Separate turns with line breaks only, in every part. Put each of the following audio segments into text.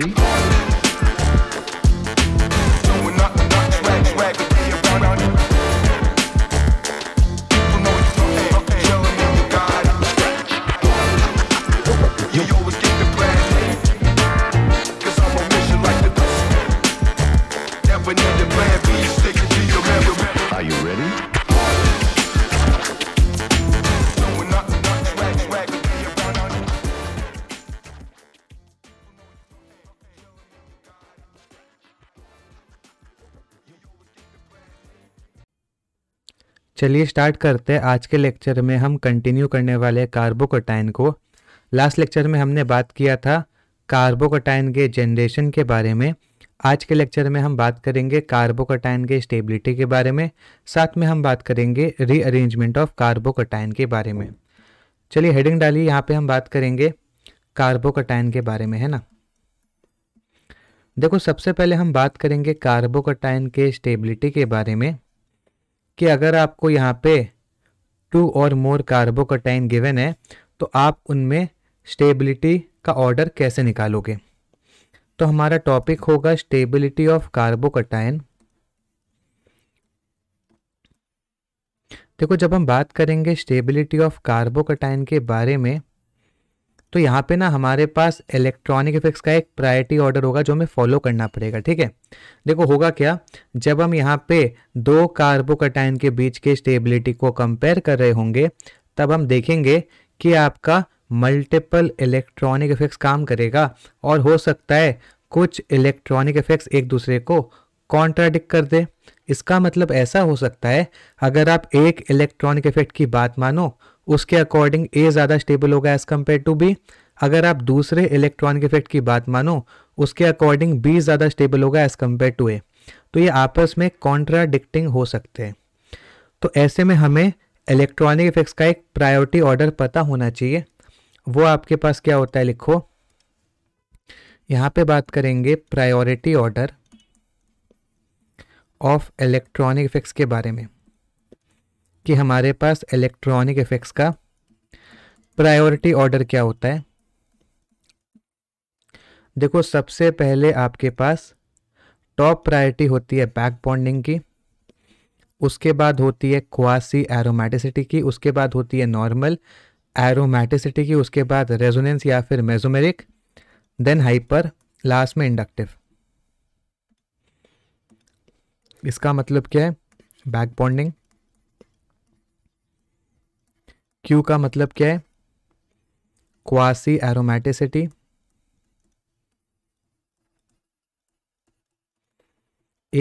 Ready? चलिए start करते हैं आज के लेक्चर में हम कंटिन्यू करने वाले कार्बोकोटाइन को लास्ट लेक्चर में हमने बात किया था कार्बोकोटाइन के जनरेशन के बारे में आज के लेक्चर में हम बात करेंगे कार्बोकोटाइन के स्टेबिलिटी के बारे में साथ में हम बात करेंगे रीअरेंजमेंट ऑफ कार्बोकोटाइन के बारे में चलिए हेडिंग डालिए यहाँ पर हम बात करेंगे कार्बोकोटाइन के बारे में है ना देखो सबसे पहले हम बात करेंगे कार्बोकोटाइन के स्टेबिलिटी के बारे में कि अगर आपको यहाँ पे टू और मोर कार्बोकटाइन गिवन है तो आप उनमें स्टेबिलिटी का ऑर्डर कैसे निकालोगे तो हमारा टॉपिक होगा स्टेबिलिटी ऑफ कार्बोकटाइन देखो जब हम बात करेंगे स्टेबिलिटी ऑफ कार्बोकटाइन के बारे में तो यहाँ पे ना हमारे पास इलेक्ट्रॉनिक इफेक्ट्स का एक प्रायोरिटी ऑर्डर होगा जो हमें फॉलो करना पड़ेगा ठीक है देखो होगा क्या जब हम यहाँ पे दो कार्बोकटाइन के बीच के स्टेबिलिटी को कंपेयर कर रहे होंगे तब हम देखेंगे कि आपका मल्टीपल इलेक्ट्रॉनिक इफेक्ट्स काम करेगा और हो सकता है कुछ इलेक्ट्रॉनिक इफेक्ट्स एक दूसरे को कॉन्ट्राडिक कर दे इसका मतलब ऐसा हो सकता है अगर आप एक इलेक्ट्रॉनिक इफेक्ट की बात मानो उसके अकॉर्डिंग ए ज़्यादा स्टेबल होगा एज़ कम्पेयर टू बी अगर आप दूसरे इलेक्ट्रॉनिक इफेक्ट की बात मानो उसके अकॉर्डिंग बी ज़्यादा स्टेबल होगा एज़ कम्पेयर टू ए तो ये आपस में कॉन्ट्राडिक्टिंग हो सकते हैं तो ऐसे में हमें इलेक्ट्रॉनिक इफेक्ट्स का एक प्रायोरिटी ऑर्डर पता होना चाहिए वो आपके पास क्या होता है लिखो यहाँ पे बात करेंगे priority order of electronic effects के बारे में कि हमारे पास इलेक्ट्रॉनिक इफेक्ट्स का प्रायोरिटी ऑर्डर क्या होता है देखो सबसे पहले आपके पास टॉप प्रायोरिटी होती है बैक बॉन्डिंग की उसके बाद होती है क्वासी एरोमेटिसिटी की उसके बाद होती है नॉर्मल एरोमेटिसिटी की उसके बाद रेजोनेंस या फिर मेजोमेरिक देन हाइपर लास्ट में इंडक्टिव इसका मतलब क्या है बैक बॉन्डिंग क्यू का मतलब क्या है क्वासी एरोमेटिसिटी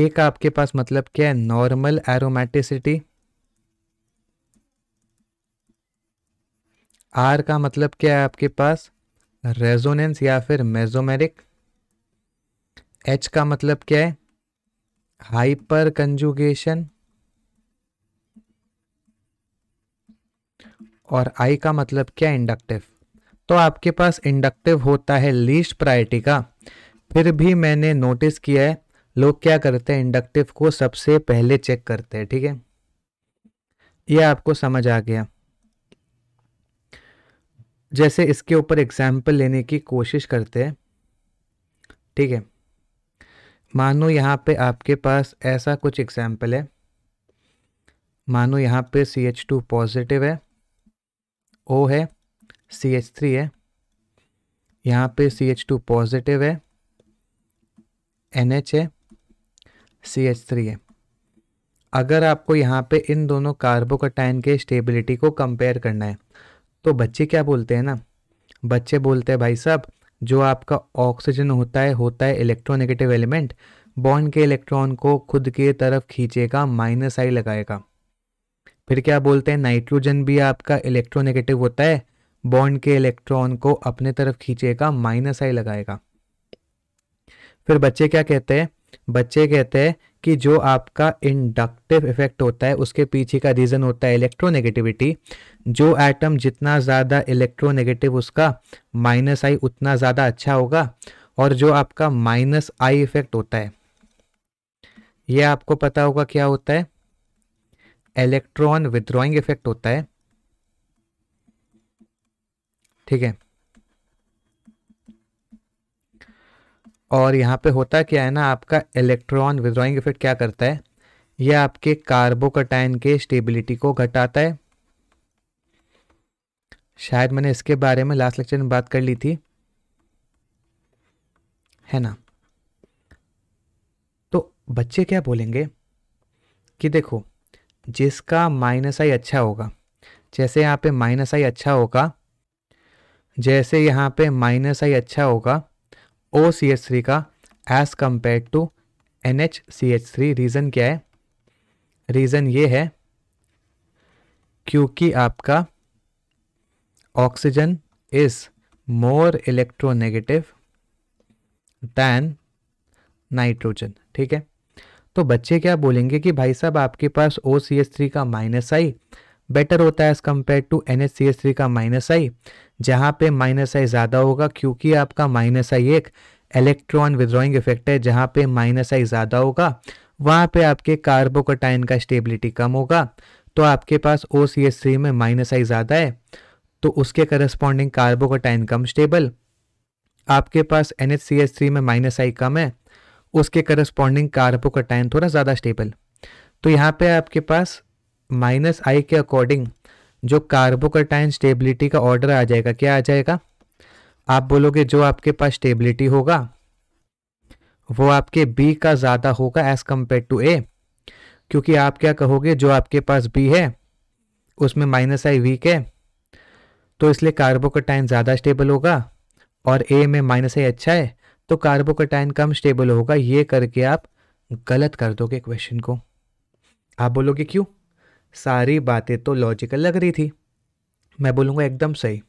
ए का आपके पास मतलब क्या है नॉर्मल एरोमेटिसिटी आर का मतलब क्या है आपके पास रेजोनेंस या फिर मेजोमेरिक एच का मतलब क्या है हाइपर कंजुगेशन और आई का मतलब क्या इंडक्टिव तो आपके पास इंडक्टिव होता है लीस्ट प्रायोरिटी का फिर भी मैंने नोटिस किया है लोग क्या करते हैं इंडक्टिव को सबसे पहले चेक करते हैं ठीक है यह आपको समझ आ गया जैसे इसके ऊपर एग्जाम्पल लेने की कोशिश करते हैं ठीक है मानो यहाँ पे आपके पास ऐसा कुछ एग्जाम्पल है मानो यहाँ पे सी एच टू पॉजिटिव है ओ है सी एच थ्री है यहाँ पे सी एच टू पॉजिटिव है एन एच है सी एच थ्री है अगर आपको यहाँ पे इन दोनों कार्बोकटाइन के स्टेबिलिटी को कंपेयर करना है तो बच्चे क्या बोलते हैं ना बच्चे बोलते हैं भाई साहब जो आपका ऑक्सीजन होता है होता है इलेक्ट्रोनेगेटिव एलिमेंट बॉन्ड के इलेक्ट्रॉन को खुद की तरफ खींचेगा माइनस आई लगाएगा फिर क्या बोलते हैं नाइट्रोजन भी आपका इलेक्ट्रोनेगेटिव होता है बॉन्ड के इलेक्ट्रॉन को अपने तरफ खींचेगा माइनस आई लगाएगा फिर बच्चे क्या कहते हैं बच्चे कहते हैं कि जो आपका इंडक्टिव इफेक्ट होता है उसके पीछे का रीज़न होता है इलेक्ट्रोनेगेटिविटी जो एटम जितना ज़्यादा इलेक्ट्रोनेगेटिव उसका माइनस आई उतना ज़्यादा अच्छा होगा और जो आपका माइनस आई इफेक्ट होता है यह आपको पता होगा क्या होता है इलेक्ट्रॉन विद्रॉइंग इफेक्ट होता है ठीक है और यहां पे होता क्या है ना आपका इलेक्ट्रॉन विद्रॉइंग इफेक्ट क्या करता है यह आपके कार्बोकटाइन के स्टेबिलिटी को घटाता है शायद मैंने इसके बारे में लास्ट लेक्चर में बात कर ली थी है ना तो बच्चे क्या बोलेंगे कि देखो जिसका माइनस आई अच्छा होगा जैसे यहाँ पे माइनस आई अच्छा होगा जैसे यहाँ पे माइनस आई अच्छा होगा ओ सी एच थ्री का as compare to N H C H three reason क्या है रीज़न ये है क्योंकि आपका oxygen is more electronegative than nitrogen ठीक है तो बच्चे क्या बोलेंगे कि भाई साहब आपके पास ओ सी एस थ्री का माइनस आई बेटर होता है as compare to N H C S three का माइनस आई जहाँ पे माइनस आई ज़्यादा होगा क्योंकि आपका माइनस आई एक इलेक्ट्रॉन विद्रॉइंग इफेक्ट है जहाँ पे माइनस आई ज़्यादा होगा वहाँ पे आपके कार्बोकोटाइन का स्टेबिलिटी कम होगा तो आपके पास ओ सी एस थ्री में माइनस आई ज़्यादा है तो उसके करस्पॉन्डिंग कार्बोकोटाइन कम स्टेबल आपके पास N H C S three में माइनस आई कम है उसके करस्पॉन्डिंग कार्बो का टाइम थोड़ा ज़्यादा स्टेबल तो यहाँ पे आपके पास माइनस आई के अकॉर्डिंग जो कार्बो का टाइम स्टेबिलिटी का ऑर्डर आ जाएगा क्या आ जाएगा आप बोलोगे जो आपके पास स्टेबिलिटी होगा वो आपके बी का ज़्यादा होगा एज़ कम्पेयर टू ए क्योंकि आप क्या कहोगे जो आपके पास बी है उसमें माइनस आई वीक है तो इसलिए कार्बो का टाइम ज़्यादा स्टेबल होगा और ए में माइनस आई अच्छा है तो कार्बोकटाइन कम स्टेबल होगा ये करके आप गलत कर दोगे क्वेश्चन को आप बोलोगे क्यों सारी बातें तो लॉजिकल लग रही थी मैं बोलूँगा एकदम सही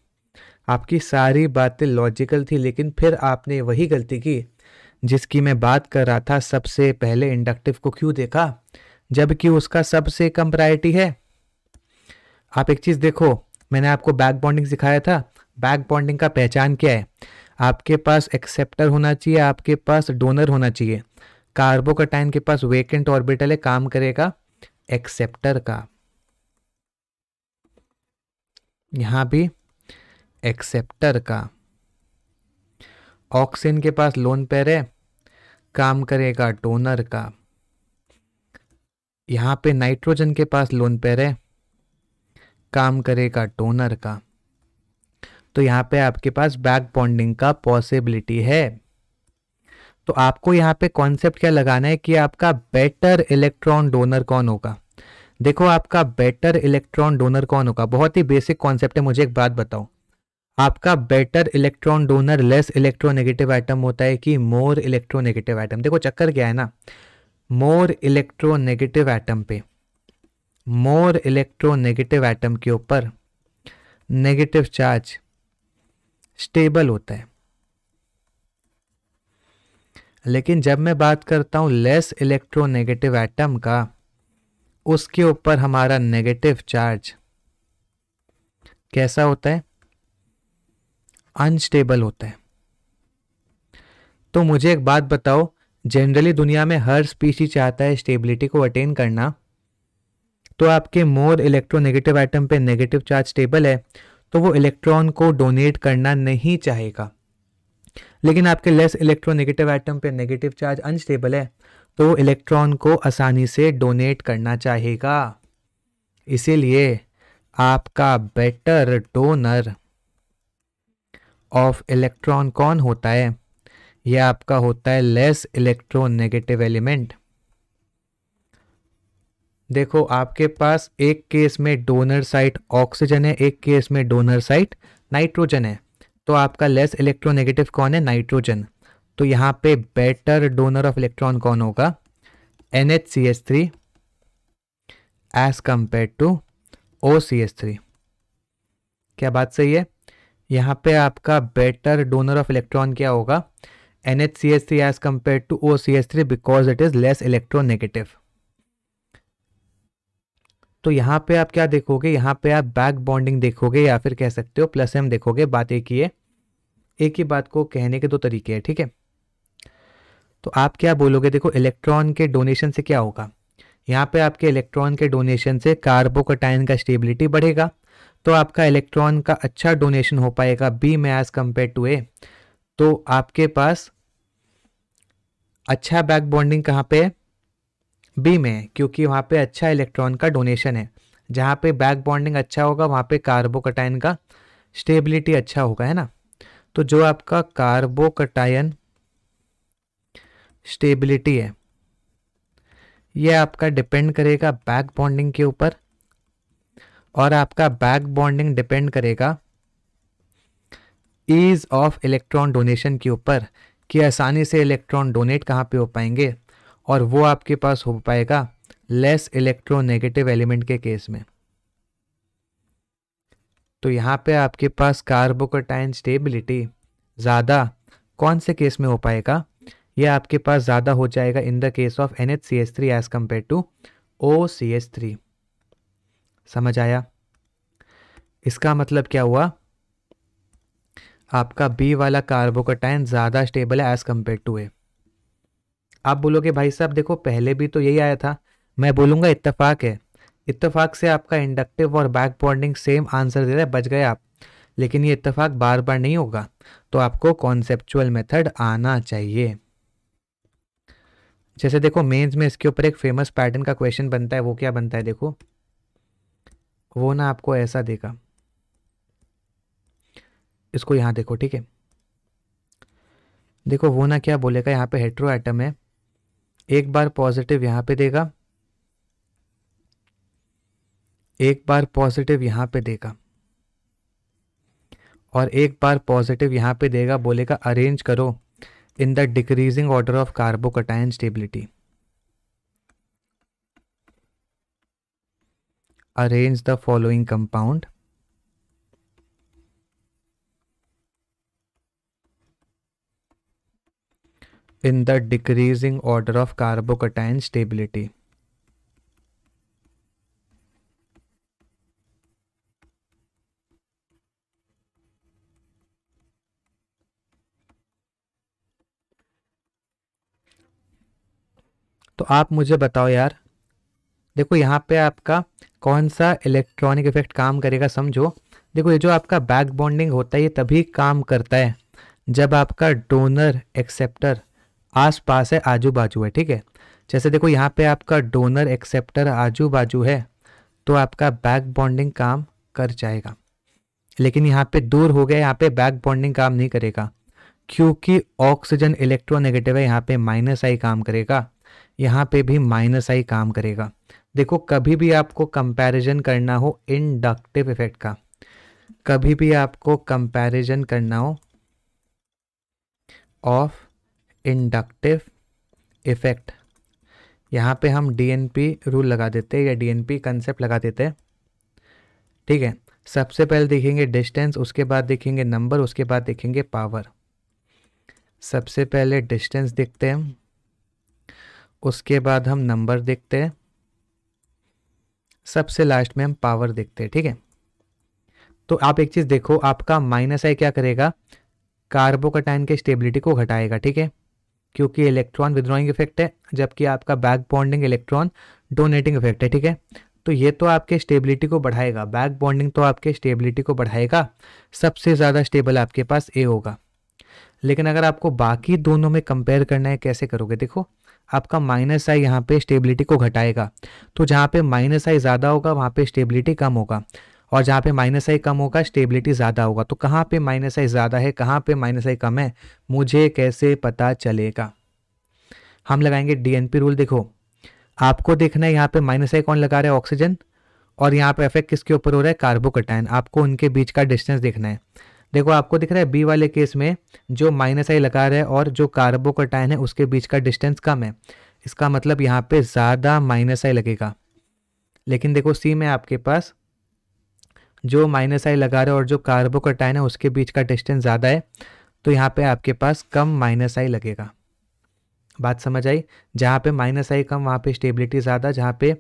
आपकी सारी बातें लॉजिकल थी लेकिन फिर आपने वही गलती की जिसकी मैं बात कर रहा था सबसे पहले इंडक्टिव को क्यों देखा जबकि उसका सबसे कम प्रायरिटी है आप एक चीज़ देखो मैंने आपको बैक बॉन्डिंग सिखाया था बैक बॉन्डिंग का पहचान क्या है आपके पास एक्सेप्टर होना चाहिए आपके पास डोनर होना चाहिए कार्बोकटाइन के पास वेकेंट ऑर्बिटल है काम करेगा एक्सेप्टर का यहां भी एक्सेप्टर का ऑक्सीजन के पास लोन पैर है काम करेगा डोनर का यहाँ पे नाइट्रोजन के पास लोन पैर है काम करेगा डोनर का तो यहाँ पे आपके पास बैक बॉन्डिंग का पॉसिबिलिटी है तो आपको यहाँ पे कॉन्सेप्ट क्या लगाना है कि आपका बेटर इलेक्ट्रॉन डोनर कौन होगा देखो आपका बेटर इलेक्ट्रॉन डोनर कौन होगा बहुत ही बेसिक कॉन्सेप्ट है मुझे एक बात बताओ आपका better electron donor less electronegative item होता है कि मोर इलेक्ट्रोनेगेटिव आइटम देखो चक्कर क्या है ना मोर इलेक्ट्रोनेगेटिव आइटम पे मोर इलेक्ट्रोनेगेटिव आइटम के ऊपर नेगेटिव चार्ज स्टेबल होता है लेकिन जब मैं बात करता हूं लेस इलेक्ट्रोनेगेटिव एटम का उसके ऊपर हमारा नेगेटिव चार्ज कैसा होता है अनस्टेबल होता है तो मुझे एक बात बताओ जनरली दुनिया में हर स्पीसी चाहता है स्टेबिलिटी को अटेन करना तो आपके मोर इलेक्ट्रोनेगेटिव आइटम पे नेगेटिव चार्ज स्टेबल है तो वो इलेक्ट्रॉन को डोनेट करना नहीं चाहेगा लेकिन आपके लेस इलेक्ट्रोनेगेटिव एटम पे नेगेटिव चार्ज अनस्टेबल है तो इलेक्ट्रॉन को आसानी से डोनेट करना चाहेगा इसीलिए आपका बेटर डोनर ऑफ इलेक्ट्रॉन कौन होता है यह आपका होता है लेस इलेक्ट्रोनेगेटिव एलिमेंट देखो आपके पास एक केस में डोनर साइट ऑक्सीजन है एक केस में डोनर साइट नाइट्रोजन है तो आपका लेस इलेक्ट्रोनेगेटिव कौन है नाइट्रोजन तो यहाँ पे बेटर डोनर ऑफ इलेक्ट्रॉन कौन होगा N H C S three as compare to O C S three क्या बात सही है यहाँ पे आपका बेटर डोनर ऑफ इलेक्ट्रॉन क्या होगा N H C S three as compare to O C S three because it is less electronegative तो यहाँ पे आप क्या देखोगे यहाँ पे आप बैक बॉन्डिंग देखोगे या फिर कह सकते हो प्लस एम देखोगे बात एक ही है एक ही बात को कहने के दो तरीके हैं ठीक है तो आप क्या बोलोगे देखो इलेक्ट्रॉन के डोनेशन से क्या होगा यहाँ पे आपके इलेक्ट्रॉन के डोनेशन से कार्बोकटाइन का स्टेबिलिटी बढ़ेगा तो आपका इलेक्ट्रॉन का अच्छा डोनेशन हो पाएगा बी में एज कम्पेयर टू ए तो आपके पास अच्छा बैक बॉन्डिंग कहाँ पे है बी में क्योंकि वहाँ पे अच्छा इलेक्ट्रॉन का डोनेशन है जहाँ पे बैक बॉन्डिंग अच्छा होगा वहाँ पे कार्बोकटाइन का स्टेबिलिटी अच्छा होगा है ना तो जो आपका कार्बोकटायन स्टेबिलिटी है यह आपका डिपेंड करेगा बैक बॉन्डिंग के ऊपर और आपका बैक बॉन्डिंग डिपेंड करेगा ईज ऑफ इलेक्ट्रॉन डोनेशन के ऊपर कि आसानी से इलेक्ट्रॉन डोनेट कहाँ पे हो पाएंगे और वो आपके पास हो पाएगा लेस इलेक्ट्रोनेगेटिव एलिमेंट के केस में तो यहाँ पे आपके पास कार्बोकोटाइन स्टेबिलिटी ज़्यादा कौन से केस में हो पाएगा ये आपके पास ज़्यादा हो जाएगा in the case of N H C S three as compare to O C S three समझ आया इसका मतलब क्या हुआ आपका बी वाला कार्बोकोटाइन ज़्यादा स्टेबल है एज़ कम्पेयर टू ए आप बोलोगे भाई साहब देखो पहले भी तो यही आया था मैं बोलूँगा इतफाक है इतफाक से आपका इंडक्टिव और बैक बॉन्डिंग सेम आंसर दे रहा है बच गए आप लेकिन ये इतफाक बार बार नहीं होगा तो आपको कॉन्सेप्चुअल मेथड आना चाहिए जैसे देखो मेंस में इसके ऊपर एक फेमस पैटर्न का क्वेश्चन बनता है वो क्या बनता है देखो वो ना आपको ऐसा देगा इसको यहाँ देखो ठीक है देखो वो ना क्या बोलेगा यहाँ पे हेट्रो एटम है एक बार पॉजिटिव यहां पे देगा एक बार पॉजिटिव यहां पे देगा और एक बार पॉजिटिव यहां पे देगा बोलेगा अरेंज करो in the decreasing order of carbocation stability arrange the following compound in the decreasing order of carbocation stability. तो आप मुझे बताओ यार देखो यहाँ पे आपका कौन सा इलेक्ट्रॉनिक इफेक्ट काम करेगा समझो देखो ये जो आपका बैक बॉन्डिंग होता है ये तभी काम करता है जब आपका डोनर एक्सेप्टर आस पास है आजू बाजू है ठीक है जैसे देखो यहाँ पे आपका डोनर एक्सेप्टर आजू बाजू है तो आपका बैक बॉन्डिंग काम कर जाएगा लेकिन यहाँ पे दूर हो गया यहाँ पे बैक बॉन्डिंग काम नहीं करेगा क्योंकि ऑक्सीजन इलेक्ट्रोनेगेटिव है यहाँ पे माइनस आई काम करेगा यहाँ पे भी माइनस आई काम करेगा देखो कभी भी आपको कंपैरिजन करना हो इंडक्टिव इफेक्ट का कभी भी आपको कंपैरिजन करना हो ऑफ इंडक्टिव इफेक्ट यहाँ पे हम डीएनपी रूल लगा देते हैं या डीएनपी कंसेप्ट लगा देते हैं ठीक है सबसे पहले देखेंगे डिस्टेंस उसके बाद देखेंगे नंबर उसके बाद देखेंगे पावर सबसे पहले डिस्टेंस देखते हैं उसके बाद हम नंबर देखते हैं सबसे लास्ट में हम पावर देखते हैं ठीक है तो आप एक चीज़ देखो आपका माइनस आई क्या करेगा कार्बोकटाइन के स्टेबिलिटी को घटाएगा ठीक है क्योंकि इलेक्ट्रॉन विद्रॉइंग इफेक्ट है जबकि आपका back bonding electron donating effect है ठीक है तो ये तो आपके स्टेबिलिटी को बढ़ाएगा बैक बॉन्डिंग तो आपके स्टेबिलिटी को बढ़ाएगा सबसे ज़्यादा स्टेबल आपके पास ए होगा लेकिन अगर आपको बाकी दोनों में कंपेयर करना है कैसे करोगे देखो आपका माइनस आई यहाँ पे स्टेबिलिटी को घटाएगा तो जहाँ पे माइनस आई ज़्यादा होगा वहाँ पे स्टेबिलिटी कम होगा और जहाँ पे माइनस आई कम होगा स्टेबिलिटी ज़्यादा होगा तो कहाँ पे माइनस आई ज़्यादा है कहाँ पे माइनस आई कम है मुझे कैसे पता चलेगा हम लगाएंगे डीएनपी रूल देखो आपको देखना है यहाँ पे माइनस आई कौन लगा रहा है ऑक्सीजन और यहाँ पे इफेक्ट किसके ऊपर हो रहा है कार्बोकटाइन आपको उनके बीच का डिस्टेंस देखना है देखो आपको दिख रहा है बी वाले केस में जो माइनस आई लगा रहा है और जो कार्बोकटाइन है उसके बीच का डिस्टेंस कम है इसका मतलब यहाँ पर ज़्यादा माइनस आई लगेगा लेकिन देखो सी में आपके पास जो माइनस आई लगा रहे हो और जो कार्बोकटाइन है उसके बीच का डिस्टेंस ज़्यादा है तो यहाँ पे आपके पास कम माइनस आई लगेगा बात समझ आई जहाँ पे माइनस आई कम वहाँ पे स्टेबिलिटी ज़्यादा जहाँ पे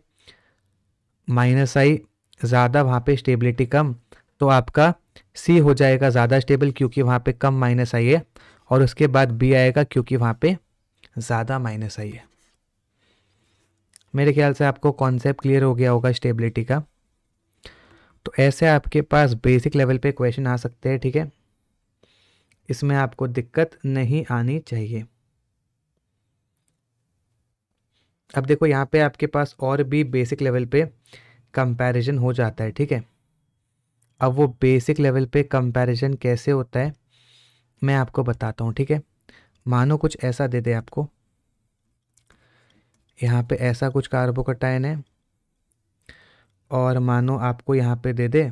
माइनस आई ज़्यादा वहाँ पे स्टेबिलिटी कम तो आपका सी हो जाएगा ज़्यादा स्टेबल क्योंकि वहाँ पर कम माइनस आई है और उसके बाद बी आएगा क्योंकि वहाँ पर ज़्यादा माइनस आई है मेरे ख्याल से आपको कॉन्सेप्ट क्लियर हो गया होगा स्टेबिलिटी का तो ऐसे आपके पास बेसिक लेवल पे क्वेश्चन आ सकते हैं ठीक है थीके? इसमें आपको दिक्कत नहीं आनी चाहिए अब देखो यहाँ पे आपके पास और भी बेसिक लेवल पे कंपैरिजन हो जाता है ठीक है अब वो बेसिक लेवल पे कंपैरिजन कैसे होता है मैं आपको बताता हूँ ठीक है मानो कुछ ऐसा दे दे आपको यहाँ पे ऐसा कुछ कार्बोकटाइन है और मानो आपको यहाँ पे दे दे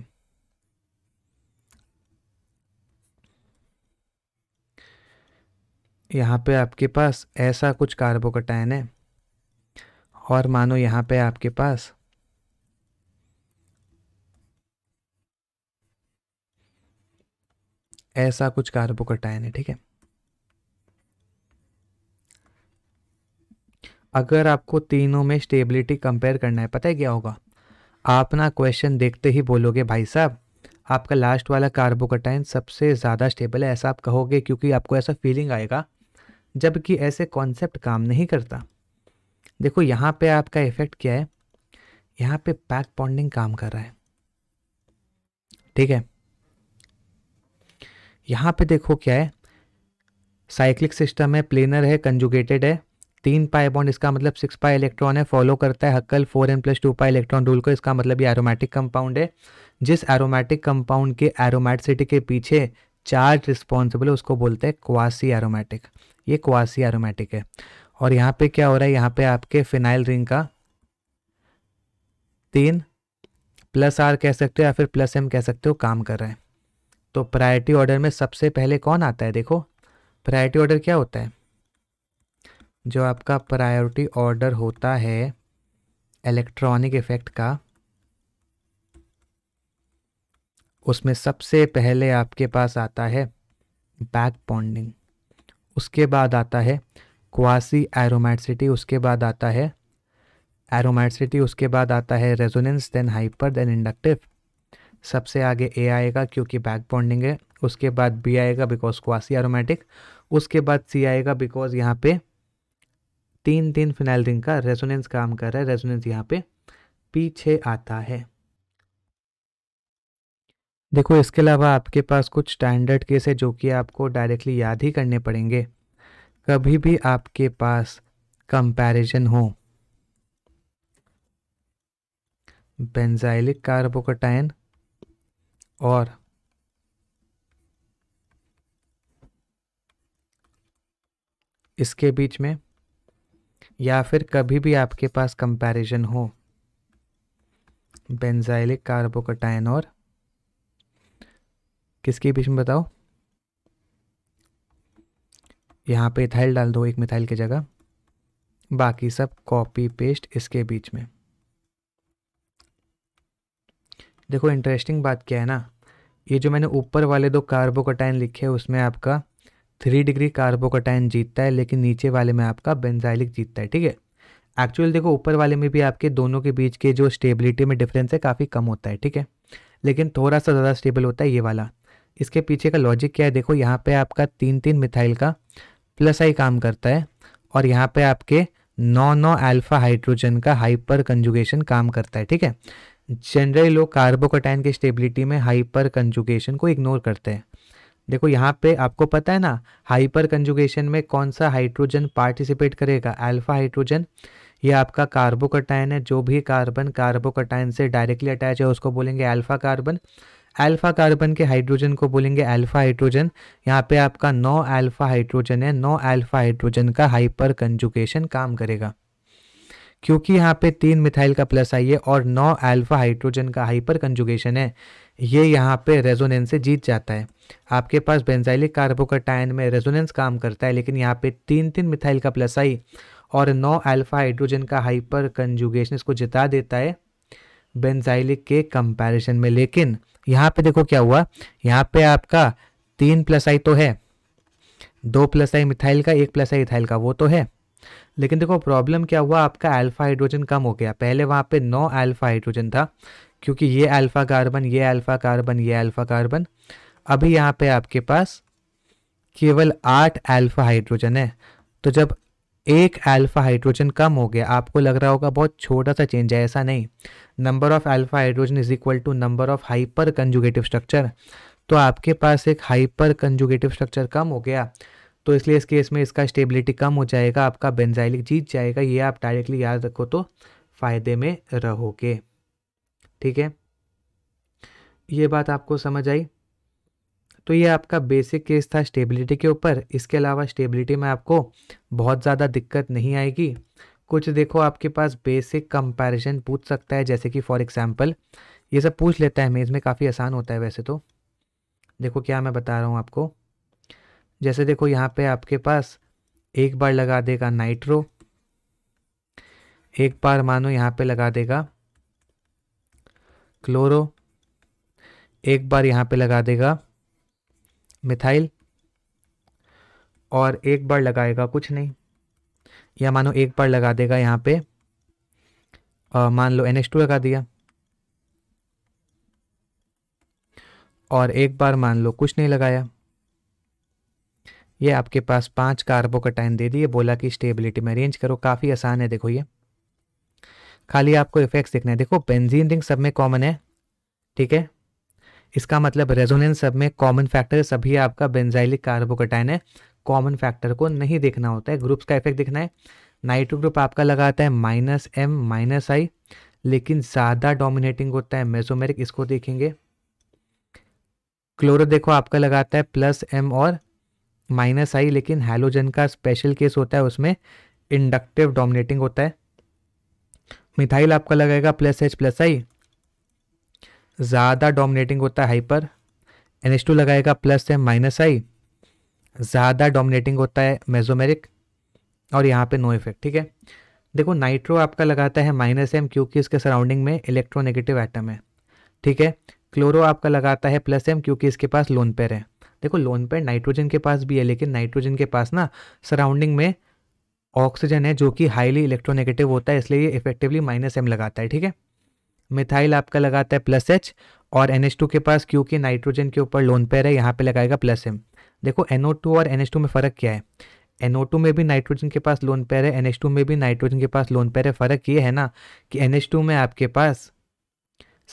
यहाँ पे आपके पास ऐसा कुछ कार्बोकटाइन है और मानो यहाँ पे आपके पास ऐसा कुछ कार्बोकटाइन है ठीक है अगर आपको तीनों में स्टेबिलिटी कंपेयर करना है पता है क्या होगा आप ना क्वेश्चन देखते ही बोलोगे भाई साहब आपका लास्ट वाला कार्बोकटाइन सबसे ज़्यादा स्टेबल है ऐसा आप कहोगे क्योंकि आपको ऐसा फीलिंग आएगा जबकि ऐसे कॉन्सेप्ट काम नहीं करता देखो यहाँ पे आपका इफेक्ट क्या है यहाँ पे पैक पॉन्डिंग काम कर रहा है ठीक है यहाँ पे देखो क्या है साइक्लिक सिस्टम है प्लेनर है कंजुगेटेड है तीन पाई बॉन्ड इसका मतलब सिक्स पाई इलेक्ट्रॉन है फॉलो करता है Huckel four n plus two pi electron rule को इसका मतलब ये एरोमेटिक कंपाउंड है जिस एरोमेटिक कंपाउंड के एरोमेटिसिटी के पीछे चार्ज रिस्पॉन्सिबल है उसको बोलते हैं क्वासी एरोमेटिक ये क्वासी एरोमेटिक है और यहाँ पे क्या हो रहा है यहाँ पे आपके फिनाइल रिंग का तीन प्लस आर कह सकते हो या फिर प्लस एम कह सकते हो काम कर रहे हैं तो प्रायोरिटी ऑर्डर में सबसे पहले कौन आता है देखो प्रायोरिटी ऑर्डर क्या होता है जो आपका प्रायोरिटी ऑर्डर होता है इलेक्ट्रॉनिक इफ़ेक्ट का उसमें सबसे पहले आपके पास आता है बैक बॉन्डिंग उसके बाद आता है क्वासी एरोमैटसिटी उसके बाद आता है एरोमैटसिटी उसके बाद आता है resonance then hyper then inductive सबसे आगे ए आएगा क्योंकि बैक बॉन्डिंग है उसके बाद बी आएगा बिकॉज क्वासी एरोमेटिक उसके बाद सी आएगा बिकॉज यहाँ पे तीन तीन फिनाइल रिंग का रेजोनेंस काम कर रहा है रेजोनेंस यहाँ पे पीछे आता है देखो इसके अलावा आपके पास कुछ स्टैंडर्ड केस है जो कि आपको डायरेक्टली याद ही करने पड़ेंगे कभी भी आपके पास कंपैरिजन हो बेंजाइलिक कार्बोकटाइन और इसके बीच में या फिर कभी भी आपके पास कंपैरिजन हो बेंजाइलिक कार्बोकटाइन और किसके बीच में बताओ यहाँ पे इथाइल डाल दो एक मिथाइल की जगह बाकी सब कॉपी पेस्ट इसके बीच में देखो इंटरेस्टिंग बात क्या है ना ये जो मैंने ऊपर वाले दो कार्बोकटाइन लिखे हैं उसमें आपका थ्री डिग्री कार्बोकोटाइन जीतता है लेकिन नीचे वाले में आपका बेंजाइलिक जीतता है ठीक है एक्चुअल देखो ऊपर वाले में भी आपके दोनों के बीच के जो स्टेबिलिटी में डिफरेंस है काफ़ी कम होता है ठीक है लेकिन थोड़ा सा ज़्यादा स्टेबल होता है ये वाला इसके पीछे का लॉजिक क्या है देखो यहाँ पे आपका तीन तीन मिथाइल का प्लस आई काम करता है और यहाँ पे आपके नौ नौ अल्फा हाइड्रोजन का हाइपर कंजुगेशन काम करता है ठीक है जनरली लोग कार्बोकोटाइन की स्टेबिलिटी में हाइपर कंजुगेशन को इग्नोर करते हैं देखो यहाँ पे आपको पता है ना हाइपर कंजुगेशन में कौन सा हाइड्रोजन पार्टिसिपेट करेगा अल्फा हाइड्रोजन ये आपका कार्बोकटाइन है जो भी कार्बन कार्बोकटाइन से डायरेक्टली अटैच है उसको बोलेंगे अल्फा कार्बन अल्फा कार्बन के हाइड्रोजन को बोलेंगे अल्फा हाइड्रोजन यहाँ पे आपका नौ अल्फा हाइड्रोजन है नौ अल्फा हाइड्रोजन का हाइपर कंजुगेशन काम करेगा क्योंकि यहाँ पे तीन मिथाइल का प्लस आई है और नौ अल्फा हाइड्रोजन का हाइपर कंजुगेशन है ये यहाँ पे रेजोनेंस से जीत जाता है आपके पास बेंजाइलिक कार्बोकटाइन में रेजोनेंस काम करता है लेकिन यहाँ पे तीन तीन मिथाइल का प्लस आई और नौ अल्फा हाइड्रोजन का हाइपर कंजुगेशन इसको जिता देता है बेंजाइलिक के कंपैरिजन में लेकिन यहाँ पे देखो क्या हुआ यहाँ पे आपका तीन प्लस आई तो है दो प्लस आई मिथाइल का एक प्लस आई इथाइल का वो तो है लेकिन देखो प्रॉब्लम क्या हुआ आपका अल्फा हाइड्रोजन कम हो गया पहले वहाँ पे नौ अल्फा हाइड्रोजन था क्योंकि ये अल्फ़ा कार्बन ये अल्फ़ा कार्बन ये अल्फ़ा कार्बन अभी यहाँ पे आपके पास केवल आठ अल्फ़ा हाइड्रोजन है तो जब एक अल्फ़ा हाइड्रोजन कम हो गया आपको लग रहा होगा बहुत छोटा सा चेंज है ऐसा नहीं number of alpha hydrogen is equal to number of hyper conjugative structure तो आपके पास एक हाइपर कंजुगेटिव स्ट्रक्चर कम हो गया तो इसलिए इस केस में इसका स्टेबिलिटी कम हो जाएगा आपका बेंजाइलिक जीत जाएगा ये आप डायरेक्टली याद रखो तो फ़ायदे में रहोगे ठीक है ये बात आपको समझ आई तो ये आपका बेसिक केस था स्टेबिलिटी के ऊपर इसके अलावा स्टेबिलिटी में आपको बहुत ज़्यादा दिक्कत नहीं आएगी कुछ देखो आपके पास बेसिक कंपैरिजन पूछ सकता है जैसे कि फॉर एग्जांपल ये सब पूछ लेता है मेज़ में काफ़ी आसान होता है वैसे तो देखो क्या मैं बता रहा हूँ आपको जैसे देखो यहाँ पे आपके पास एक बार लगा देगा नाइट्रो एक बार मानो यहाँ पर लगा देगा क्लोरो एक बार यहाँ पे लगा देगा मिथाइल और एक बार लगाएगा कुछ नहीं या मानो एक बार लगा देगा यहाँ पे आ, मान लो एन टू लगा दिया और एक बार मान लो कुछ नहीं लगाया ये आपके पास पांच कार्बो का टाइम दे दिए बोला कि स्टेबिलिटी में अरेंज करो काफ़ी आसान है देखो ये खाली आपको इफेक्ट्स देखने हैं देखो बेंजीन रिंग सब में कॉमन है ठीक है इसका मतलब रेजोनेंस सब में कॉमन फैक्टर सभी आपका बेंजाइलिक कार्बोकटाइन है कॉमन फैक्टर को नहीं देखना होता है ग्रुप्स का इफेक्ट देखना है नाइट्रो ग्रुप आपका लगाता है माइनस एम माइनस आई लेकिन ज़्यादा डोमिनेटिंग होता है मेजोमेरिक इसको देखेंगे क्लोरो देखो आपका लगाता है प्लस एम और माइनस आई लेकिन हेलोजन का स्पेशल केस होता है उसमें इंडक्टिव डोमिनेटिंग होता है मिथाइल आपका लगाएगा प्लस एच प्लस आई ज़्यादा डोमिनेटिंग होता है हाइपर एन एच टू लगाएगा प्लस एम माइनस आई ज़्यादा डोमिनेटिंग होता है मेजोमेरिक और यहाँ पे नो इफेक्ट ठीक है देखो नाइट्रो आपका लगाता है माइनस एम क्योंकि इसके सराउंडिंग में इलेक्ट्रोनेगेटिव आइटम है ठीक है क्लोरो आपका लगाता है प्लस एम क्योंकि इसके पास लोन पेयर है देखो लोन पेयर नाइट्रोजन के पास भी है लेकिन नाइट्रोजन के पास ना सराउंडिंग में ऑक्सीजन है जो कि हाईली इलेक्ट्रोनेगेटिव होता है इसलिए ये इफेक्टिवली माइनस एम लगाता है ठीक है मिथाइल आपका लगाता है प्लस एच और एन टू के पास क्योंकि नाइट्रोजन के ऊपर लोन पेयर है यहाँ पे लगाएगा प्लस एम देखो एन टू और एन एच टू में फ़र्क क्या है एन टू में भी नाइट्रोजन के पास लोन पेयर है एन टू में भी नाइट्रोजन के पास लोन पेयर है फ़र्क ये है ना कि एन टू में आपके पास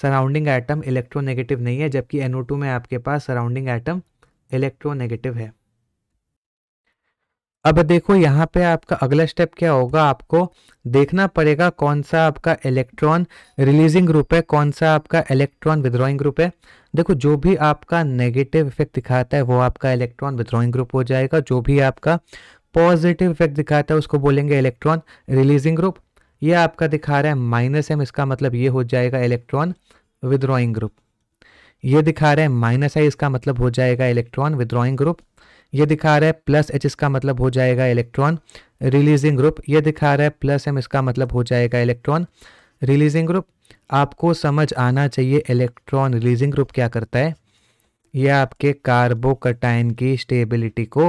सराउंडिंग एटम इलेक्ट्रोनेगेटिव नहीं है जबकि एन टू में आपके पास सराउंडिंग एटम इलेक्ट्रोनेगेटिव है अब देखो यहाँ पे आपका अगला स्टेप क्या होगा आपको देखना पड़ेगा कौन सा आपका इलेक्ट्रॉन रिलीजिंग ग्रुप है कौन सा आपका इलेक्ट्रॉन विद्रॉइंग ग्रुप है देखो जो भी आपका नेगेटिव इफेक्ट दिखाता है वो आपका इलेक्ट्रॉन विद्रॉइंग ग्रुप हो जाएगा जो भी आपका पॉजिटिव इफेक्ट दिखाता है उसको बोलेंगे इलेक्ट्रॉन रिलीजिंग ग्रुप ये आपका दिखा रहा है माइनस एम इसका मतलब ये हो जाएगा इलेक्ट्रॉन विद्रॉइंग ग्रुप ये दिखा रहे हैं माइनस आई इसका मतलब हो जाएगा इलेक्ट्रॉन विद्रॉइंग ग्रुप ये दिखा रहा है प्लस एच इसका मतलब हो जाएगा इलेक्ट्रॉन रिलीजिंग ग्रुप ये दिखा रहा है प्लस एम इसका मतलब हो जाएगा इलेक्ट्रॉन रिलीजिंग ग्रुप आपको समझ आना चाहिए इलेक्ट्रॉन रिलीजिंग ग्रुप क्या करता है ये आपके कार्बोकटाइन की स्टेबिलिटी को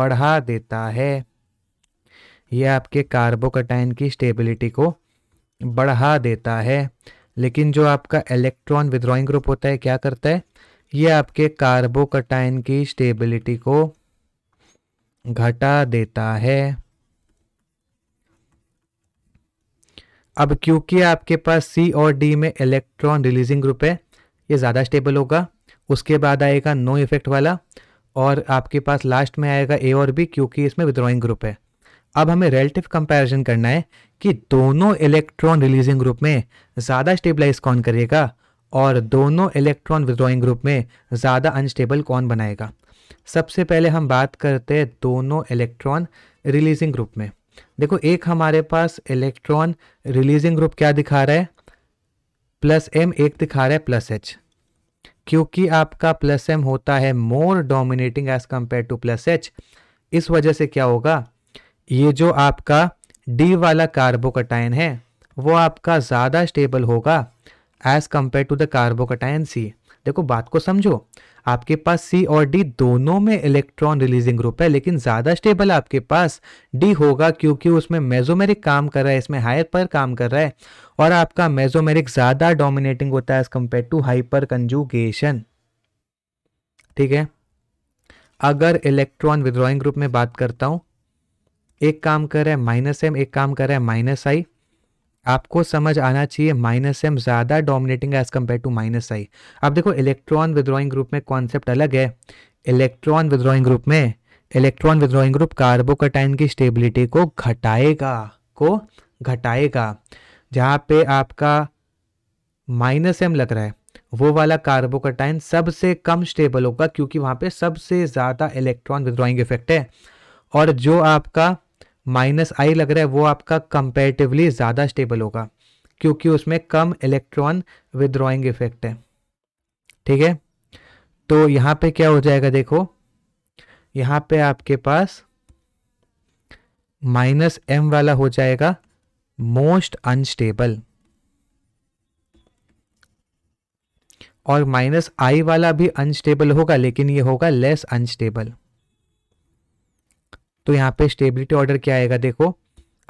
बढ़ा देता है यह आपके कार्बोकटाइन की स्टेबिलिटी को बढ़ा देता है लेकिन जो आपका इलेक्ट्रॉन विद्रॉइंग ग्रुप होता है क्या करता है ये आपके कार्बोकटाइन की स्टेबिलिटी को घटा देता है अब क्योंकि आपके पास सी और डी में इलेक्ट्रॉन रिलीजिंग ग्रुप है ये ज़्यादा स्टेबल होगा उसके बाद आएगा नो इफेक्ट वाला और आपके पास लास्ट में आएगा ए और बी क्योंकि इसमें विद्रॉइंग ग्रुप है अब हमें रिलेटिव कंपैरिजन करना है कि दोनों इलेक्ट्रॉन रिलीजिंग ग्रुप में ज़्यादा स्टेबलाइज कौन करेगा और दोनों इलेक्ट्रॉन विद्रॉइंग ग्रुप में ज़्यादा अनस्टेबल कौन बनाएगा सबसे पहले हम बात करते हैं दोनों इलेक्ट्रॉन रिलीजिंग ग्रुप में देखो एक हमारे पास इलेक्ट्रॉन रिलीजिंग ग्रुप क्या दिखा रहा है प्लस एम एक दिखा रहा है प्लस एच क्योंकि आपका प्लस एम होता है more dominating as compare to plus H इस वजह से क्या होगा ये जो आपका डी वाला कार्बोकटाइन है वो आपका ज़्यादा स्टेबल होगा as compare to the carbocation सी देखो बात को समझो आपके पास सी और डी दोनों में इलेक्ट्रॉन रिलीजिंग ग्रुप है लेकिन ज़्यादा स्टेबल आपके पास डी होगा क्योंकि उसमें मेजोमेरिक काम कर रहा है इसमें हायर पर काम कर रहा है और आपका मेजोमेरिक ज़्यादा डोमिनेटिंग होता है as compare to hyper conjugation ठीक है अगर इलेक्ट्रॉन विद्रॉइंग ग्रुप में बात करता हूं एक काम कर रहा है माइनस एम एक काम कर रहा है माइनस आई आपको समझ आना चाहिए माइनस एम ज़्यादा डोमिनेटिंग है as compare to minus I अब देखो इलेक्ट्रॉन विद्रॉइंग ग्रुप में कॉन्सेप्ट अलग है इलेक्ट्रॉन विद्रॉइंग ग्रुप में इलेक्ट्रॉन विद्रॉइंग ग्रुप कार्बोकटाइन की स्टेबिलिटी को घटाएगा को घटाएगा जहाँ पे आपका माइनस एम लग रहा है वो वाला कार्बोकटाइन सबसे कम स्टेबल होगा क्योंकि वहाँ पे सबसे ज़्यादा इलेक्ट्रॉन विद्रॉइंग इफेक्ट है और जो आपका माइनस आई लग रहा है वो आपका कंपेरेटिवली ज़्यादा स्टेबल होगा क्योंकि उसमें कम इलेक्ट्रॉन विद्रॉइंग इफेक्ट है ठीक है तो यहाँ पे क्या हो जाएगा देखो यहाँ पे आपके पास माइनस एम वाला हो जाएगा मोस्ट अनस्टेबल और माइनस आई वाला भी अनस्टेबल होगा लेकिन ये होगा लेस अनस्टेबल तो यहाँ पे स्टेबिलिटी ऑर्डर क्या आएगा देखो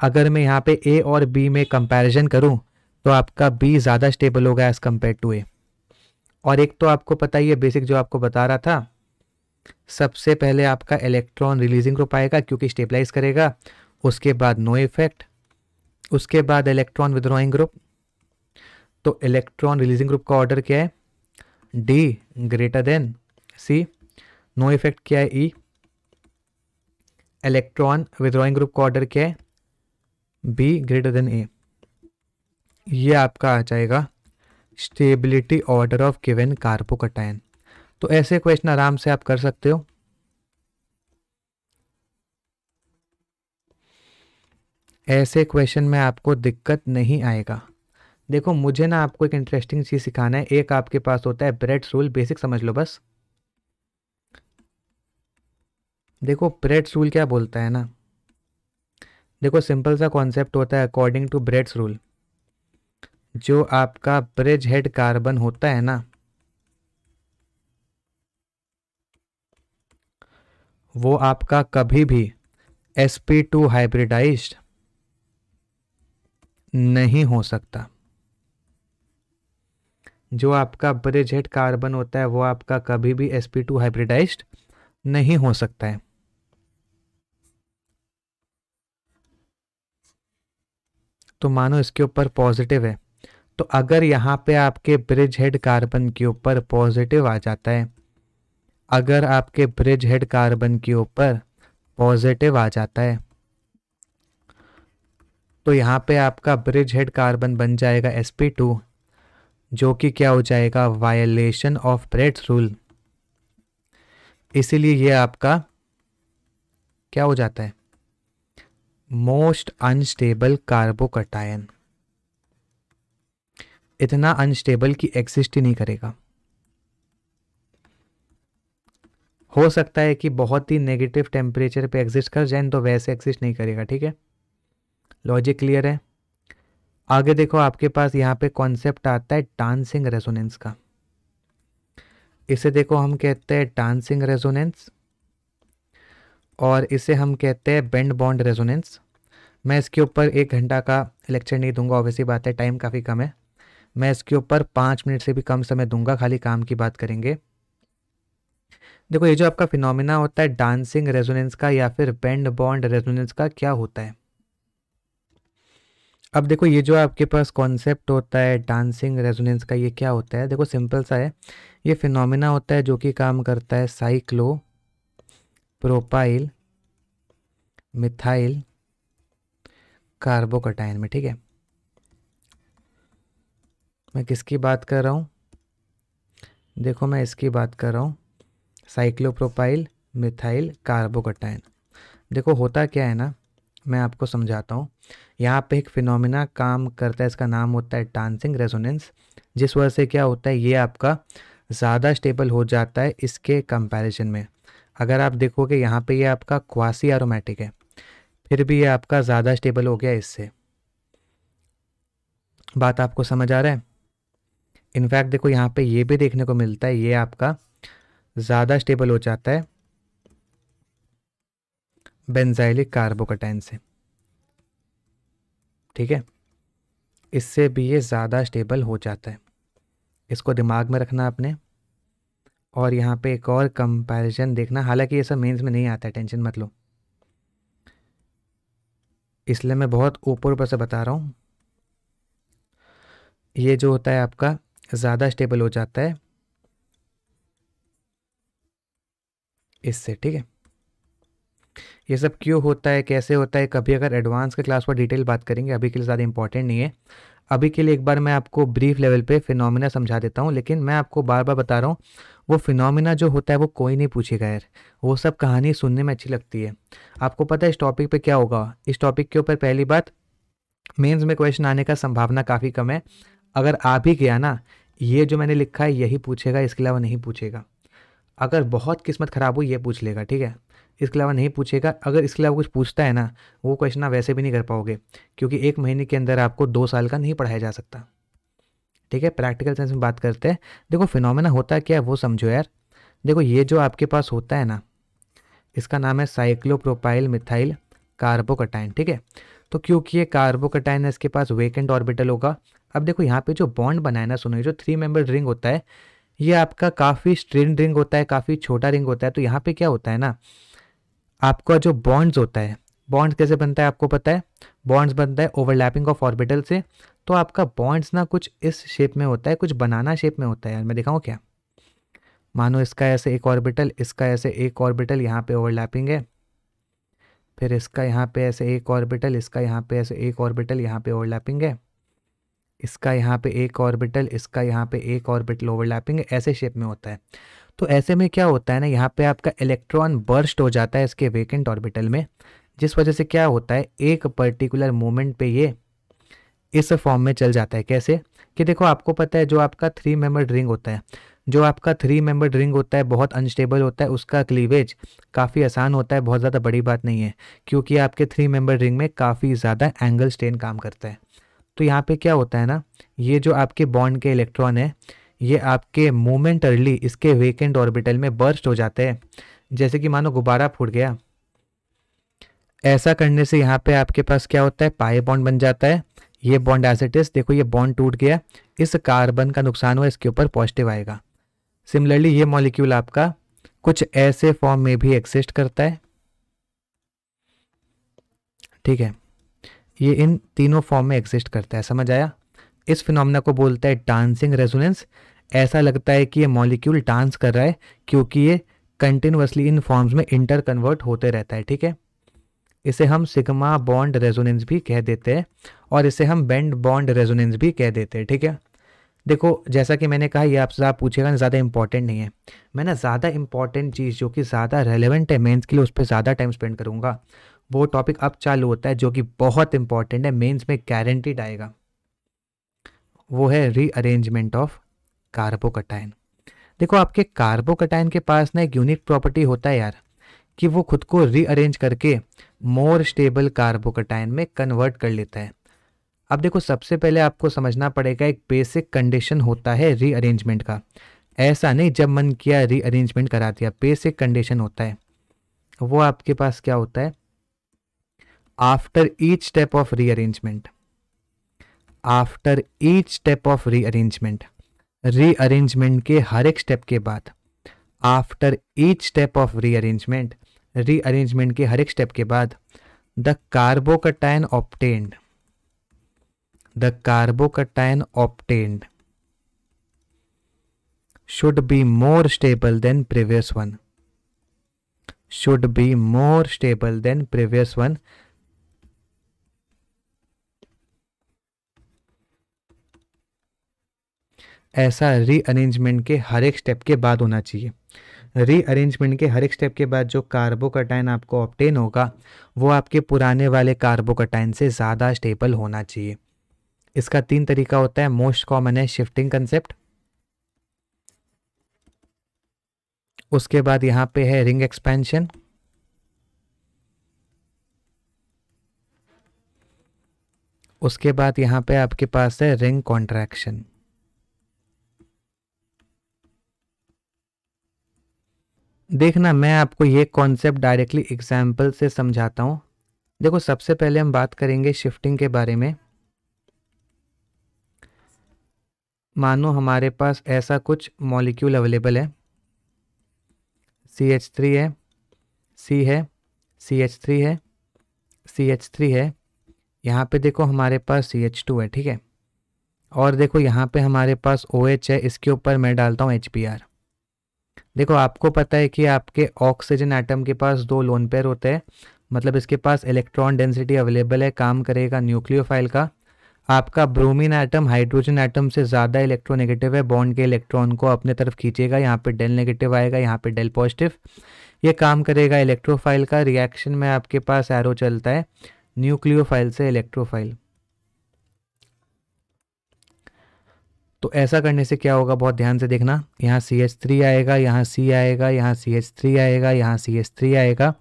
अगर मैं यहाँ पे ए और बी में कंपैरिजन करूँ तो आपका बी ज़्यादा स्टेबल होगा एज़ कम्पेयर टू ए और एक तो आपको पता ही है बेसिक जो आपको बता रहा था सबसे पहले आपका इलेक्ट्रॉन रिलीजिंग ग्रुप आएगा क्योंकि स्टेबलाइज करेगा उसके बाद नो इफेक्ट उसके बाद इलेक्ट्रॉन विद्रॉइंग ग्रुप तो इलेक्ट्रॉन रिलीजिंग ग्रुप का ऑर्डर क्या है D greater than C no effect क्या है E e, electron withdrawing group का ऑर्डर क्या है बी ग्रेटर देन ए ये आपका आ जाएगा stability order of given carbocation तो ऐसे क्वेश्चन आराम से आप कर सकते हो ऐसे क्वेश्चन में आपको दिक्कत नहीं आएगा देखो मुझे ना आपको एक इंटरेस्टिंग चीज़ सिखाना है एक आपके पास होता है ब्रेड रूल बेसिक समझ लो बस देखो ब्रेड्स रूल क्या बोलता है ना देखो सिंपल सा कॉन्सेप्ट होता है अकॉर्डिंग टू ब्रेड्स रूल जो आपका ब्रिज हेड कार्बन होता है ना वो आपका कभी भी sp2 हाइब्रिडाइज्ड नहीं हो सकता जो आपका ब्रिज हेड कार्बन होता है वो आपका कभी भी sp2 हाइब्रिडाइज्ड नहीं हो सकता है तो मानो इसके ऊपर पॉजिटिव है तो अगर यहाँ पे आपके ब्रिज हेड कार्बन के ऊपर पॉजिटिव आ जाता है अगर आपके ब्रिज हेड कार्बन के ऊपर पॉजिटिव आ जाता है तो यहाँ पे आपका ब्रिज हेड कार्बन बन जाएगा एस पी टू जो कि क्या हो जाएगा वायलेशन ऑफ ब्रेड्स रूल इसीलिए ये आपका क्या हो जाता है मोस्ट अनस्टेबल कार्बोकटायन इतना अनस्टेबल कि एग्जिस्ट ही नहीं करेगा हो सकता है कि बहुत ही नेगेटिव टेम्परेचर पे एग्जिस्ट कर जाए तो वैसे एग्जिस्ट नहीं करेगा ठीक है लॉजिक क्लियर है आगे देखो आपके पास यहाँ पे कॉन्सेप्ट आता है डांसिंग रेजोनेंस का इसे देखो हम कहते हैं डांसिंग रेजोनेंस और इसे हम कहते हैं बेंड बॉन्ड रेजोनेंस मैं इसके ऊपर एक घंटा का लेक्चर नहीं दूंगा ऑब्वियसली बात है टाइम काफ़ी कम है मैं इसके ऊपर पाँच मिनट से भी कम समय दूंगा खाली काम की बात करेंगे देखो ये जो आपका फिनोमिना होता है डांसिंग रेजोनेंस का या फिर बेंड बॉन्ड रेजोनेंस का क्या होता है अब देखो ये जो आपके पास कॉन्सेप्ट होता है डांसिंग रेजोनेंस का ये क्या होता है देखो सिंपल सा है ये फिनोमिना होता है जो कि काम करता है साइक्लो प्रोपाइल मिथाइल कार्बोकटाइन में ठीक है मैं किसकी बात कर रहा हूँ देखो मैं इसकी बात कर रहा हूँ साइक्लोप्रोपाइल मिथाइल कार्बोकटाइन देखो होता क्या है ना मैं आपको समझाता हूँ यहाँ पे एक फिनोमिना काम करता है इसका नाम होता है डांसिंग रेजोनेंस जिस वजह से क्या होता है ये आपका ज़्यादा स्टेबल हो जाता है इसके कंपैरिजन में अगर आप देखोगे यहाँ पे ये यह आपका क्वासी एरोमेटिक है फिर भी ये आपका ज़्यादा स्टेबल हो गया इससे बात आपको समझ आ रहा है इनफैक्ट देखो यहाँ पे ये भी देखने को मिलता है ये आपका ज़्यादा स्टेबल हो जाता है बेंजाइलिक कार्बोकटाइन से ठीक है इससे भी ये ज़्यादा स्टेबल हो जाता है इसको दिमाग में रखना आपने और यहाँ पे एक और कंपैरिजन देखना हालांकि ये सब मेंस में नहीं आता है टेंशन मत लो इसलिए मैं बहुत ऊपर ऊपर से बता रहा हूँ ये जो होता है आपका ज़्यादा स्टेबल हो जाता है इससे ठीक है ये सब क्यों होता है कैसे होता है कभी अगर एडवांस के क्लास पर डिटेल बात करेंगे अभी के लिए ज़्यादा इंपॉर्टेंट नहीं है अभी के लिए एक बार मैं आपको ब्रीफ लेवल पे फिनोमिना समझा देता हूँ लेकिन मैं आपको बार बार बता रहा हूँ वो फिनोमिना जो होता है वो कोई नहीं पूछेगा यार वो सब कहानी सुनने में अच्छी लगती है आपको पता है इस टॉपिक पे क्या होगा इस टॉपिक के ऊपर पहली बात मेंस में क्वेश्चन आने का संभावना काफ़ी कम है अगर आ भी गया ना ये जो मैंने लिखा है यही पूछेगा इसके अलावा नहीं पूछेगा अगर बहुत किस्मत ख़राब हो ये पूछ लेगा ठीक है इसके अलावा नहीं पूछेगा अगर इसके अलावा कुछ पूछता है ना वो क्वेश्चन आप वैसे भी नहीं कर पाओगे क्योंकि एक महीने के अंदर आपको दो साल का नहीं पढ़ाया जा सकता ठीक है प्रैक्टिकल सेंस में बात करते हैं देखो फिनोमेना होता क्या है वो समझो यार देखो ये जो आपके पास होता है ना इसका नाम है साइक्लोप्रोपाइल मिथाइल कार्बोकटाइन ठीक है तो क्योंकि ये कार्बोकटाइन है इसके पास वेकेंट ऑर्बिटल होगा अब देखो यहाँ पे जो बॉन्ड बनाया ना सुनो जो थ्री मेंबर रिंग होता है ये आपका काफ़ी स्ट्रेन रिंग होता है काफ़ी छोटा रिंग होता है तो यहाँ पे क्या होता है ना आपका जो बॉन्ड्स होता है बॉन्ड कैसे बनता है आपको पता है बॉन्ड्स बनता है ओवरलैपिंग ऑफ ऑर्बिटल से तो आपका बॉन्ड्स ना कुछ इस शेप में होता है कुछ बनाना शेप में होता है यार मैं दिखाऊँ क्या मानो इसका ऐसे एक ऑर्बिटल इसका ऐसे एक ऑर्बिटल यहाँ पे ओवरलैपिंग है फिर इसका यहाँ पे ऐसे एक ऑर्बिटल इसका यहाँ पे ऐसे एक ऑर्बिटल यहाँ पे ओवरलैपिंग है इसका यहाँ पे एक ऑर्बिटल इसका यहाँ पे एक ऑर्बिटल ओवरलैपिंग है ऐसे शेप में होता है तो ऐसे में क्या होता है ना यहाँ पे आपका इलेक्ट्रॉन बर्स्ट हो जाता है इसके वेकेंट ऑर्बिटल में जिस वजह से क्या होता है एक पर्टिकुलर मोमेंट पे ये इस फॉर्म में चल जाता है कैसे कि देखो आपको पता है जो आपका थ्री मेंबर रिंग होता है जो आपका थ्री मेंबर रिंग होता है बहुत अनस्टेबल होता है उसका क्लीवेज काफ़ी आसान होता है बहुत ज़्यादा बड़ी बात नहीं है क्योंकि आपके थ्री मेंबर रिंग में काफ़ी ज़्यादा एंगल स्टेन काम करता है तो यहाँ पे क्या होता है ना ये जो आपके बॉन्ड के इलेक्ट्रॉन है ये आपके मोमेंट अर्ली इसके वेकेंट ऑर्बिटल में बर्स्ट हो जाते हैं जैसे कि मानो गुब्बारा फूट गया ऐसा करने से यहाँ पे आपके पास क्या होता है पाए बॉन्ड बन जाता है ये बॉन्ड एसिटिस देखो ये बॉन्ड टूट गया इस कार्बन का नुकसान हुआ इसके ऊपर पॉजिटिव आएगा सिमिलरली ये मॉलिक्यूल आपका कुछ ऐसे फॉर्म में भी एक्सिस्ट करता है ठीक है ये इन तीनों फॉर्म में एक्सिस्ट करता है समझ आया इस फिनोमिना को बोलता है डांसिंग रेजोनेंस ऐसा लगता है कि ये मॉलिक्यूल डांस कर रहा है क्योंकि ये कंटिन्यूसली इन फॉर्म्स में इंटर कन्वर्ट होते रहता है ठीक है इसे हम सिग्मा बॉन्ड रेजोनेंस भी कह देते हैं और इसे हम बेंड बॉन्ड रेजोनेंस भी कह देते हैं ठीक है देखो जैसा कि मैंने कहा ये आपसे आप पूछेगा ना ज़्यादा इंपॉर्टेंट नहीं है मैं ना ज़्यादा इंपॉर्टेंट चीज़ जो कि ज़्यादा रेलिवेंट है मेन्स के लिए उस पर ज़्यादा टाइम स्पेंड करूँगा वो टॉपिक अब चालू होता है जो कि बहुत इंपॉर्टेंट है मेन्स में गारंटीड आएगा वो है रीअरेंजमेंट ऑफ कार्बोकटाइन देखो आपके कार्बोकटाइन के पास ना एक यूनिक प्रॉपर्टी होता है यार कि वो खुद को रीअरेंज करके मोर स्टेबल कार्बोकटाइन में कन्वर्ट कर लेता है अब देखो सबसे पहले आपको समझना पड़ेगा एक बेसिक कंडीशन होता है रीअरेंजमेंट का ऐसा नहीं जब मन किया रीअरेंजमेंट करा दिया बेसिक कंडीशन होता है वो आपके पास क्या होता है after each step of rearrangement after each step of rearrangement rearrangement के हर एक स्टेप के बाद after each step of rearrangement rearrangement के हर एक स्टेप के बाद the carbo carbocation obtained the carbo carbocation obtained should be more stable than previous one should be more stable than previous one ऐसा रीअरेंजमेंट के हर एक स्टेप के बाद होना चाहिए रीअरेंजमेंट के हर एक स्टेप के बाद जो कार्बोकटाइन आपको ऑप्टेन होगा वो आपके पुराने वाले कार्बोकटाइन से ज़्यादा स्टेबल होना चाहिए इसका तीन तरीका होता है मोस्ट कॉमन है शिफ्टिंग कंसेप्ट उसके बाद यहाँ पे है रिंग एक्सपेंशन उसके बाद यहाँ पे आपके पास है रिंग कॉन्ट्रैक्शन देखना मैं आपको ये कॉन्सेप्ट डायरेक्टली एग्जाम्पल से समझाता हूँ देखो सबसे पहले हम बात करेंगे शिफ्टिंग के बारे में मानो हमारे पास ऐसा कुछ मॉलिक्यूल अवेलेबल है सी एच थ्री है सी है सी एच थ्री है सी एच थ्री है यहाँ पे देखो हमारे पास सी एच टू है ठीक है और देखो यहाँ पे हमारे पास ओ OH एच है इसके ऊपर मैं डालता हूँ एच पी आर देखो आपको पता है कि आपके ऑक्सीजन एटम के पास दो लोन पेयर होते हैं मतलब इसके पास इलेक्ट्रॉन डेंसिटी अवेलेबल है काम करेगा न्यूक्लियोफाइल का आपका ब्रोमीन आइटम हाइड्रोजन आइटम से ज़्यादा इलेक्ट्रोनेगेटिव है बॉन्ड के इलेक्ट्रॉन को अपने तरफ खींचेगा यहाँ पे डेल नेगेटिव आएगा यहाँ पे डेल पॉजिटिव ये काम करेगा इलेक्ट्रोफाइल का रिएक्शन में आपके पास एरो चलता है न्यूक्लियोफाइल से इलेक्ट्रोफाइल तो ऐसा करने से क्या होगा बहुत ध्यान से देखना यहाँ सी एच थ्री आएगा यहाँ सी आएगा यहाँ सी एच थ्री आएगा यहाँ सी एच थ्री आएगा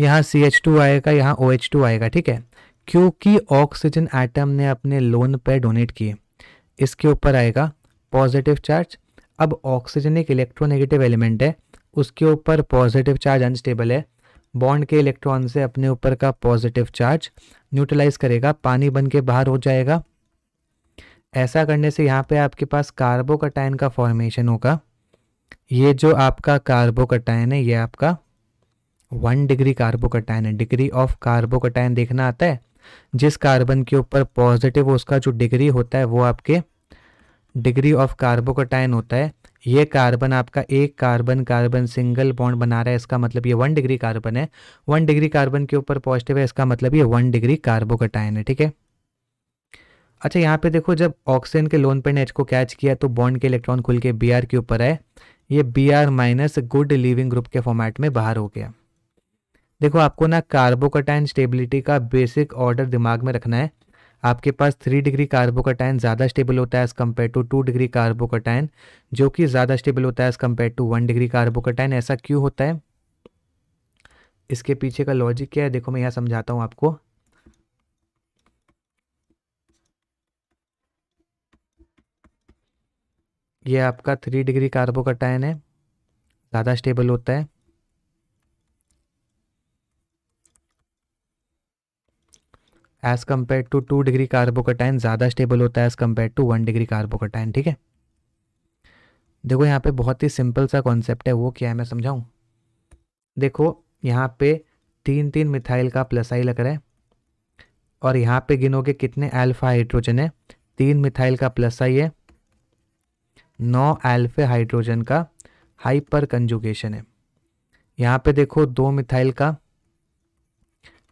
यहाँ सी एच टू आएगा यहाँ ओ एच टू आएगा ठीक है क्योंकि ऑक्सीजन एटम ने अपने लोन पर डोनेट किए इसके ऊपर आएगा पॉजिटिव चार्ज अब ऑक्सीजन एक इलेक्ट्रोनेगेटिव एलिमेंट है उसके ऊपर पॉजिटिव चार्ज अनस्टेबल है बॉन्ड के इलेक्ट्रॉन से अपने ऊपर का पॉजिटिव चार्ज न्यूट्रलाइज करेगा पानी बन के बाहर हो जाएगा ऐसा करने से यहाँ पे आपके पास कार्बोकटाइन का फॉर्मेशन होगा ये जो आपका कार्बोकटाइन है ये आपका वन डिग्री कार्बोकटाइन है डिग्री ऑफ कार्बोकटाइन देखना आता है जिस कार्बन के ऊपर पॉजिटिव उसका जो डिग्री होता है वो आपके डिग्री ऑफ कार्बोकटाइन होता है ये कार्बन आपका एक कार्बन कार्बन सिंगल बॉन्ड बना रहा है इसका मतलब ये वन डिग्री कार्बन है वन डिग्री कार्बन के ऊपर पॉजिटिव है इसका मतलब ये वन डिग्री कार्बोकटाइन है ठीक है अच्छा यहाँ पे देखो जब ऑक्सीजन के लोन पर ने एच को कैच किया तो बॉन्ड के इलेक्ट्रॉन खुल के बी के ऊपर आए ये B R minus good leaving group के फॉर्मेट में बाहर हो गया देखो आपको ना कार्बोकटाइन स्टेबिलिटी का बेसिक ऑर्डर दिमाग में रखना है आपके पास थ्री डिग्री कार्बोकटाइन ज़्यादा स्टेबल होता है as compare to two degree carbocation जो कि ज़्यादा स्टेबल होता है as compare to one degree carbocation ऐसा क्यों होता है इसके पीछे का लॉजिक क्या है देखो मैं यहाँ समझाता हूँ आपको ये आपका थ्री डिग्री कटाइन है ज़्यादा स्टेबल होता है as compare to two degree carbocation ज़्यादा स्टेबल होता है as compare to one degree carbocation ठीक है देखो यहाँ पे बहुत ही सिंपल सा कॉन्सेप्ट है वो क्या है मैं समझाऊँ देखो यहाँ पे तीन तीन मिथाइल का प्लस आई लग रहा है और यहाँ पे गिनोगे कितने अल्फा हाइड्रोजन है तीन मिथाइल का प्लस आई है नौ एल्फे हाइड्रोजन का हाइपर कंजुगेशन है यहाँ पे देखो दो मिथाइल का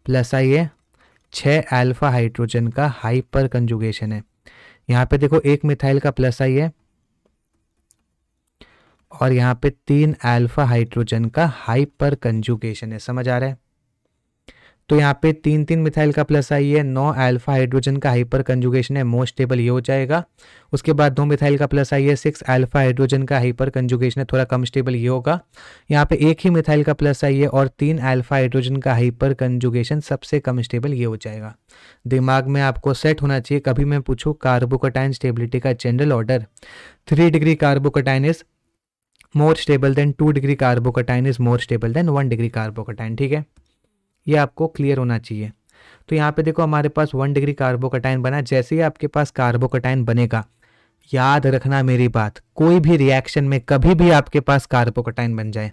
प्लस आई है छः एल्फा हाइड्रोजन का हाइपर कंजुगेशन है यहाँ पे देखो एक मिथाइल का प्लस आई है और यहाँ पे तीन एल्फा हाइड्रोजन का हाइपर कंजुगेशन है समझ आ रहा है तो यहाँ पे तीन तीन मिथाइल का प्लस आई है नौ अल्फा हाइड्रोजन का हाइपर कंजुगेशन है मोस्ट स्टेबल ये हो जाएगा उसके बाद दो मिथाइल का प्लस आई है सिक्स अल्फा हाइड्रोजन का हाइपर कंजुगेशन है थोड़ा कम स्टेबल ये होगा यहाँ पे एक ही मिथाइल का प्लस आई है और तीन अल्फा हाइड्रोजन का हाइपर कंजुगेशन सबसे कम स्टेबल ये हो जाएगा दिमाग में आपको सेट होना चाहिए कभी मैं पूछूँ कार्बोकोटाइन स्टेबिलिटी का general order three degree carbocation is more stable than two degree carbocation is more stable than one degree carbocation ठीक है ये आपको क्लियर होना चाहिए तो यहाँ पे देखो हमारे पास वन डिग्री कार्बोकटाइन बना जैसे ही आपके पास कार्बोकटाइन बनेगा याद रखना मेरी बात कोई भी रिएक्शन में कभी भी आपके पास कार्बोकटाइन बन जाए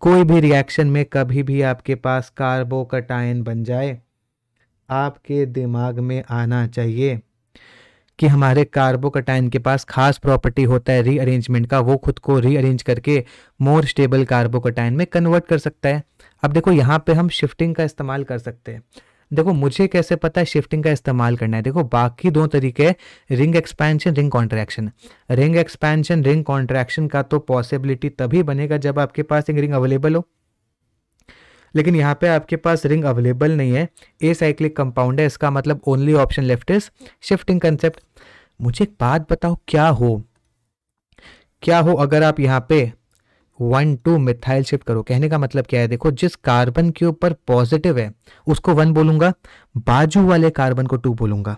कोई भी रिएक्शन में कभी भी आपके पास कार्बोकटाइन बन जाए आपके दिमाग में आना चाहिए कि हमारे कार्बोकटाइन के पास खास प्रॉपर्टी होता है रीअरेंजमेंट का वो खुद को रीअरेंज करके मोर स्टेबल कार्बोकटाइन में कन्वर्ट कर सकता है अब देखो यहाँ पे हम शिफ्टिंग का इस्तेमाल कर सकते हैं देखो मुझे कैसे पता है शिफ्टिंग का इस्तेमाल करना है देखो बाकी दो तरीके ring expansion ring contraction ring expansion ring contraction का तो पॉसिबिलिटी तभी बनेगा जब आपके पास एक रिंग अवेलेबल हो लेकिन यहाँ पे आपके पास रिंग अवेलेबल नहीं है ए साइक्लिक कंपाउंड है इसका मतलब only option left is shifting concept मुझे एक बात बताओ क्या हो क्या हो अगर आप यहाँ पे वन टू मिथाइल शिफ्ट करो कहने का मतलब क्या है देखो जिस कार्बन के ऊपर पॉजिटिव है उसको वन बोलूंगा बाजू वाले कार्बन को टू बोलूंगा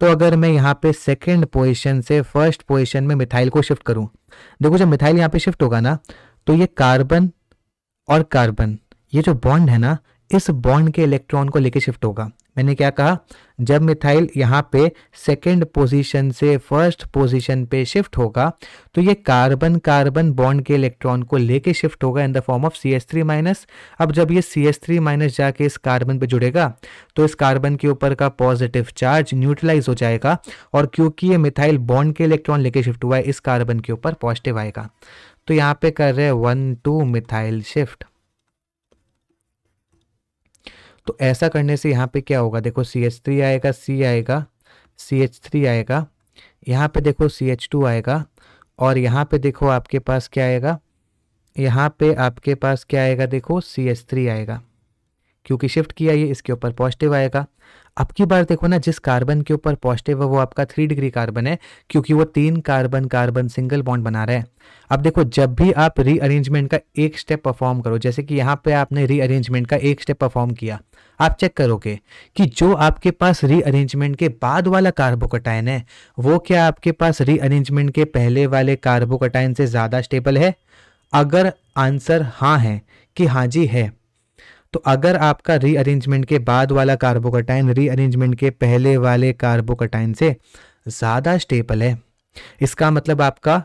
तो अगर मैं यहाँ पे सेकेंड पोजिशन से फर्स्ट पोजिशन में मिथाइल को शिफ्ट करूँ देखो जब मिथाइल यहाँ पे शिफ्ट होगा ना तो ये कार्बन और कार्बन ये जो बॉन्ड है ना इस बॉन्ड के इलेक्ट्रॉन को लेके शिफ्ट होगा मैंने क्या कहा जब मिथाइल यहाँ पे सेकेंड पोजीशन से फर्स्ट पोजीशन पे शिफ्ट होगा तो ये कार्बन कार्बन बॉन्ड के इलेक्ट्रॉन को लेके शिफ्ट होगा in the form of C S three minus अब जब ये सी एस थ्री माइनस जाके इस कार्बन पे जुड़ेगा तो इस कार्बन के ऊपर का पॉजिटिव चार्ज न्यूट्रलाइज हो जाएगा और क्योंकि ये मिथाइल बॉन्ड के इलेक्ट्रॉन लेके शिफ्ट हुआ है इस कार्बन के ऊपर पॉजिटिव आएगा तो यहाँ पे कर रहे हैं वन टू मिथाइल शिफ्ट तो ऐसा करने से यहाँ पे क्या होगा देखो सी एच थ्री आएगा सी आएगा सी एच थ्री आएगा यहाँ पे देखो सी एच टू आएगा और यहाँ पे देखो आपके पास क्या आएगा यहाँ पे आपके पास क्या आएगा देखो सी एच थ्री आएगा क्योंकि शिफ्ट किया ये इसके ऊपर पॉजिटिव आएगा अब की बार देखो ना जिस कार्बन के ऊपर पॉजिटिव है वो आपका थ्री डिग्री कार्बन है क्योंकि वो तीन कार्बन कार्बन सिंगल बॉन्ड बना रहे हैं अब देखो जब भी आप रीअरेंजमेंट का एक स्टेप परफॉर्म करो जैसे कि यहाँ पे आपने रीअरेंजमेंट का एक स्टेप परफॉर्म किया आप चेक करोगे कि जो आपके पास रीअरेंजमेंट के बाद वाला कार्बोकटाइन है वो क्या आपके पास रीअरेंजमेंट के पहले वाले कार्बोकटाइन से ज़्यादा स्टेबल है अगर आंसर हाँ है कि हाँ जी है तो अगर आपका रीअरेंजमेंट के बाद वाला कार्बोकटाइन रीअरेंजमेंट के पहले वाले कार्बोकटाइन से ज़्यादा स्टेबल है इसका मतलब आपका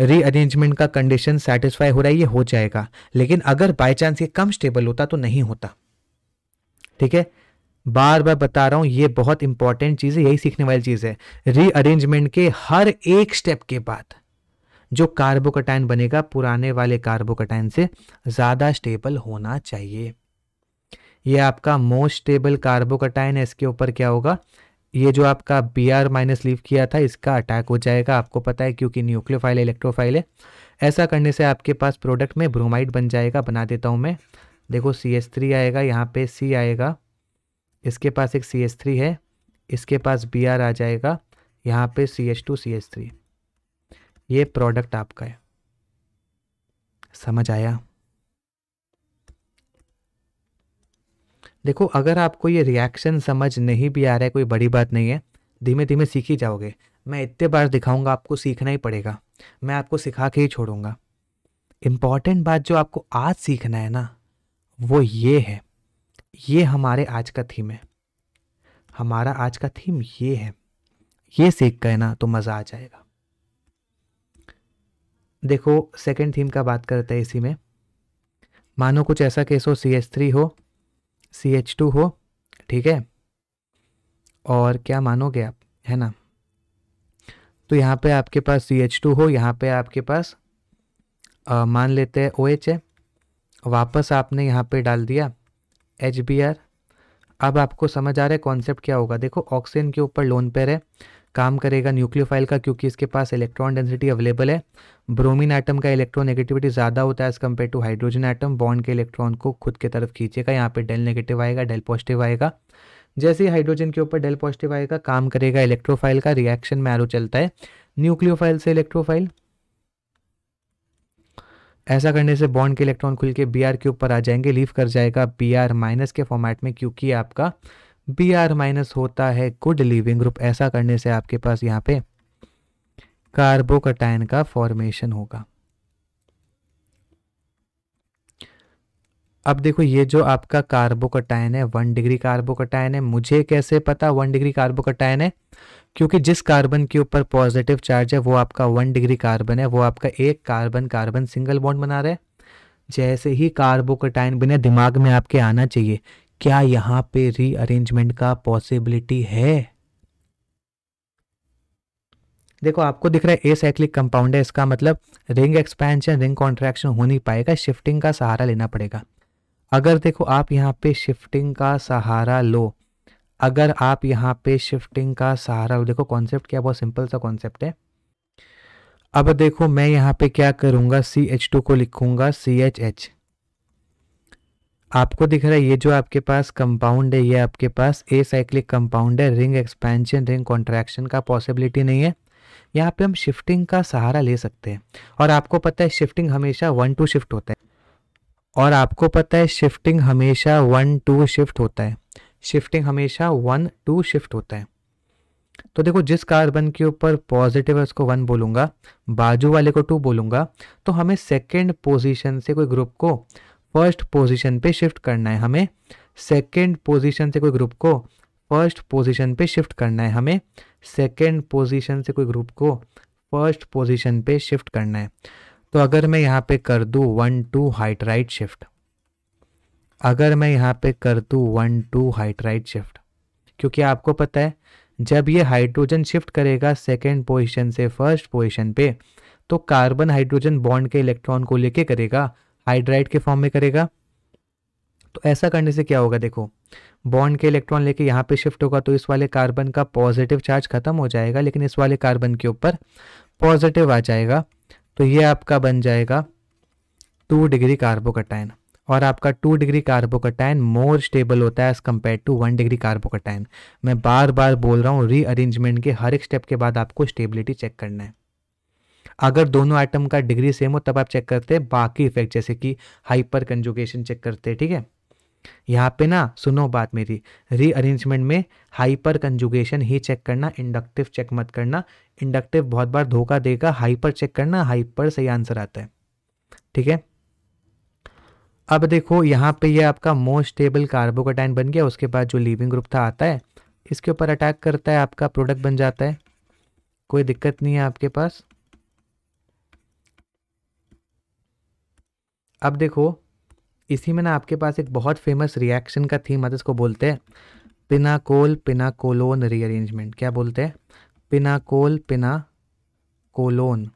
रीअरेंजमेंट का कंडीशन सेटिस्फाई हो रहा है ये हो जाएगा लेकिन अगर बाई चांस ये कम स्टेबल होता तो नहीं होता ठीक है बार बार बता रहा हूं ये बहुत इंपॉर्टेंट चीज़ है यही सीखने वाली चीज़ है रीअरेंजमेंट के हर एक स्टेप के बाद जो कार्बोकटाइन बनेगा पुराने वाले कार्बोकटाइन से ज़्यादा स्टेबल होना चाहिए ये आपका मोस्ट स्टेबल कार्बोकटाइन है इसके ऊपर क्या होगा ये जो आपका बी आर माइनस लीव किया था इसका अटैक हो जाएगा आपको पता है क्योंकि न्यूक्लियोफाइल है इलेक्ट्रोफाइल है ऐसा करने से आपके पास प्रोडक्ट में ब्रोमाइड बन जाएगा बना देता हूँ मैं देखो सी एस थ्री आएगा यहाँ पे सी आएगा इसके पास एक सी एस थ्री है इसके पास बी आर आ जाएगा यहाँ पे C H two C S three ये प्रोडक्ट आपका है समझ आया देखो अगर आपको ये रिएक्शन समझ नहीं भी आ रहा है कोई बड़ी बात नहीं है धीमे धीमे सीख ही जाओगे मैं इतने बार दिखाऊंगा आपको सीखना ही पड़ेगा मैं आपको सिखा के ही छोड़ूंगा इम्पॉर्टेंट बात जो आपको आज सीखना है ना वो ये है ये हमारे आज का थीम है हमारा आज का थीम ये है ये सीख गए ना तो मज़ा आ जाएगा देखो सेकंड थीम का बात करते हैं इसी में मानो कुछ ऐसा केस हो सी एस थ्री हो सी एच टू हो ठीक है और क्या मानोगे आप है ना तो यहाँ पे आपके पास सी एच टू हो यहाँ पे आपके पास आ, मान लेते हैं ओ एच है वापस आपने यहाँ पे डाल दिया एच बी आर अब आपको समझ आ रहा है कॉन्सेप्ट क्या होगा देखो ऑक्सीजन के ऊपर लोन पेयर है काम करेगा न्यूक्लियोफाइल का क्योंकि इसके पास इलेक्ट्रॉन डेंसिटी अवेलेबल है ब्रोमीन आइटम का इलेक्ट्रोनेगेटिविटी ज़्यादा होता है as compare to hydrogen atom bond के इलेक्ट्रॉन को खुद के तरफ खींचेगा यहाँ पर डेल नेगेटिव आएगा डेल पॉजिटिव आएगा जैसे ही हाइड्रोजन के ऊपर डेल पॉजिटिव आएगा काम करेगा इलेक्ट्रोफाइल का रिएक्शन में आरो चलता है न्यूक्लियोफाइल से इलेक्ट्रोफाइल ऐसा करने से बॉन्ड के इलेक्ट्रॉन खुल के बी के ऊपर आ जाएंगे लीव कर जाएगा बी माइनस के फॉर्मेट में क्योंकि आपका बी आर माइनस होता है गुड लिविंग ग्रुप ऐसा करने से आपके पास यहाँ पे कार्बोकटाइन का फॉर्मेशन होगा अब देखो ये जो आपका कार्बोकटाइन है वन डिग्री कार्बोकटाइन है मुझे कैसे पता वन डिग्री कार्बोकटाइन है क्योंकि जिस कार्बन के ऊपर पॉजिटिव चार्ज है वो आपका वन डिग्री कार्बन है वो आपका एक कार्बन कार्बन सिंगल बॉन्ड बना रहा है जैसे ही कार्बोकटाइन बिना दिमाग में आपके आना चाहिए क्या यहाँ पे रीअरेंजमेंट का पॉसिबिलिटी है देखो आपको दिख रहा है ए साइक्लिक कंपाउंड है इसका मतलब रिंग एक्सपेंशन रिंग कॉन्ट्रैक्शन हो नहीं पाएगा शिफ्टिंग का सहारा लेना पड़ेगा अगर देखो आप यहाँ पे शिफ्टिंग का सहारा लो अगर आप यहाँ पे शिफ्टिंग का सहारा लो देखो कॉन्सेप्ट क्या बहुत सिंपल सा कॉन्सेप्ट है अब देखो मैं यहाँ पे क्या करूंगा सी एच टू को लिखूंगा सी एच एच आपको दिख रहा है ये जो आपके पास कंपाउंड है ये आपके पास ए साइक्लिक कंपाउंड है रिंग एक्सपेंशन रिंग कॉन्ट्रैक्शन का पॉसिबिलिटी नहीं है यहाँ पे हम शिफ्टिंग का सहारा ले सकते हैं और आपको पता है शिफ्टिंग हमेशा वन टू शिफ्ट होता है और आपको पता है शिफ्टिंग हमेशा वन टू शिफ्ट होता है शिफ्टिंग हमेशा वन टू शिफ्ट होता है तो देखो जिस कार्बन के ऊपर पॉजिटिव है उसको वन बोलूँगा बाजू वाले को टू बोलूँगा तो हमें सेकेंड पोजिशन से कोई ग्रुप को फर्स्ट पोजीशन पे शिफ्ट करना है हमें सेकंड पोजीशन से कोई ग्रुप को फर्स्ट पोजीशन पे शिफ्ट करना है हमें सेकंड पोजीशन से कोई ग्रुप को फर्स्ट पोजीशन पे शिफ्ट करना है तो अगर मैं यहाँ पे कर दूँ one two hydride shift अगर मैं यहाँ पे कर दूँ one two hydride shift क्योंकि आपको पता है जब ये हाइड्रोजन शिफ्ट करेगा सेकेंड पोजिशन से फर्स्ट पोजिशन पे तो कार्बन हाइड्रोजन बॉन्ड के इलेक्ट्रॉन को लेके करेगा हाइड्राइड के फॉर्म में करेगा तो ऐसा करने से क्या होगा देखो बॉन्ड के इलेक्ट्रॉन लेके यहाँ पे शिफ्ट होगा तो इस वाले कार्बन का पॉजिटिव चार्ज खत्म हो जाएगा लेकिन इस वाले कार्बन के ऊपर पॉजिटिव आ जाएगा तो ये आपका बन जाएगा टू डिग्री कार्बोकटाइन और आपका two degree carbocation more stable होता है as compare to one degree carbocation मैं बार बार बोल रहा हूँ रीअरेंजमेंट के हर एक स्टेप के बाद आपको स्टेबिलिटी चेक करना है अगर दोनों आइटम का डिग्री सेम हो तब आप चेक करते हैं बाकी इफेक्ट जैसे कि हाइपर कंजुगेशन चेक करते हैं ठीक है यहाँ पे ना सुनो बात मेरी रीअरेंजमेंट में हाइपर कंजुगेशन ही चेक करना इंडक्टिव चेक मत करना इंडक्टिव बहुत बार धोखा देगा हाइपर चेक करना हाइपर सही आंसर आता है ठीक है अब देखो यहाँ पे ये यह आपका मोस्ट स्टेबल कार्बोकोटाइन बन गया उसके बाद जो लीविंग ग्रुप था आता है इसके ऊपर अटैक करता है आपका प्रोडक्ट बन जाता है कोई दिक्कत नहीं है आपके पास अब देखो इसी में ना आपके पास एक बहुत फेमस रिएक्शन का थीम है इसको बोलते हैं पिनाकोल पिनाकोलोन रीअरेंजमेंट क्या बोलते हैं pinacolone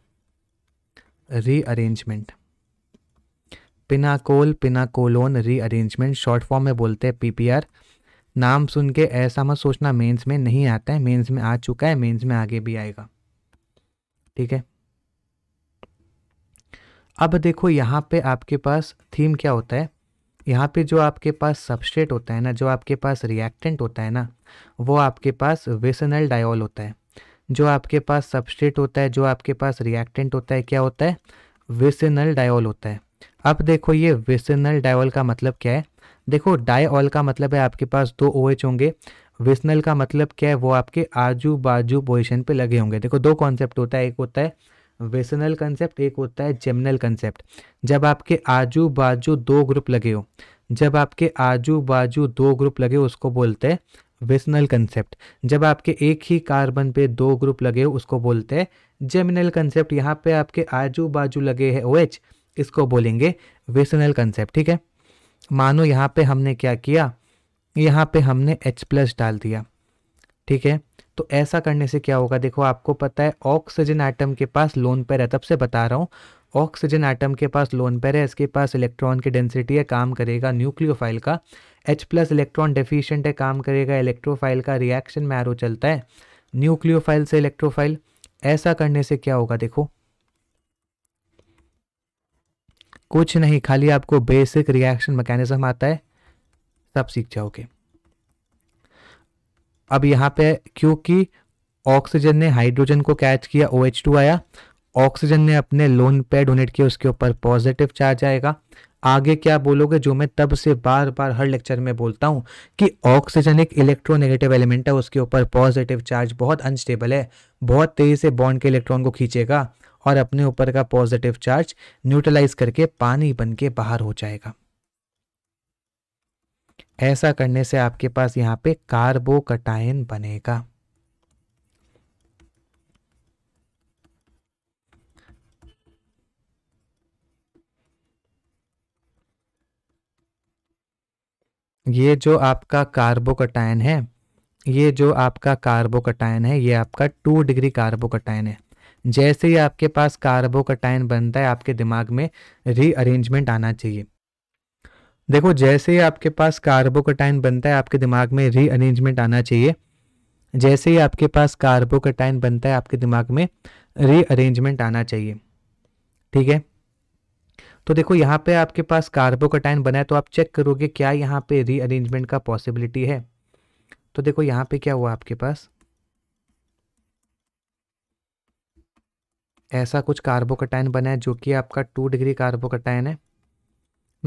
rearrangement pinacol pinacolone rearrangement short form में बोलते हैं पीपीआर नाम सुन के ऐसा मत सोचना मेंस में नहीं आता है मेंस में आ चुका है मेंस में आगे भी आएगा ठीक है अब देखो यहाँ पे आपके पास थीम क्या होता है यहाँ पे जो आपके पास सबस्ट्रेट होता है ना जो आपके पास रिएक्टेंट होता है ना वो आपके पास वेसनल डायोल होता है जो आपके पास सबस्ट्रेट होता है जो आपके पास रिएक्टेंट होता है क्या होता है वेसनल डायोल होता है अब देखो ये वेसनल डायोल का मतलब क्या है देखो डायऑल का मतलब है आपके पास दो ओ OH होंगे वेसनल का मतलब क्या है वो आपके आजू बाजू पोजिशन पर लगे होंगे देखो दो कॉन्सेप्ट होता है एक होता है वेसनल कंसेप्ट एक होता है जेमनल कंसेप्ट जब आपके आजू बाजू दो ग्रुप लगे हो जब आपके आजू बाजू दो ग्रुप लगे हो उसको बोलते हैं वेसनल कंसेप्ट जब आपके एक ही कार्बन पे दो ग्रुप लगे हो उसको बोलते हैं जेमिनल कंसेप्ट यहाँ पे आपके आजू बाजू लगे है ओ OH, इसको बोलेंगे वेसनल कंसेप्ट ठीक है मानो यहाँ पे हमने क्या किया यहाँ पे हमने H प्लस डाल दिया ठीक है तो ऐसा करने से क्या होगा देखो आपको पता है ऑक्सीजन आइटम के पास लोन पेर है तब से बता रहा हूँ ऑक्सीजन आइटम के पास लोन पेयर है इसके पास इलेक्ट्रॉन की डेंसिटी है काम करेगा न्यूक्लियोफाइल का एच प्लस इलेक्ट्रॉन डेफिशियंट है काम करेगा इलेक्ट्रोफाइल का रिएक्शन में चलता है न्यूक्लियोफाइल से इलेक्ट्रोफाइल ऐसा करने से क्या होगा देखो कुछ नहीं खाली आपको बेसिक रिएक्शन मैकेनिज्म आता है सब सीख जाओगे अब यहाँ पे क्योंकि ऑक्सीजन ने हाइड्रोजन को कैच किया ओ OH टू आया ऑक्सीजन ने अपने लोन पे डोनेट किया उसके ऊपर पॉजिटिव चार्ज आएगा आगे क्या बोलोगे जो मैं तब से बार बार हर लेक्चर में बोलता हूँ कि ऑक्सीजन एक इलेक्ट्रोनेगेटिव एलिमेंट है उसके ऊपर पॉजिटिव चार्ज बहुत अनस्टेबल है बहुत तेज़ी से बॉन्ड के इलेक्ट्रॉन को खींचेगा और अपने ऊपर का पॉजिटिव चार्ज न्यूट्रलाइज करके पानी बन के बाहर हो जाएगा ऐसा करने से आपके पास यहाँ पे कार्बोकटाइन बनेगा ये जो आपका कार्बोकटाइन है ये जो आपका कार्बोकटाइन है ये आपका टू डिग्री कार्बोकटाइन है जैसे ही आपके पास कार्बोकटाइन बनता है आपके दिमाग में रीअरेंजमेंट आना चाहिए देखो जैसे ही आपके पास कार्बोकटाइन बनता है आपके दिमाग में रीअरेंजमेंट आना चाहिए जैसे ही आपके पास कार्बोकटाइन बनता है आपके दिमाग में रीअरेंजमेंट आना चाहिए ठीक है तो देखो यहाँ पे आपके पास कार्बोकटाइन बना है तो आप चेक करोगे क्या यहाँ पे रीअरेंजमेंट का पॉसिबिलिटी है तो देखो यहाँ पे क्या हुआ आपके पास ऐसा कुछ कार्बोकटाइन बना है जो कि आपका टू डिग्री कार्बोकटाइन है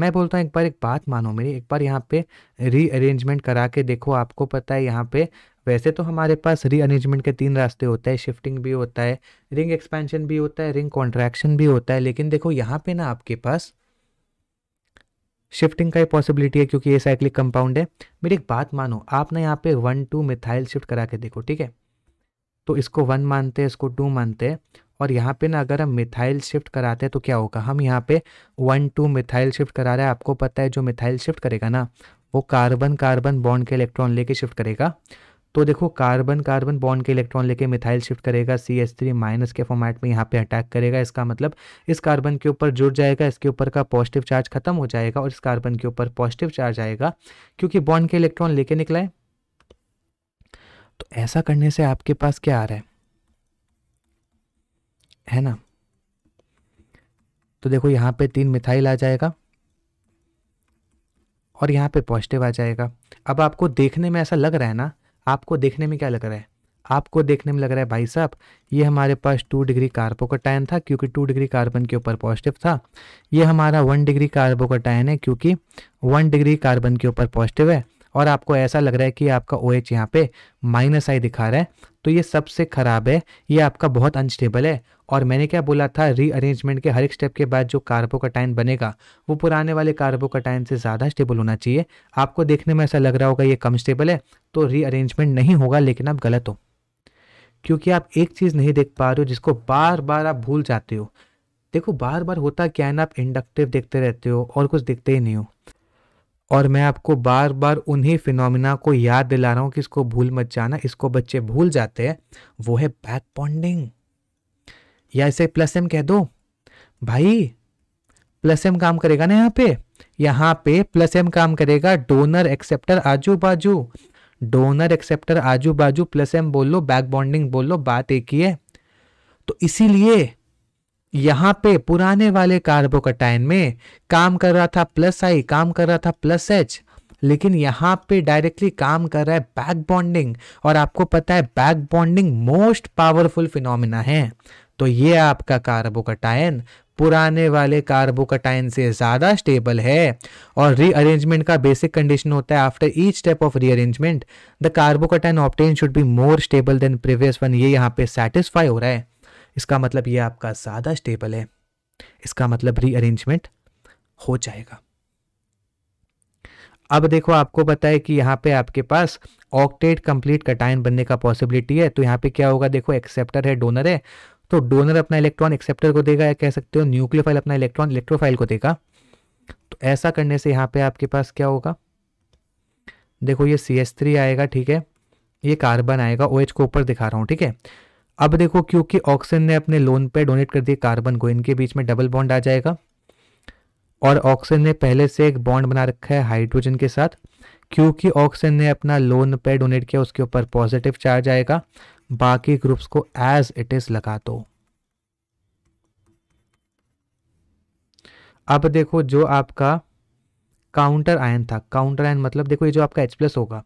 मैं बोलता हूँ एक बार एक बात मानो मेरी एक बार यहाँ पे रीअरेंजमेंट करा के देखो आपको पता है यहाँ पे वैसे तो हमारे पास रीअरेंजमेंट के तीन रास्ते होते हैं शिफ्टिंग भी होता है रिंग एक्सपेंशन भी होता है रिंग कॉन्ट्रैक्शन भी होता है लेकिन देखो यहाँ पे ना आपके पास शिफ्टिंग का ही पॉसिबिलिटी है क्योंकि ये साइक्लिक कंपाउंड है मेरी एक बात मानो आप ना यहाँ पे वन टू मिथाइल शिफ्ट करा के देखो ठीक है तो इसको वन मानते हैं इसको टू मानते हैं और यहाँ पे ना अगर हम मिथाइल शिफ्ट कराते हैं तो क्या होगा हम यहाँ पे वन टू मिथाइल शिफ्ट करा रहे हैं आपको पता है जो मिथाइल शिफ्ट करेगा ना वो कार्बन कार्बन बॉन्ड के इलेक्ट्रॉन लेके शिफ्ट करेगा तो देखो कार्बन कार्बन बॉन्ड के इलेक्ट्रॉन लेके मिथाइल शिफ्ट करेगा सी एस थ्री माइनस के फॉर्मेट में यहाँ पे अटैक करेगा इसका मतलब इस कार्बन के ऊपर जुड़ जाएगा इसके ऊपर का पॉजिटिव चार्ज खत्म हो जाएगा और इस कार्बन के ऊपर पॉजिटिव चार्ज आएगा क्योंकि बॉन्ड के इलेक्ट्रॉन लेके निकला है तो ऐसा करने से आपके पास क्या आ रहा है है ना तो देखो यहाँ पे तीन मिथाइल आ जाएगा और यहाँ पे पॉजिटिव आ जाएगा अब आपको देखने में ऐसा लग रहा है ना आपको देखने में क्या लग रहा है आपको देखने में लग रहा है भाई साहब ये हमारे पास टू डिग्री कार्बो का टाइन था क्योंकि टू डिग्री कार्बन के ऊपर पॉजिटिव था ये हमारा वन डिग्री कार्बो का टाइन है क्योंकि वन डिग्री कार्बन के ऊपर पॉजिटिव है और आपको ऐसा लग रहा है कि आपका ओ OH एच यहाँ पे माइनस आई दिखा रहा है तो ये सबसे ख़राब है ये आपका बहुत अनस्टेबल है और मैंने क्या बोला था रीअरेंजमेंट के हर एक स्टेप के बाद जो कार्बोकाटाइन बनेगा वो पुराने वाले कार्बोकाटाइन से ज़्यादा स्टेबल होना चाहिए आपको देखने में ऐसा लग रहा होगा ये कम स्टेबल है तो रीअरेंजमेंट नहीं होगा लेकिन आप गलत हो क्योंकि आप एक चीज़ नहीं देख पा रहे हो जिसको बार बार आप भूल जाते हो देखो बार बार होता क्या है ना आप इंडक्टिव देखते रहते हो और कुछ देखते ही नहीं हो और मैं आपको बार बार उन्हीं फिनोमिना को याद दिला रहा हूं कि इसको भूल मत जाना इसको बच्चे भूल जाते हैं वो है बैक बॉन्डिंग या इसे प्लस एम कह दो भाई प्लस एम काम करेगा ना यहाँ पे यहाँ पे प्लस एम काम करेगा डोनर एक्सेप्टर आजू बाजू डोनर एक्सेप्टर आजू बाजू प्लस एम बोल लो बैक बॉन्डिंग बोल लो बात एक ही है तो इसीलिए यहाँ पे पुराने वाले कार्बोकटाइन में काम कर रहा था प्लस आई काम कर रहा था प्लस एच लेकिन यहाँ पे डायरेक्टली काम कर रहा है बैक बॉन्डिंग और आपको पता है back bonding most powerful phenomena है तो ये आपका कार्बोकटाइन पुराने वाले कार्बोकटाइन से ज़्यादा स्टेबल है और रीअरेंजमेंट का बेसिक कंडीशन होता है after each step of rearrangement the carbocation obtained should be more stable than previous one ये यहाँ पे सेटिस्फाई हो रहा है इसका मतलब ये आपका ज़्यादा स्टेबल है इसका मतलब रीअरेंजमेंट हो जाएगा अब देखो आपको पता है कि यहाँ पे आपके पास ऑक्टेट कंप्लीट कटाइन बनने का पॉसिबिलिटी है तो यहाँ पे क्या होगा देखो एक्सेप्टर है डोनर है तो डोनर अपना इलेक्ट्रॉन एक्सेप्टर को देगा या कह सकते हो न्यूक्लियोफाइल अपना इलेक्ट्रॉन इलेक्ट्रोफाइल को देगा तो ऐसा करने से यहाँ पे आपके पास क्या होगा देखो ये सी एस थ्री आएगा ठीक है ये कार्बन आएगा ओ OH एच को ऊपर दिखा रहा हूँ ठीक है अब देखो क्योंकि ऑक्सीजन ने अपने लोन पे डोनेट कर दिए कार्बन को इनके बीच में डबल बॉन्ड आ जाएगा और ऑक्सीजन ने पहले से एक बॉन्ड बना रखा है हाइड्रोजन के साथ क्योंकि ऑक्सीजन ने अपना लोन पे डोनेट किया उसके ऊपर पॉजिटिव चार्ज आएगा बाकी ग्रुप्स को एज इट इज लगा दो अब देखो जो आपका काउंटर आयन था काउंटर आयन मतलब देखो ये जो आपका एच प्लस होगा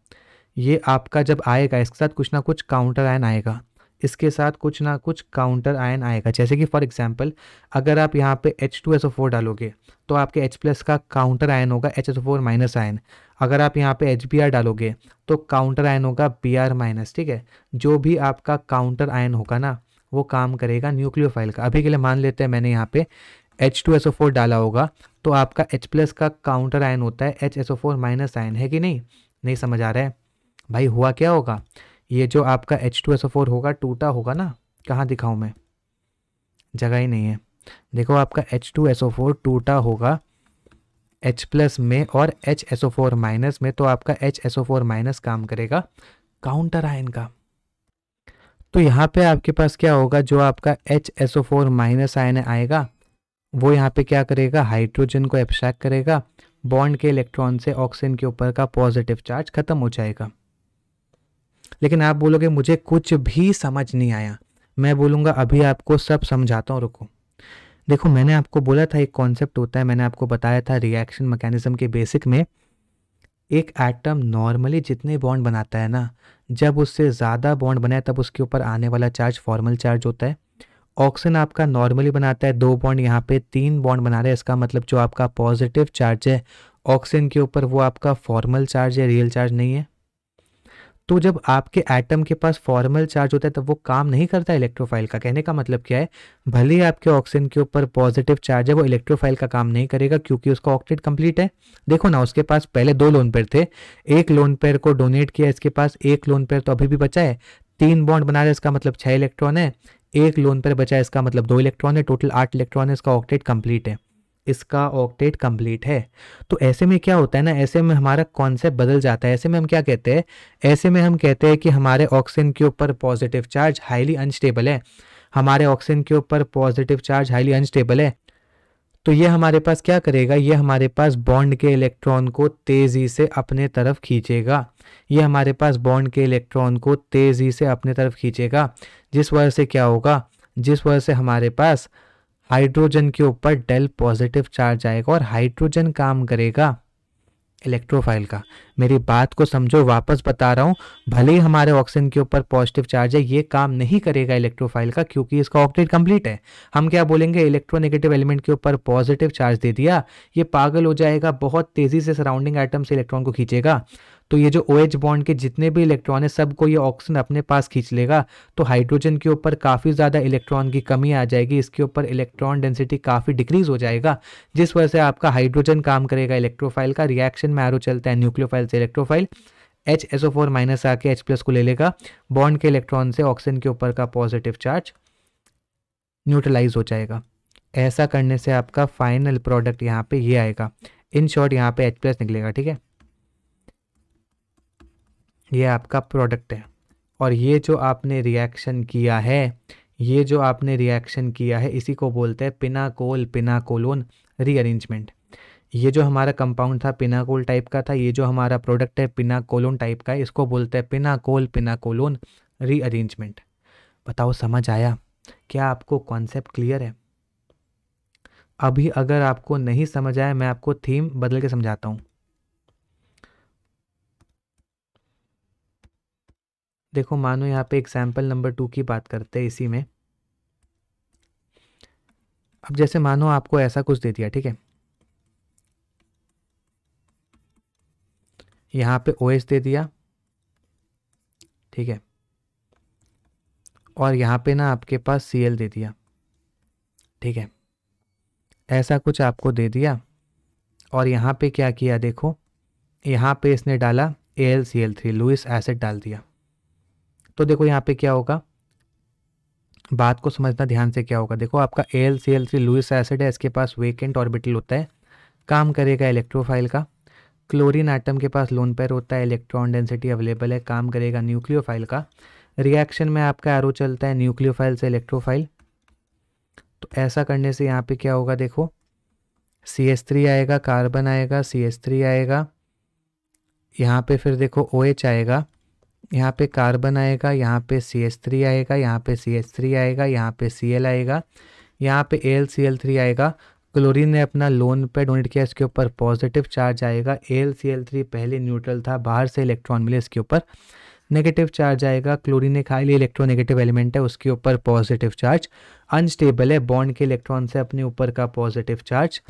ये आपका जब आएगा इसके साथ कुछ ना कुछ काउंटर आयन आएगा इसके साथ कुछ ना कुछ काउंटर आयन आएगा जैसे कि फॉर एग्जांपल अगर आप यहाँ पे H two S O four डालोगे तो आपके H प्लस का काउंटर आयन होगा H S O four minus ion अगर आप यहाँ पे एच बी आर डालोगे तो काउंटर आयन होगा बी आर माइनस ठीक है जो भी आपका काउंटर आयन होगा ना वो काम करेगा न्यूक्लियोफाइल का अभी के लिए मान लेते हैं मैंने यहाँ पे H two S O four डाला होगा तो आपका एच प्लस का काउंटर आयन होता है H S O four minus ion है कि नहीं नहीं समझ आ रहा है भाई हुआ क्या होगा ये जो आपका H two S O four होगा टूटा होगा ना कहाँ दिखाऊँ मैं जगह ही नहीं है देखो आपका H two S O four टूटा होगा एच प्लस में और H S O four minus में तो आपका H S O four minus काम करेगा काउंटर आयन का तो यहाँ पे आपके पास क्या होगा जो आपका H S O four minus ion आएगा वो यहाँ पे क्या करेगा हाइड्रोजन को एब्स्ट्रैक्ट करेगा बॉन्ड के इलेक्ट्रॉन से ऑक्सीजन के ऊपर का पॉजिटिव चार्ज खत्म हो जाएगा लेकिन आप बोलोगे मुझे कुछ भी समझ नहीं आया मैं बोलूँगा अभी आपको सब समझाता हूँ रुको देखो मैंने आपको बोला था एक कॉन्सेप्ट होता है मैंने आपको बताया था रिएक्शन मैकेनिज्म के बेसिक में एक एटम नॉर्मली जितने बॉन्ड बनाता है ना जब उससे ज़्यादा बॉन्ड बनाए तब उसके ऊपर आने वाला चार्ज फॉर्मल चार्ज होता है ऑक्सीजन आपका नॉर्मली बनाता है दो बॉन्ड यहाँ पे तीन बॉन्ड बना रहे हैं इसका मतलब जो आपका पॉजिटिव चार्ज है ऑक्सीजन के ऊपर वो आपका फॉर्मल चार्ज है रियल चार्ज नहीं है तो जब आपके एटम के पास फॉर्मल चार्ज होता है तब वो काम नहीं करता इलेक्ट्रोफाइल का कहने का मतलब क्या है भले ही आपके ऑक्सीजन के ऊपर पॉजिटिव चार्ज है वो इलेक्ट्रोफाइल का काम नहीं करेगा क्योंकि उसका ऑक्टेट कंप्लीट है देखो ना उसके पास पहले दो लोन पेयर थे एक लोन पेयर को डोनेट किया इसके पास एक लोन पेयर तो अभी भी बचा है तीन बॉन्ड बना रहे इसका मतलब छह इलेक्ट्रॉन है एक लोन पेयर बचा है इसका मतलब दो इलेक्ट्रॉन है टोटल आठ इलेक्ट्रॉन है इसका ऑक्टेट कंप्लीट है इसका ऑक्टेट कंप्लीट है तो ऐसे में क्या होता है ना ऐसे में हमारा कॉन्सेप्ट बदल जाता है ऐसे में हम क्या कहते हैं ऐसे में हम कहते हैं कि हमारे ऑक्सीजन के ऊपर पॉजिटिव चार्ज हाईली अनस्टेबल है हमारे ऑक्सीजन के ऊपर पॉजिटिव चार्ज हाईली अनस्टेबल है तो ये हमारे पास क्या करेगा ये हमारे पास बॉन्ड के इलेक्ट्रॉन को तेज़ी से अपने तरफ खींचेगा ये हमारे पास बॉन्ड के इलेक्ट्रॉन को तेज़ी से अपने तरफ खींचेगा जिस वजह से क्या होगा जिस वजह से हमारे पास हाइड्रोजन के ऊपर डेल पॉजिटिव चार्ज आएगा और हाइड्रोजन काम करेगा इलेक्ट्रोफाइल का मेरी बात को समझो वापस बता रहा हूँ भले ही हमारे ऑक्सीजन के ऊपर पॉजिटिव चार्ज है ये काम नहीं करेगा इलेक्ट्रोफाइल का क्योंकि इसका ऑक्टेट कंप्लीट है हम क्या बोलेंगे इलेक्ट्रोनेगेटिव एलिमेंट के ऊपर पॉजिटिव चार्ज दे दिया ये पागल हो जाएगा बहुत तेजी से सराउंडिंग आइटम से इलेक्ट्रॉन को खींचेगा तो ये जो ओ OH बॉन्ड के जितने भी इलेक्ट्रॉन है सबको ये ऑक्सीजन अपने पास खींच लेगा तो हाइड्रोजन के ऊपर काफ़ी ज़्यादा इलेक्ट्रॉन की कमी आ जाएगी इसके ऊपर इलेक्ट्रॉन डेंसिटी काफ़ी डिक्रीज हो जाएगा जिस वजह से आपका हाइड्रोजन काम करेगा इलेक्ट्रोफाइल का रिएक्शन में आरो चलता है न्यूक्लियोफाइल से electrophile H S O four minus आके एच प्लस को ले लेगा बॉन्ड के इलेक्ट्रॉन से ऑक्सीजन के ऊपर का पॉजिटिव चार्ज न्यूट्रलाइज हो जाएगा ऐसा करने से आपका फाइनल प्रोडक्ट यहाँ पे ये यह आएगा इन शॉर्ट यहाँ पे H प्लस निकलेगा ठीक है ये आपका प्रोडक्ट है और ये जो आपने रिएक्शन किया है ये जो आपने रिएक्शन किया है इसी को बोलते हैं पिनाकोल पिनाकोलोन रीअरेंजमेंट ये जो हमारा कंपाउंड था पिनाकोल टाइप का था ये जो हमारा प्रोडक्ट है पिनाकोलोन टाइप का है इसको बोलते हैं पिनाकोल पिनाकोलोन रीअरेंजमेंट बताओ समझ आया क्या आपको कॉन्सेप्ट क्लियर है अभी अगर आपको नहीं समझ आया मैं आपको थीम बदल के समझाता हूँ देखो मानो यहाँ पे एग्जाम्पल नंबर टू की बात करते हैं इसी में अब जैसे मानो आपको ऐसा कुछ दे दिया ठीक है यहाँ पे ओ दे दिया ठीक है और यहाँ पे ना आपके पास सी दे दिया ठीक है ऐसा कुछ आपको दे दिया और यहाँ पे क्या किया देखो यहाँ पे इसने डाला A L C L three Lewis acid डाल दिया तो देखो यहाँ पे क्या होगा बात को समझना ध्यान से क्या होगा देखो आपका L C L C Lewis acid है इसके पास वेकेंट ऑर्बिटल होता है काम करेगा इलेक्ट्रोफाइल का क्लोरीन आइटम के पास लोन पेयर होता है इलेक्ट्रॉन डेंसिटी अवेलेबल है काम करेगा न्यूक्लियोफाइल का रिएक्शन में आपका एरो चलता है न्यूक्लियोफाइल से इलेक्ट्रोफाइल तो ऐसा करने से यहाँ पे क्या होगा देखो सी एस थ्री आएगा कार्बन आएगा सी एस थ्री आएगा यहाँ पे फिर देखो ओ OH एच आएगा यहाँ पे कार्बन आएगा यहाँ पे सी एस थ्री आएगा यहाँ पे सी एस थ्री आएगा यहाँ पे सी एल आएगा यहाँ पे एल सी एल थ्री आएगा क्लोरीन ने अपना लोन पे डोनेट किया इसके ऊपर पॉजिटिव चार्ज आएगा एल सी एल थ्री पहले न्यूट्रल था बाहर से इलेक्ट्रॉन मिले इसके ऊपर नेगेटिव चार्ज आएगा क्लोरीन एक हाईली इलेक्ट्रोनेगेटिव एलिमेंट है उसके ऊपर पॉजिटिव चार्ज अनस्टेबल है बॉन्ड के इलेक्ट्रॉन से अपने ऊपर का पॉजिटिव चार्ज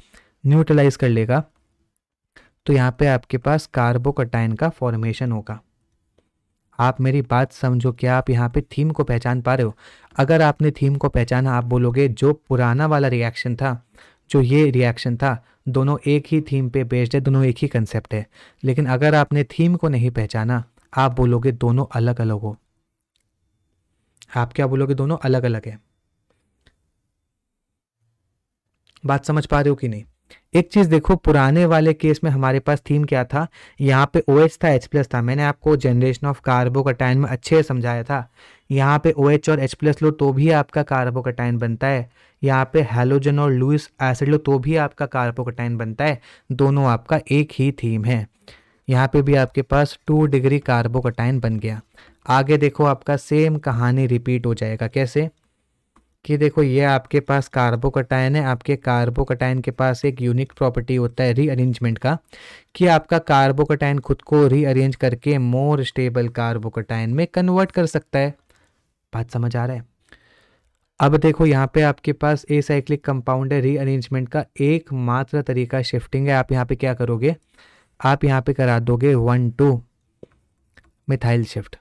न्यूट्रलाइज कर लेगा तो यहाँ पे आपके पास कार्बोकटाइन का फॉर्मेशन होगा आप मेरी बात समझो क्या आप यहाँ पे थीम को पहचान पा रहे हो अगर आपने थीम को पहचाना आप बोलोगे जो पुराना वाला रिएक्शन था जो ये रिएक्शन था दोनों एक ही थीम पे बेस्ड है दोनों एक ही कंसेप्ट है लेकिन अगर आपने थीम को नहीं पहचाना आप बोलोगे दोनों अलग अलग हो आप क्या बोलोगे दोनों अलग अलग है बात समझ पा रहे हो कि नहीं एक चीज़ देखो पुराने वाले केस में हमारे पास थीम क्या था यहाँ पे ओ था एच प्लस था मैंने आपको जनरेशन ऑफ कार्बोकटाइन में अच्छे से समझाया था यहाँ पे ओ OH और एच प्लस लो तो भी आपका कार्बोकटाइन बनता है यहाँ पे हेलोजन और लुइस एसिड लो तो भी आपका कार्बोकटाइन बनता है दोनों आपका एक ही थीम है यहाँ पे भी आपके पास टू डिग्री कार्बोकटाइन बन गया आगे देखो आपका सेम कहानी रिपीट हो जाएगा कैसे कि देखो ये आपके पास कार्बोकटाइन है आपके कार्बोकटाइन के पास एक यूनिक प्रॉपर्टी होता है रीअरेंजमेंट का कि आपका कार्बोकटाइन खुद को रीअरेंज करके मोर स्टेबल कार्बोकटाइन में कन्वर्ट कर सकता है बात समझ आ रहा है अब देखो यहाँ पे आपके पास ए साइक्लिक कंपाउंड है रीअरेंजमेंट का एकमात्र तरीका शिफ्टिंग है आप यहाँ पे क्या करोगे आप यहाँ पे करा दोगे वन टू मिथाइल शिफ्ट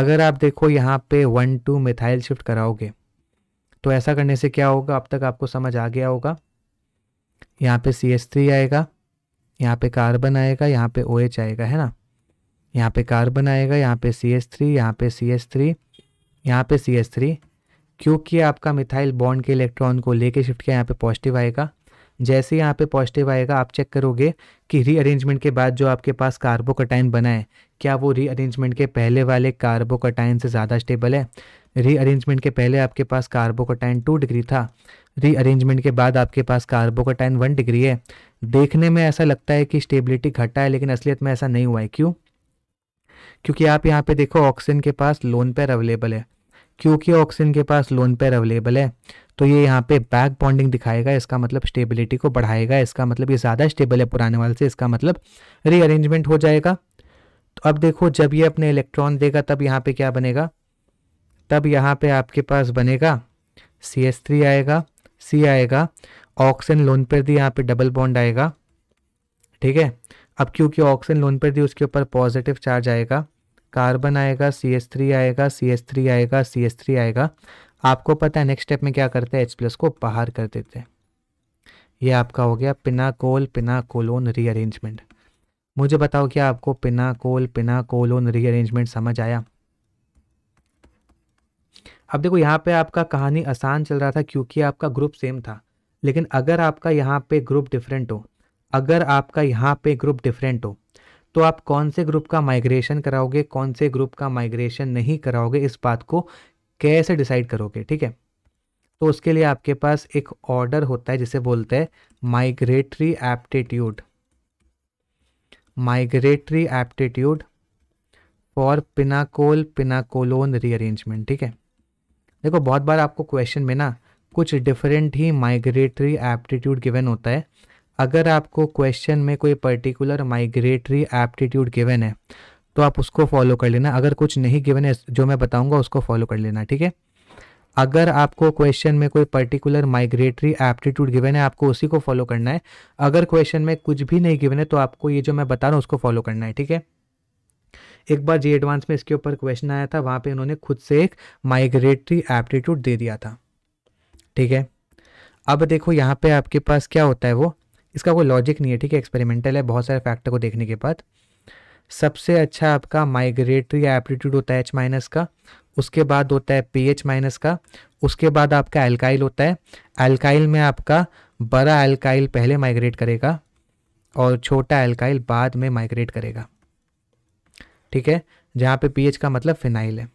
अगर आप देखो यहाँ पे वन टू मिथाइल शिफ्ट कराओगे तो ऐसा करने से क्या होगा अब तक आपको समझ आ गया होगा यहाँ पे सी एस थ्री आएगा यहाँ पे कार्बन आएगा यहाँ पे ओ OH आएगा है ना यहाँ पे कार्बन आएगा यहाँ पे सी एस थ्री यहाँ पे सी एस थ्री यहाँ पे सी एस थ्री क्योंकि आपका मिथाइल बॉन्ड के इलेक्ट्रॉन को लेके शिफ्ट किया यहाँ पे पॉजिटिव आएगा जैसे यहाँ पे पॉजिटिव आएगा आप चेक करोगे कि रीअरेंजमेंट के बाद जो आपके पास कार्बोकटाइन बना है क्या वो रीअरेंजमेंट के पहले वाले कार्बोकटाइन से ज़्यादा स्टेबल है रीअरेंजमेंट के पहले आपके पास कार्बोकोटाइन टू डिग्री था रीअरेंजमेंट के बाद आपके पास कार्बोकोटाइन वन डिग्री है देखने में ऐसा लगता है कि स्टेबिलिटी घटा है लेकिन असलियत में ऐसा नहीं हुआ है क्यों क्योंकि आप यहाँ पे देखो ऑक्सीजन के पास लोन पेयर अवेलेबल है क्योंकि ऑक्सीजन के पास लोन पेयर अवेलेबल है तो ये यहाँ पे बैक बॉन्डिंग दिखाएगा इसका मतलब स्टेबिलिटी को बढ़ाएगा इसका मतलब ये ज़्यादा स्टेबल है पुराने वाले से इसका मतलब रीअरेंजमेंट हो जाएगा तो अब देखो जब ये अपने इलेक्ट्रॉन देगा तब यहाँ पे क्या बनेगा तब यहाँ पे आपके पास बनेगा सी एस थ्री आएगा सी आएगा ऑक्सीजन लोन पर दी यहाँ पे डबल बॉन्ड आएगा ठीक है अब क्योंकि ऑक्सीजन लोन पर दी उसके ऊपर पॉजिटिव चार्ज आएगा कार्बन आएगा सी एस थ्री आएगा सी एस थ्री आएगा सी एस थ्री आएगा आपको पता है नेक्स्ट स्टेप में क्या करते हैं एच प्लस को बाहर कर देते हैं ये आपका हो गया पिनाकोल पिनाकोलोन रीअरेंजमेंट मुझे बताओ क्या आपको पिनाकोल पिनाकोलोन रीअरेंजमेंट समझ आया अब देखो यहाँ पे आपका कहानी आसान चल रहा था क्योंकि आपका ग्रुप सेम था लेकिन अगर आपका यहाँ पे ग्रुप डिफरेंट हो अगर आपका यहाँ पे ग्रुप डिफरेंट हो तो आप कौन से ग्रुप का माइग्रेशन कराओगे कौन से ग्रुप का माइग्रेशन नहीं कराओगे इस बात को कैसे डिसाइड करोगे ठीक है तो उसके लिए आपके पास एक ऑर्डर होता है जिसे बोलते हैं migratory aptitude migratory aptitude for pinacol pinacolone rearrangement ठीक है देखो बहुत बार आपको क्वेश्चन में ना कुछ डिफरेंट ही माइग्रेटरी एप्टीट्यूड गिवन होता है अगर आपको क्वेश्चन में कोई पर्टिकुलर माइग्रेटरी एप्टीट्यूड गिवन है तो आप उसको फॉलो कर लेना अगर कुछ नहीं गिवन है जो मैं बताऊंगा उसको फॉलो कर लेना ठीक है अगर आपको क्वेश्चन में कोई पर्टिकुलर माइग्रेटरी एप्टीट्यूड गिवन है आपको उसी को फॉलो करना है अगर क्वेश्चन में कुछ भी नहीं गिवन है तो आपको ये जो मैं बता रहा हूँ उसको फॉलो करना है ठीक है एक बार जी एडवांस में इसके ऊपर क्वेश्चन आया था वहाँ पे इन्होंने खुद से एक माइग्रेटरी एप्टीट्यूड दे दिया था ठीक है अब देखो यहाँ पे आपके पास क्या होता है वो इसका कोई लॉजिक नहीं है ठीक है एक्सपेरिमेंटल है बहुत सारे फैक्टर को देखने के बाद सबसे अच्छा आपका माइग्रेटरी एप्टीट्यूड होता है एच माइनस का उसके बाद होता है पी एच माइनस का उसके बाद आपका एल्काइल होता है एल्काइल में आपका बड़ा एल्काइल पहले माइग्रेट करेगा और छोटा एल्काइल बाद में माइग्रेट करेगा ठीक है जहाँ पे पीएच का मतलब फिनाइल है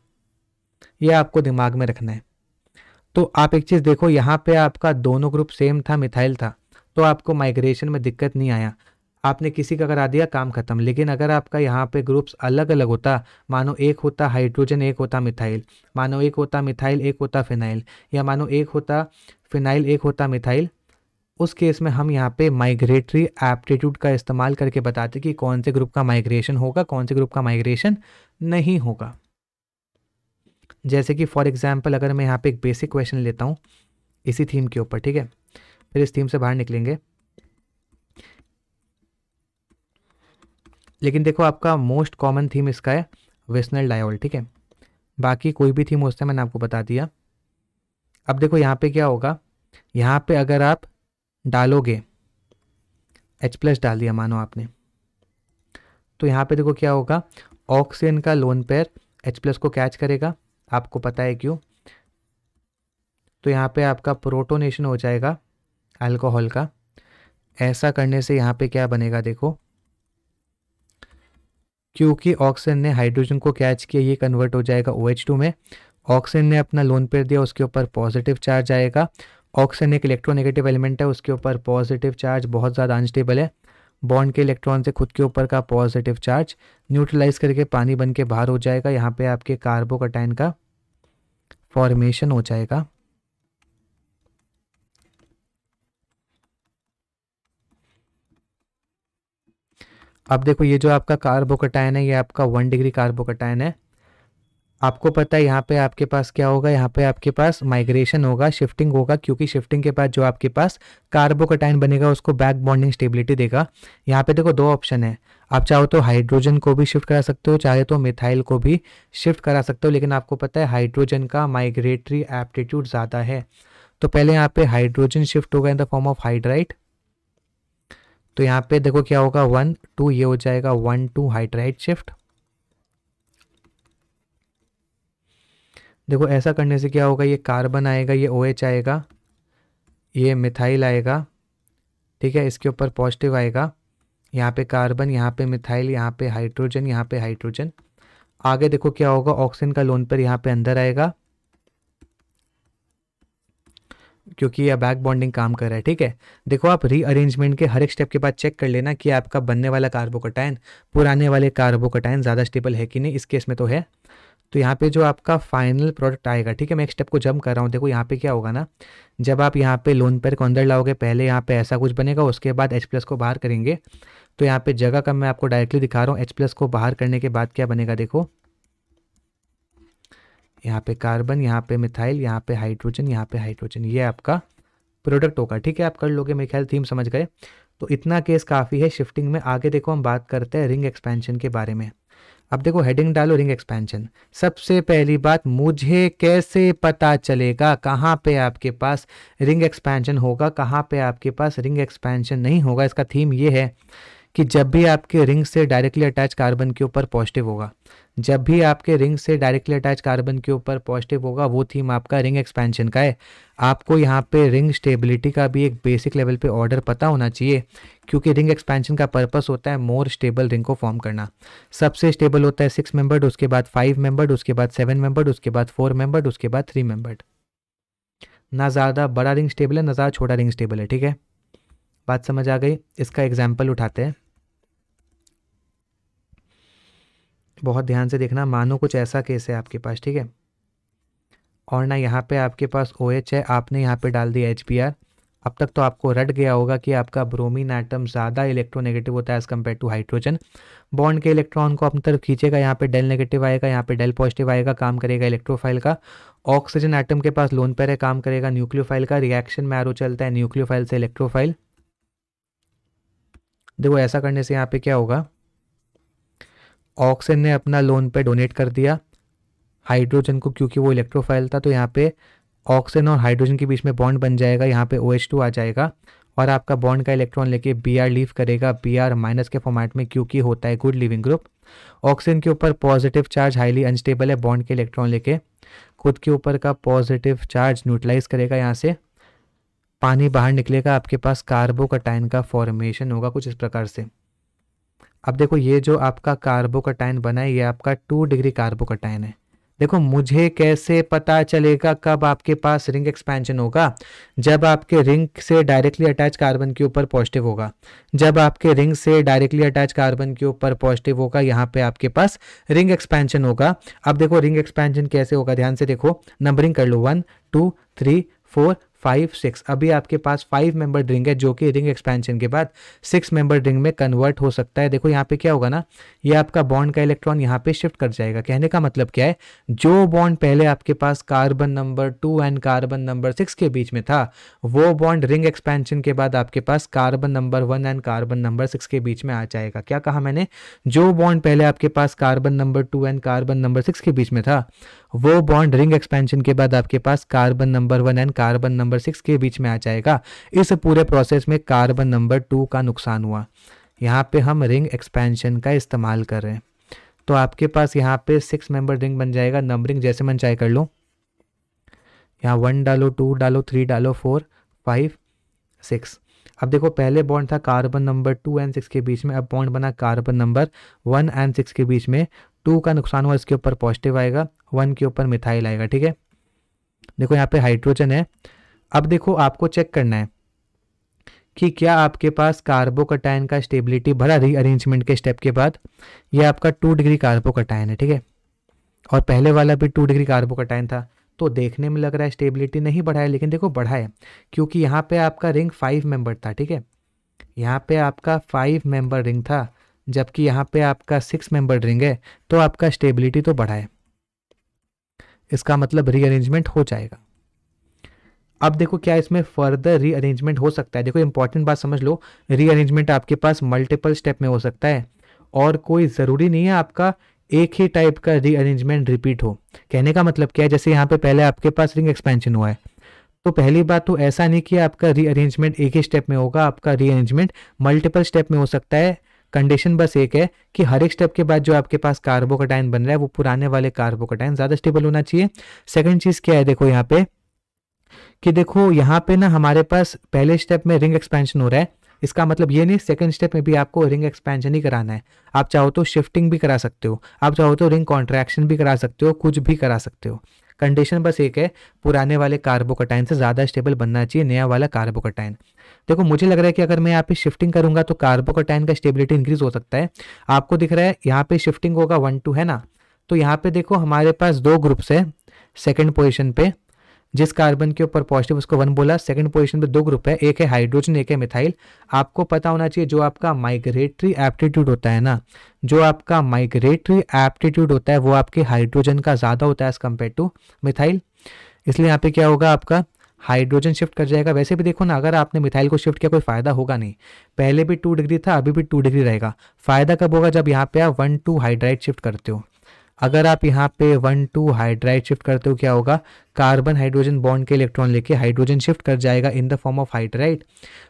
ये आपको दिमाग में रखना है तो आप एक चीज़ देखो यहाँ पे आपका दोनों ग्रुप सेम था मिथाइल था तो आपको माइग्रेशन में दिक्कत नहीं आया आपने किसी का करा दिया काम खत्म लेकिन अगर आपका यहाँ पे ग्रुप्स अलग अलग होता मानो एक होता हाइड्रोजन एक होता मिथाइल मानो एक होता मिथाइल एक होता फिनाइल या मानो एक होता फिनाइल एक होता मिथाइल उस केस में हम यहाँ पे माइग्रेटरी एप्टीट्यूड का इस्तेमाल करके बताते कि कौन से ग्रुप का माइग्रेशन होगा कौन से ग्रुप का माइग्रेशन नहीं होगा जैसे कि फॉर एग्जाम्पल अगर मैं यहाँ पे एक बेसिक क्वेश्चन लेता हूँ इसी थीम के ऊपर ठीक है फिर इस थीम से बाहर निकलेंगे लेकिन देखो आपका मोस्ट कॉमन थीम इसका है वेस्नल डायोल ठीक है बाकी कोई भी थीम हो सकता है मैंने आपको बता दिया अब देखो यहाँ पे क्या होगा यहाँ पे अगर आप डालोगे एच प्लस डाल दिया मानो आपने तो यहाँ पे देखो क्या होगा ऑक्सीजन का लोन पेयर एच प्लस को कैच करेगा आपको पता है क्यों तो यहाँ पे आपका प्रोटोनेशन हो जाएगा अल्कोहल का ऐसा करने से यहाँ पे क्या बनेगा देखो क्योंकि ऑक्सीजन ने हाइड्रोजन को कैच किया ये कन्वर्ट हो जाएगा ओ OH में ऑक्सीजन ने अपना लोन पेयर दिया उसके ऊपर पॉजिटिव चार्ज आएगा ऑक्सीजन एक इलेक्ट्रोनेगेटिव एलिमेंट है उसके ऊपर पॉजिटिव चार्ज बहुत ज़्यादा अनस्टेबल है बॉन्ड के इलेक्ट्रॉन से खुद के ऊपर का पॉजिटिव चार्ज न्यूट्रलाइज करके पानी बन के बाहर हो जाएगा यहाँ पे आपके कार्बोकटाइन का फॉर्मेशन हो जाएगा अब देखो ये जो आपका कार्बोकटाइन है ये आपका वन डिग्री कार्बोकटाइन है आपको पता है यहाँ पे आपके पास क्या होगा यहाँ पे आपके पास माइग्रेशन होगा शिफ्टिंग होगा क्योंकि शिफ्टिंग के बाद जो आपके पास कार्बोकटाइन बनेगा उसको बैक बॉन्डिंग स्टेबिलिटी देगा यहाँ पे देखो दो ऑप्शन है आप चाहो तो हाइड्रोजन को भी शिफ्ट करा सकते हो चाहे तो मिथाइल को भी शिफ्ट करा सकते हो लेकिन आपको पता है हाइड्रोजन का माइग्रेटरी एप्टीट्यूड ज़्यादा है तो पहले यहाँ पे हाइड्रोजन शिफ्ट होगा in the form of hydride तो यहाँ पे देखो क्या होगा वन टू ये हो जाएगा वन टू हाइड्राइट शिफ्ट देखो ऐसा करने से क्या होगा ये कार्बन आएगा ये ओ OH आएगा ये मिथाइल आएगा ठीक है इसके ऊपर पॉजिटिव आएगा यहाँ पे कार्बन यहाँ पे मिथाइल यहाँ पे हाइड्रोजन यहाँ पे हाइड्रोजन आगे देखो क्या होगा ऑक्सीजन का लोन पर यहाँ पे अंदर आएगा क्योंकि यह बैक बॉन्डिंग काम कर रहा है ठीक है देखो आप रीअरेंजमेंट के हर एक स्टेप के बाद चेक कर लेना कि आपका बनने वाला कार्बोकटाइन पुराने वाले कार्बोकटाइन ज़्यादा स्टेबल है कि नहीं इस केस में तो है तो यहाँ पे जो आपका फाइनल प्रोडक्ट आएगा ठीक है मैं एक स्टेप को जम कर रहा हूँ देखो यहाँ पे क्या होगा ना जब आप यहाँ पे लोन पेयर को अंदर लाओगे पहले यहाँ पे ऐसा कुछ बनेगा उसके बाद एच प्लस को बाहर करेंगे तो यहाँ पे जगह का मैं आपको डायरेक्टली दिखा रहा हूँ एच प्लस को बाहर करने के बाद क्या बनेगा देखो यहाँ पे कार्बन यहाँ पे मिथाइल यहाँ पे हाइड्रोजन यहाँ पे हाइड्रोजन ये आपका प्रोडक्ट होगा ठीक है आप कर लोगे मेरे ख्याल थीम समझ गए तो इतना केस काफ़ी है शिफ्टिंग में आगे देखो हम बात करते हैं रिंग एक्सपेंशन के बारे में अब देखो हेडिंग डालो रिंग एक्सपेंशन सबसे पहली बात मुझे कैसे पता चलेगा कहाँ पे आपके पास रिंग एक्सपेंशन होगा कहाँ पे आपके पास रिंग एक्सपेंशन नहीं होगा इसका थीम ये है कि जब भी आपके रिंग से डायरेक्टली अटैच कार्बन के ऊपर पॉजिटिव होगा जब भी आपके रिंग से डायरेक्टली अटैच कार्बन के ऊपर पॉजिटिव होगा वो थीम आपका रिंग एक्सपेंशन का है आपको यहाँ पे रिंग स्टेबिलिटी का भी एक बेसिक लेवल पे ऑर्डर पता होना चाहिए क्योंकि रिंग एक्सपेंशन का पर्पस होता है मोर स्टेबल रिंग को फॉर्म करना सबसे स्टेबल होता है सिक्स मेंबर्ड उसके बाद फाइव मेंबर्ड उसके बाद सेवन मेंबर्ड उसके बाद फोर मेंबर्ड उसके बाद थ्री मेंबर्ड ना ज़्यादा बड़ा रिंग स्टेबल है ना ज़्यादा छोटा रिंग स्टेबल है ठीक है बात समझ आ गई इसका एग्जाम्पल उठाते हैं बहुत ध्यान से देखना मानो कुछ ऐसा केस है आपके पास ठीक है और ना यहाँ पे आपके पास ओ OH है आपने यहाँ पे डाल दिया एच अब तक तो आपको रट गया होगा कि आपका ब्रोमीन आइटम ज़्यादा इलेक्ट्रोनेगेटिव होता है as compare to hydrogen bond के इलेक्ट्रॉन को अपनी तरफ खींचेगा यहाँ पे डेल नेगेटिव आएगा यहाँ पे डेल पॉजिटिव आएगा काम करेगा इलेक्ट्रोफाइल का ऑक्सीजन आइटम के पास लोन पेर है काम करेगा न्यूक्लियोफाइल का रिएक्शन में आरो चलता है न्यूक्लियोफाइल से इलेक्ट्रोफाइल देखो ऐसा करने से यहाँ पे क्या होगा ऑक्सीजन ने अपना लोन पे डोनेट कर दिया हाइड्रोजन को क्योंकि वो इलेक्ट्रोफाइल था तो यहाँ पे ऑक्सीजन और हाइड्रोजन के बीच में बॉन्ड बन जाएगा यहाँ पे ओ OH टू आ जाएगा और आपका बॉन्ड का इलेक्ट्रॉन लेके बी आर लीव करेगा बी आर माइनस के फॉर्मेट में क्योंकि होता है गुड लिविंग ग्रुप ऑक्सीजन के ऊपर पॉजिटिव चार्ज हाईली अनस्टेबल है बॉन्ड के इलेक्ट्रॉन लेके खुद के ऊपर का पॉजिटिव चार्ज न्यूट्रलाइज करेगा यहाँ से पानी बाहर निकलेगा आपके पास कार्बो कटाइन का फॉर्मेशन होगा कुछ इस प्रकार से अब देखो ये जो आपका कार्बोकटाइन बना है ये आपका टू डिग्री कार्बोकटाइन है देखो मुझे कैसे पता चलेगा कब आपके पास रिंग एक्सपेंशन होगा जब आपके रिंग से डायरेक्टली अटैच कार्बन के ऊपर पॉजिटिव होगा जब आपके रिंग से डायरेक्टली अटैच कार्बन के ऊपर पॉजिटिव होगा यहाँ पे आपके पास रिंग एक्सपेंशन होगा अब देखो रिंग एक्सपेंशन कैसे होगा ध्यान से देखो नंबरिंग कर लो one two three four five six अभी आपके पास फाइव मेंबर ड्रिंग है जो कि रिंग एक्सपेंशन के बाद सिक्स मेंबर ड्रिंग में कन्वर्ट हो सकता है देखो यहाँ पे क्या होगा ना ये आपका बॉन्ड का इलेक्ट्रॉन यहाँ पे शिफ्ट कर जाएगा कहने का मतलब क्या है जो बॉन्ड पहले आपके पास carbon number two and carbon number six के बीच में था वो बॉन्ड रिंग एक्सपेंशन के बाद आपके पास carbon number one and carbon number six के बीच में आ जाएगा क्या कहा मैंने जो बॉन्ड पहले आपके पास carbon number two and carbon number six के बीच में था वो बॉन्ड रिंग एक्सपेंशन के बाद आपके पास carbon number one and carbon number six के बीच में आ जाएगा इस पूरे प्रोसेस में कार्बन नंबर टू का नुकसान हुआ यहाँ पे हम रिंग एक्सपेंशन का इस्तेमाल कर रहे हैं तो आपके पास यहाँ पे सिक्स मेंबर रिंग बन जाएगा नंबरिंग जैसे मन चाहे कर लो यहाँ वन डालो टू डालो थ्री डालो फोर फाइव सिक्स अब देखो पहले बॉन्ड था carbon number two and six के बीच में अब बॉन्ड बना carbon number one and six के बीच में टू का नुकसान हुआ इसके ऊपर पॉजिटिव आएगा वन के ऊपर मिथाइल आएगा ठीक है देखो यहाँ पे हाइड्रोजन है अब देखो आपको चेक करना है कि क्या आपके पास कार्बोकटायन का स्टेबिलिटी भरा रीअरेंजमेंट के स्टेप के बाद यह आपका टू डिग्री कार्बोकटायन है ठीक है और पहले वाला भी टू डिग्री कार्बोकटायन था तो देखने में लग रहा है स्टेबिलिटी नहीं बढ़ा है लेकिन देखो बढ़ा है क्योंकि यहाँ पे आपका रिंग फाइव मेंबर था ठीक है यहाँ पे आपका फाइव मेंबर रिंग था जबकि यहाँ पे आपका सिक्स मेंबर रिंग है तो आपका स्टेबिलिटी तो बढ़ा है इसका मतलब रीअरेंजमेंट हो जाएगा अब देखो क्या इसमें फर्दर रीअरेंजमेंट हो सकता है देखो इंपॉर्टेंट बात समझ लो रीअरेंजमेंट आपके पास मल्टीपल स्टेप में हो सकता है और कोई ज़रूरी नहीं है आपका एक ही टाइप का रीअरेंजमेंट रिपीट हो कहने का मतलब क्या है जैसे यहाँ पे पहले आपके पास रिंग एक्सपेंशन हुआ है तो पहली बात तो ऐसा नहीं कि आपका रीअरेंजमेंट एक ही स्टेप में होगा आपका रीअरेंजमेंट मल्टीपल स्टेप में हो सकता है कंडीशन बस एक है कि हर एक स्टेप के बाद जो आपके पास कार्बोकटाइन बन रहा है वो पुराने वाले कार्बोकटाइन ज़्यादा स्टेबल होना चाहिए सेकेंड चीज़ क्या है देखो यहाँ पे कि देखो यहाँ पे ना हमारे पास पहले स्टेप में रिंग एक्सपेंशन हो रहा है इसका मतलब ये नहीं सेकंड स्टेप में भी आपको रिंग एक्सपेंशन ही कराना है आप चाहो तो शिफ्टिंग भी करा सकते हो आप चाहो तो रिंग कॉन्ट्रैक्शन भी करा सकते हो कुछ भी करा सकते हो कंडीशन बस एक है पुराने वाले कार्बोकटाइन से ज़्यादा स्टेबल बनना चाहिए नया वाला कार्बोकटाइन देखो मुझे लग रहा है कि अगर मैं यहाँ पे शिफ्टिंग करूँगा तो कार्बोकटाइन का स्टेबिलिटी इंक्रीज हो सकता है आपको दिख रहा है यहाँ पे शिफ्टिंग होगा वन टू है ना तो यहाँ पे देखो हमारे पास दो ग्रुप्स है सेकेंड पोजिशन पे जिस कार्बन के ऊपर पॉजिटिव उसको वन बोला सेकंड पोजीशन पे दो ग्रुप है एक है हाइड्रोजन एक है मिथाइल आपको पता होना चाहिए जो आपका माइग्रेटरी एप्टीट्यूड होता है ना जो आपका माइग्रेटरी एप्टीट्यूड होता है वो आपके हाइड्रोजन का ज़्यादा होता है एज कम्पेयर टू मिथाइल इसलिए यहाँ पे क्या होगा आपका हाइड्रोजन शिफ्ट कर जाएगा वैसे भी देखो ना अगर आपने मिथाइल को शिफ्ट किया कोई फ़ायदा होगा नहीं पहले भी टू डिग्री था अभी भी टू डिग्री रहेगा फ़ायदा कब होगा जब यहाँ पे आप वन टू हाइड्राइड शिफ्ट करते हो अगर आप यहाँ पे वन टू हाइड्राइड शिफ्ट करते हो क्या होगा कार्बन हाइड्रोजन बॉन्ड के इलेक्ट्रॉन लेके हाइड्रोजन शिफ्ट कर जाएगा in the form of hydride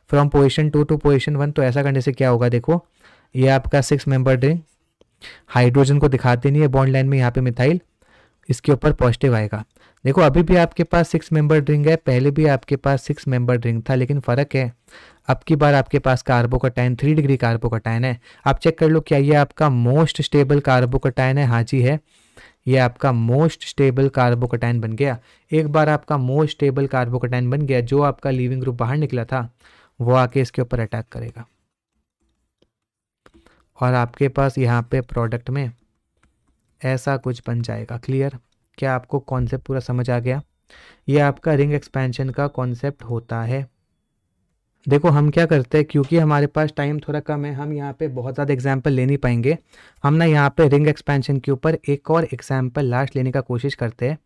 from position two to position one तो ऐसा करने से क्या होगा देखो ये आपका सिक्स मेंबर रिंग हाइड्रोजन को दिखाते नहीं है बॉन्ड लाइन में यहाँ पे मिथाइल इसके ऊपर पॉजिटिव आएगा देखो अभी भी आपके पास सिक्स मेंबर ड्रिंग है पहले भी आपके पास सिक्स मेंबर ड्रिंग था लेकिन फ़र्क है अब की बार आपके पास कार्बो का टाइन थ्री डिग्री कार्बो का टाइन है आप चेक कर लो क्या ये आपका मोस्ट स्टेबल कार्बो का टाइन है हाँ जी है ये आपका मोस्ट स्टेबल कार्बो टाइन बन गया एक बार आपका मोस्ट स्टेबल कार्बो टाइन बन गया जो आपका लिविंग ग्रुप बाहर निकला था वो आके इसके ऊपर अटैक करेगा और आपके पास यहाँ पे प्रोडक्ट में ऐसा कुछ बन जाएगा क्लियर क्या आपको कॉन्सेप्ट पूरा समझ आ गया ये आपका रिंग एक्सपेंशन का कॉन्सेप्ट होता है देखो हम क्या करते हैं क्योंकि हमारे पास टाइम थोड़ा कम है हम यहाँ पे बहुत ज़्यादा एग्जाम्पल ले नहीं पाएंगे हम ना यहाँ पे रिंग एक्सपेंशन के ऊपर एक और एग्जाम्पल लास्ट लेने का कोशिश करते हैं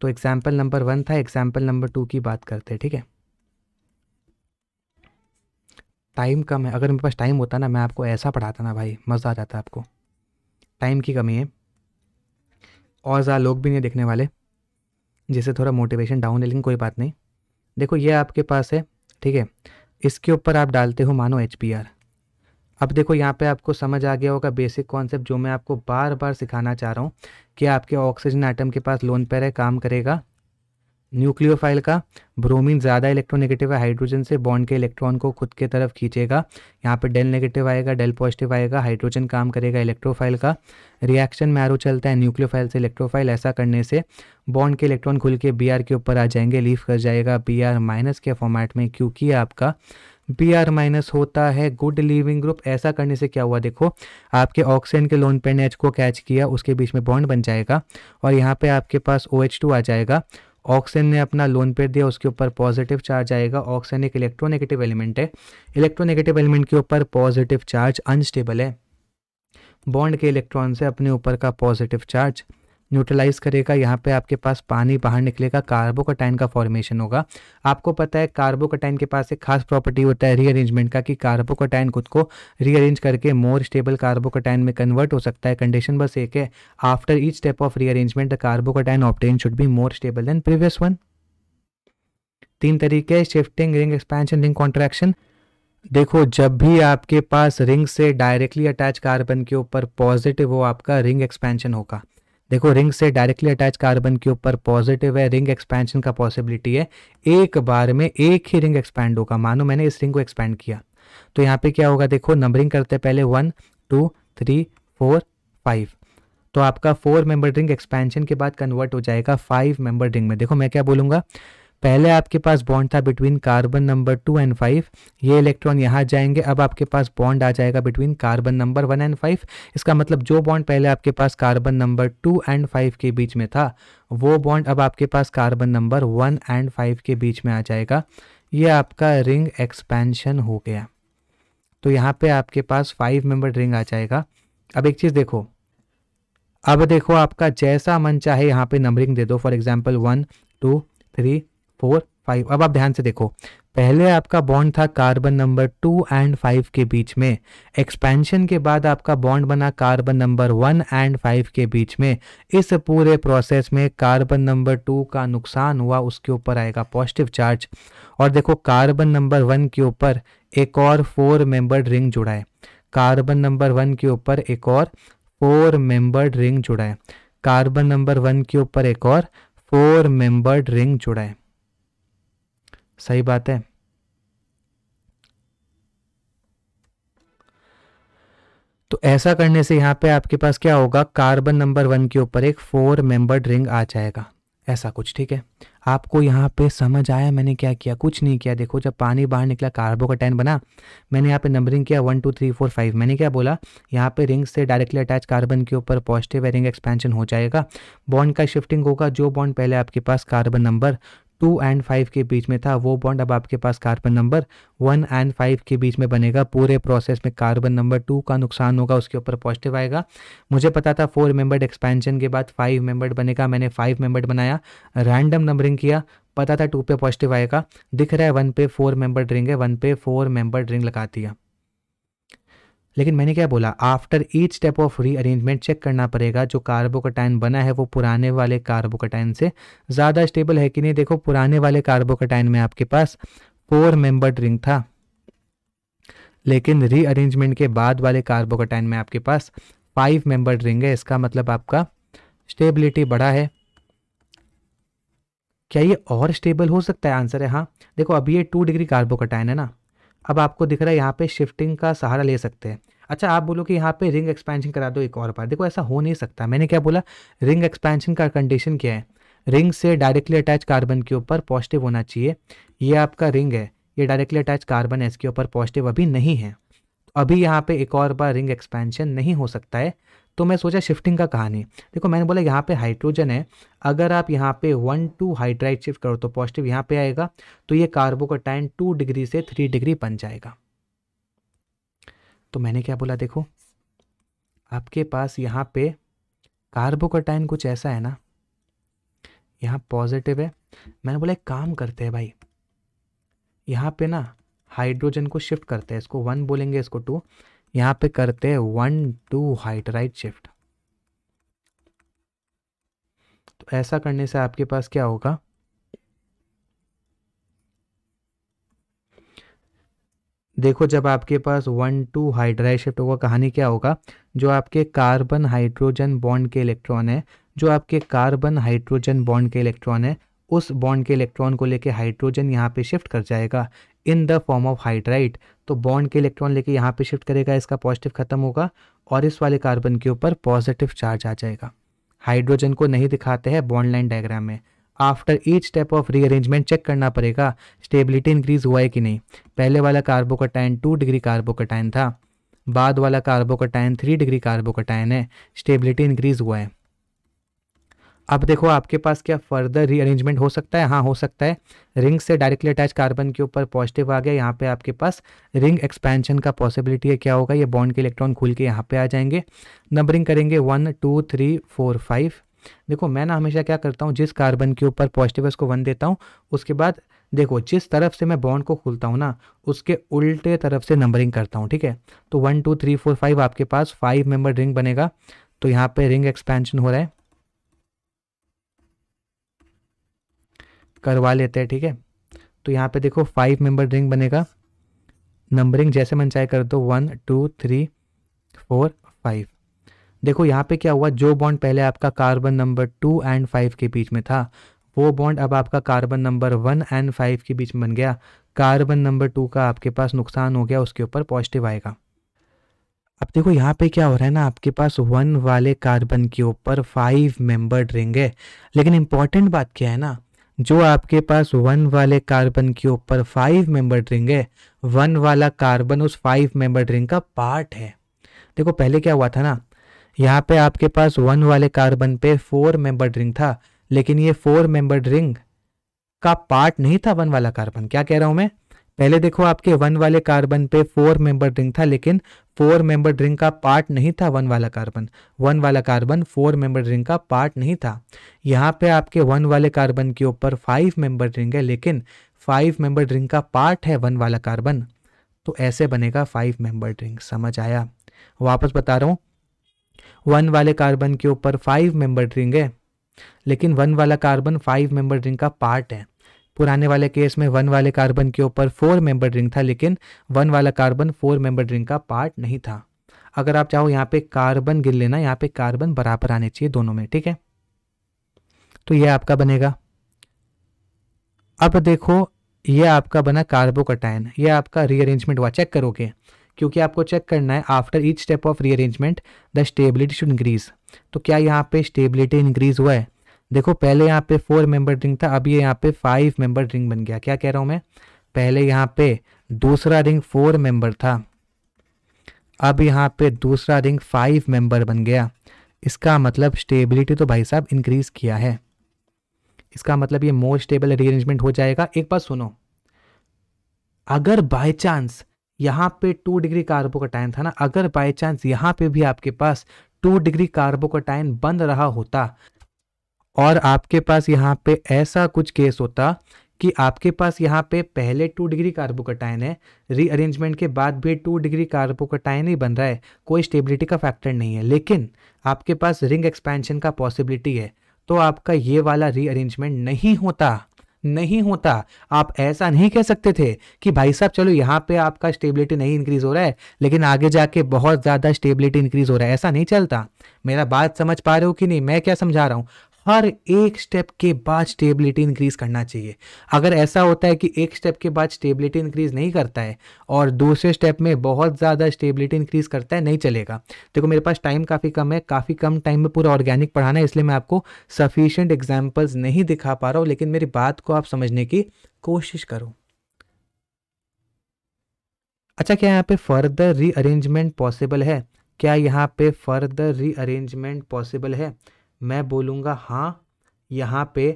तो एग्जाम्पल नंबर वन था एग्जाम्पल नंबर टू की बात करते हैं ठीक है टाइम कम है अगर मेरे पास टाइम होता ना मैं आपको ऐसा पढ़ाता ना भाई मज़ा आ जाता आपको टाइम की कमी है और ज़्यादा लोग भी नहीं देखने वाले जिससे थोड़ा मोटिवेशन डाउन है लेकिन कोई बात नहीं देखो ये आपके पास है ठीक है इसके ऊपर आप डालते हो मानो एच अब देखो यहाँ पे आपको समझ आ गया होगा बेसिक कॉन्सेप्ट जो मैं आपको बार बार सिखाना चाह रहा हूँ कि आपके ऑक्सीजन आइटम के पास लोन पैर है काम करेगा न्यूक्लियोफाइल का ब्रोमीन ज़्यादा इलेक्ट्रोनेगेटिव है हाइड्रोजन से बॉन्ड के इलेक्ट्रॉन को खुद के तरफ खींचेगा यहाँ पे डेल नेगेटिव आएगा डेल पॉजिटिव आएगा हाइड्रोजन काम करेगा इलेक्ट्रोफाइल का रिएक्शन मैरो चलता है न्यूक्लियोफाइल से इलेक्ट्रोफाइल ऐसा करने से बॉन्ड के इलेक्ट्रॉन खुल के बी के ऊपर आ जाएंगे लीव कर जाएगा बी माइनस के फॉर्मेट में क्योंकि आपका बी आर माइनस होता है गुड लिविंग ग्रुप ऐसा करने से क्या हुआ देखो आपके ऑक्सीजन के लोन पे ने एच को कैच किया उसके बीच में बॉन्ड बन जाएगा और यहाँ पे आपके पास ओ OH टू आ जाएगा ऑक्सीजन ने अपना लोन पेयर दिया उसके ऊपर पॉजिटिव चार्ज आएगा ऑक्सीजन एक इलेक्ट्रोनेगेटिव एलिमेंट है इलेक्ट्रोनेगेटिव एलिमेंट के ऊपर पॉजिटिव चार्ज अनस्टेबल है बॉन्ड के इलेक्ट्रॉन से अपने ऊपर का पॉजिटिव चार्ज न्यूट्रलाइज करेगा यहाँ पे आपके पास पानी बाहर निकलेगा कार्बोकटाइन का फॉर्मेशन होगा आपको पता है कार्बोकटाइन के पास एक खास प्रॉपर्टी होता है रीअरेंजमेंट का कि कार्बोकटाइन खुद को रीअरेंज करके मोर स्टेबल कार्बोकटाइन में कन्वर्ट हो सकता है कंडीशन बस एक है after each step of rearrangement the carbocation obtained should be more stable than previous one तीन तरीके shifting ring expansion ring contraction देखो जब भी आपके पास रिंग से डायरेक्टली अटैच कार्बन के ऊपर पॉजिटिव हो आपका रिंग एक्सपेंशन होगा देखो रिंग से डायरेक्टली अटैच कार्बन के ऊपर पॉजिटिव है रिंग एक्सपेंशन का पॉसिबिलिटी है एक बार में एक ही रिंग एक्सपैंड होगा मानो मैंने इस रिंग को एक्सपैंड किया तो यहाँ पे क्या होगा देखो नंबरिंग करते पहले one two three four five तो आपका फोर मेंबर रिंग एक्सपेंशन के बाद कन्वर्ट हो जाएगा फाइव मेंबर रिंग में देखो मैं क्या बोलूंगा पहले आपके पास बॉन्ड था between carbon number two and five ये इलेक्ट्रॉन यहाँ जाएंगे अब आपके पास बॉन्ड आ जाएगा between carbon number one and five इसका मतलब जो बॉन्ड पहले आपके पास carbon number two and five के बीच में था वो बॉन्ड अब आपके पास carbon number one and five के बीच में आ जाएगा ये आपका रिंग एक्सपेंशन हो गया तो यहाँ पे आपके पास फाइव मेंबर रिंग आ जाएगा अब एक चीज़ देखो अब देखो आपका जैसा मन चाहे यहाँ पे नंबरिंग दे दो for example one two three four five अब आप ध्यान से देखो पहले आपका बॉन्ड था carbon number two and five के बीच में एक्सपेंशन के बाद आपका बॉन्ड बना carbon number one and five के बीच में इस पूरे प्रोसेस में कार्बन नंबर टू का नुकसान हुआ उसके ऊपर आएगा पॉजिटिव चार्ज और देखो कार्बन नंबर वन के ऊपर एक और फोर मेंबर्ड रिंग जुड़ा है कार्बन नंबर वन के ऊपर एक और फोर मेंबर्ड रिंग जुड़ा है कार्बन नंबर वन के ऊपर एक और फोर मेंबर्ड रिंग जुड़ा है सही बात है तो ऐसा करने से यहाँ पे आपके पास क्या होगा कार्बन नंबर वन के ऊपर एक फोर मेंबर्ड रिंग आ जाएगा ऐसा कुछ ठीक है आपको यहाँ पे समझ आया मैंने क्या किया कुछ नहीं किया देखो जब पानी बाहर निकला कार्बो का टेन बना मैंने यहाँ पे नंबरिंग किया one two three four five मैंने क्या बोला यहाँ पे रिंग से डायरेक्टली अटैच कार्बन के ऊपर पॉजिटिव रिंग एक्सपेंशन हो जाएगा बॉन्ड का शिफ्टिंग होगा जो बॉन्ड पहले आपके पास carbon number two and five के बीच में था वो बॉन्ड अब आपके पास carbon number one and five के बीच में बनेगा पूरे प्रोसेस में कार्बन नंबर टू का नुकसान होगा उसके ऊपर पॉजिटिव आएगा मुझे पता था फोर मेंबर्ड एक्सपेंशन के बाद फाइव मेंबर्ड बनेगा मैंने फाइव मेंबर्ड बनाया रैंडम नंबरिंग किया पता था टू पे पॉजिटिव आएगा दिख रहा है वन पे फोर मेंबर्ड रिंग है वन पे फोर मेंबर्ड रिंग लगा दिया लेकिन मैंने क्या बोला after each step of rearrangement check करना पड़ेगा जो कार्बोकटाइन बना है वो पुराने वाले कार्बोकटाइन से ज़्यादा स्टेबल है कि नहीं देखो पुराने वाले कार्बोकटाइन में आपके पास फोर मेंबर रिंग था लेकिन रीअरेंजमेंट के बाद वाले कार्बोकटाइन में आपके पास फाइव मेंबर रिंग है इसका मतलब आपका स्टेबिलिटी बढ़ा है क्या ये और स्टेबल हो सकता है आंसर है हाँ देखो अभी ये टू डिग्री कार्बोकटाइन है ना अब आपको दिख रहा है यहाँ पे शिफ्टिंग का सहारा ले सकते हैं अच्छा आप बोलो कि यहाँ पे रिंग एक्सपेंशन करा दो एक और बार देखो ऐसा हो नहीं सकता मैंने क्या बोला रिंग एक्सपेंशन का कंडीशन क्या है रिंग से डायरेक्टली अटैच कार्बन के ऊपर पॉजिटिव होना चाहिए ये आपका रिंग है ये डायरेक्टली अटैच कार्बन है इसके ऊपर पॉजिटिव अभी नहीं है अभी यहाँ पे एक और बार रिंग एक्सपेंशन नहीं हो सकता है तो मैं सोचा शिफ्टिंग का कहानी देखो मैंने बोला यहाँ पे हाइड्रोजन है अगर आप यहाँ पे वन टू हाइड्राइड शिफ्ट करो तो पॉजिटिव यहाँ पे आएगा तो ये carbocation two degree से थ्री डिग्री बन जाएगा तो मैंने क्या बोला देखो आपके पास यहाँ पे कार्बो का टाइन कुछ ऐसा है ना यहाँ पॉजिटिव है मैंने बोला एक काम करते हैं भाई यहाँ पे ना हाइड्रोजन को शिफ्ट करते हैं इसको वन बोलेंगे इसको टू यहाँ पे करते हैं one two hydride shift तो ऐसा करने से आपके पास क्या होगा देखो जब आपके पास वन टू हाइड्राइड शिफ्ट होगा कहानी क्या होगा जो आपके कार्बन हाइड्रोजन बॉन्ड के इलेक्ट्रॉन है जो आपके कार्बन हाइड्रोजन बॉन्ड के इलेक्ट्रॉन है उस बॉन्ड के इलेक्ट्रॉन को लेके हाइड्रोजन यहाँ पे शिफ्ट कर जाएगा in the form of hydride तो बॉन्ड के इलेक्ट्रॉन लेके यहाँ पे शिफ्ट करेगा इसका पॉजिटिव खत्म होगा और इस वाले कार्बन के ऊपर पॉजिटिव चार्ज आ जाएगा हाइड्रोजन को नहीं दिखाते हैं बॉन्ड लाइन डायग्राम में after each step of rearrangement check करना पड़ेगा स्टेबिलिटी इंक्रीज हुआ है कि नहीं पहले वाला कार्बोकटाइन टू डिग्री कार्बोकटाइन था बाद वाला कार्बोकटाइन थ्री डिग्री कार्बोकटाइन है स्टेबिलिटी इंक्रीज हुआ है अब देखो आपके पास क्या फर्दर रीअरेंजमेंट हो सकता है हाँ हो सकता है रिंग से डायरेक्टली अटैच कार्बन के ऊपर पॉजिटिव आ गया यहाँ पे आपके पास रिंग एक्सपेंशन का पॉसिबिलिटी है क्या होगा ये बॉन्ड के इलेक्ट्रॉन खुल के यहाँ पे आ जाएंगे नंबरिंग करेंगे one two three four five देखो मैं ना हमेशा क्या करता हूँ जिस कार्बन के ऊपर पॉजिटिव है उसको वन देता हूँ उसके बाद देखो जिस तरफ से मैं बॉन्ड को खुलता हूँ ना उसके उल्टे तरफ से नंबरिंग करता हूँ ठीक है तो one two three four five आपके पास फाइव मेंबर रिंग बनेगा तो यहाँ पे रिंग एक्सपेंशन हो रहा है करवा लेते हैं ठीक है तो यहाँ पे देखो फाइव मेंबर रिंग बनेगा नंबरिंग जैसे मन चाहे कर दो one two three four five देखो यहाँ पे क्या हुआ जो बॉन्ड पहले आपका carbon number two and five के बीच में था वो बॉन्ड अब आपका carbon number one and five के बीच में बन गया कार्बन नंबर टू का आपके पास नुकसान हो गया उसके ऊपर पॉजिटिव आएगा अब देखो यहाँ पे क्या हो रहा है ना आपके पास वन वाले कार्बन के ऊपर फाइव मेंबर रिंग है लेकिन इंपॉर्टेंट बात क्या है ना जो आपके पास वन वाले कार्बन के ऊपर फाइव मेंबर रिंग है वन वाला कार्बन उस फाइव मेंबर रिंग का पार्ट है देखो पहले क्या हुआ था ना यहाँ पे आपके पास वन वाले कार्बन पे फोर मेंबर रिंग था लेकिन ये फोर मेंबर रिंग का पार्ट नहीं था वन वाला कार्बन क्या कह रहा हूं मैं पहले देखो आपके वन वाले कार्बन पे फोर मेंबर रिंग था लेकिन फोर मेंबर रिंग का पार्ट नहीं था वन वाला कार्बन वन वाला कार्बन फोर मेंबर रिंग का पार्ट नहीं था यहाँ पे आपके वन वाले कार्बन के ऊपर फाइव मेंबर रिंग है लेकिन फाइव मेंबर रिंग का पार्ट है वन वाला कार्बन तो ऐसे बनेगा फाइव मेंबर रिंग समझ आया वापस बता रहा हूँ वन वाले कार्बन के ऊपर फाइव मेंबर रिंग है लेकिन वन वाला कार्बन फाइव मेंबर रिंग का पार्ट है पुराने वाले केस में वन वाले कार्बन के ऊपर फोर मेंबर रिंग था लेकिन वन वाला कार्बन फोर मेंबर रिंग का पार्ट नहीं था अगर आप चाहो यहाँ पे कार्बन गिर लेना यहाँ पे कार्बन बराबर आने चाहिए दोनों में ठीक है तो ये आपका बनेगा अब देखो ये आपका बना कार्बोकटाइन ये आपका रीअरेंजमेंट हुआ चेक करोगे क्योंकि आपको चेक करना है after each step of rearrangement the stability should increase तो क्या यहाँ पे स्टेबिलिटी इंक्रीज हुआ है देखो पहले यहाँ पे फोर मेंबर रिंग था अब ये यहाँ पे फाइव मेंबर रिंग बन गया क्या कह रहा हूँ मैं पहले यहाँ पे दूसरा रिंग फोर मेंबर था अब यहाँ पे दूसरा रिंग फाइव मेंबर बन गया इसका मतलब स्टेबिलिटी तो भाई साहब इंक्रीज़ किया है इसका मतलब ये मोर स्टेबल रीअरेंजमेंट हो जाएगा एक बार सुनो अगर बाय चांस यहाँ पे टू डिग्री कार्बो का टाइम था ना अगर बाय चांस यहाँ पे भी आपके पास टू डिग्री कार्बो का टाइम बन रहा होता और आपके पास यहाँ पे ऐसा कुछ केस होता कि आपके पास यहाँ पे पहले टू डिग्री कार्बोकटाइन है रीअरेंजमेंट के बाद भी टू डिग्री कार्बोकटाइन ही बन रहा है कोई स्टेबिलिटी का फैक्टर नहीं है लेकिन आपके पास रिंग एक्सपेंशन का पॉसिबिलिटी है तो आपका ये वाला रीअरेंजमेंट नहीं होता नहीं होता आप ऐसा नहीं कह सकते थे कि भाई साहब चलो यहाँ पे आपका स्टेबिलिटी नहीं इंक्रीज हो रहा है लेकिन आगे जाके बहुत ज़्यादा स्टेबिलिटी इंक्रीज हो रहा है ऐसा नहीं चलता मेरा बात समझ पा रहे हो कि नहीं मैं क्या समझा रहा हूँ हर एक स्टेप के बाद स्टेबिलिटी इंक्रीज करना चाहिए अगर ऐसा होता है कि एक स्टेप के बाद स्टेबिलिटी इंक्रीज नहीं करता है और दूसरे स्टेप में बहुत ज़्यादा स्टेबिलिटी इंक्रीज करता है नहीं चलेगा देखो मेरे पास टाइम काफ़ी कम है काफ़ी कम टाइम में पूरा ऑर्गेनिक पढ़ाना है इसलिए मैं आपको सफिशियंट एग्जाम्पल्स नहीं दिखा पा रहा हूँ लेकिन मेरी बात को आप समझने की कोशिश करो अच्छा क्या यहाँ पे फर्दर रीअरेंजमेंट पॉसिबल है क्या यहाँ पे फर्दर रीअरेंजमेंट पॉसिबल है मैं बोलूँगा हाँ यहाँ पे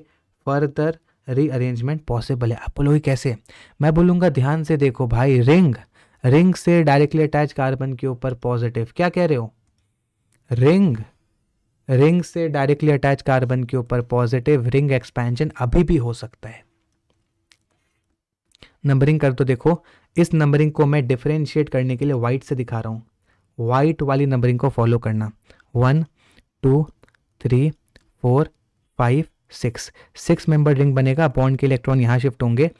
फर्दर रीअरेंजमेंट पॉसिबल है आप बोलोगे कैसे मैं बोलूँगा ध्यान से देखो भाई रिंग रिंग से डायरेक्टली अटैच कार्बन के ऊपर पॉजिटिव क्या कह रहे हो रिंग रिंग से डायरेक्टली अटैच कार्बन के ऊपर पॉजिटिव रिंग एक्सपेंशन अभी भी हो सकता है नंबरिंग कर तो देखो इस नंबरिंग को मैं डिफ्रेंशिएट करने के लिए वाइट से दिखा रहा हूँ वाइट वाली नंबरिंग को फॉलो करना one two three four five six six member ring बनेगा बॉन्ड के इलेक्ट्रॉन यहाँ शिफ्ट होंगे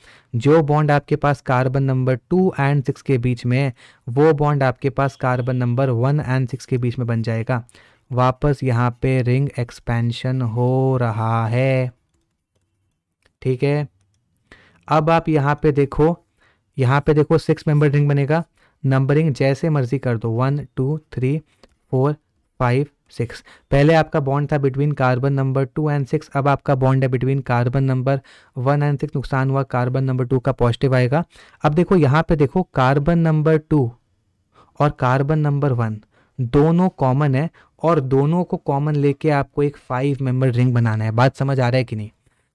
जो बॉन्ड आपके पास carbon number two and six के बीच में है वो बॉन्ड आपके पास carbon number one and six के बीच में बन जाएगा वापस यहाँ पे रिंग एक्सपेंशन हो रहा है ठीक है अब आप यहाँ पे देखो यहाँ पे देखो सिक्स मेंबर रिंग बनेगा नंबरिंग जैसे मर्जी कर दो one two three four five six पहले आपका बॉन्ड था between carbon number two and six अब आपका बॉन्ड है between carbon number one and six नुकसान हुआ कार्बन नंबर टू का पॉजिटिव आएगा अब देखो यहाँ पे देखो कार्बन नंबर टू और कार्बन नंबर वन दोनों कॉमन है और दोनों को कॉमन लेके आपको एक फाइव मेंबर रिंग बनाना है बात समझ आ रहा है कि नहीं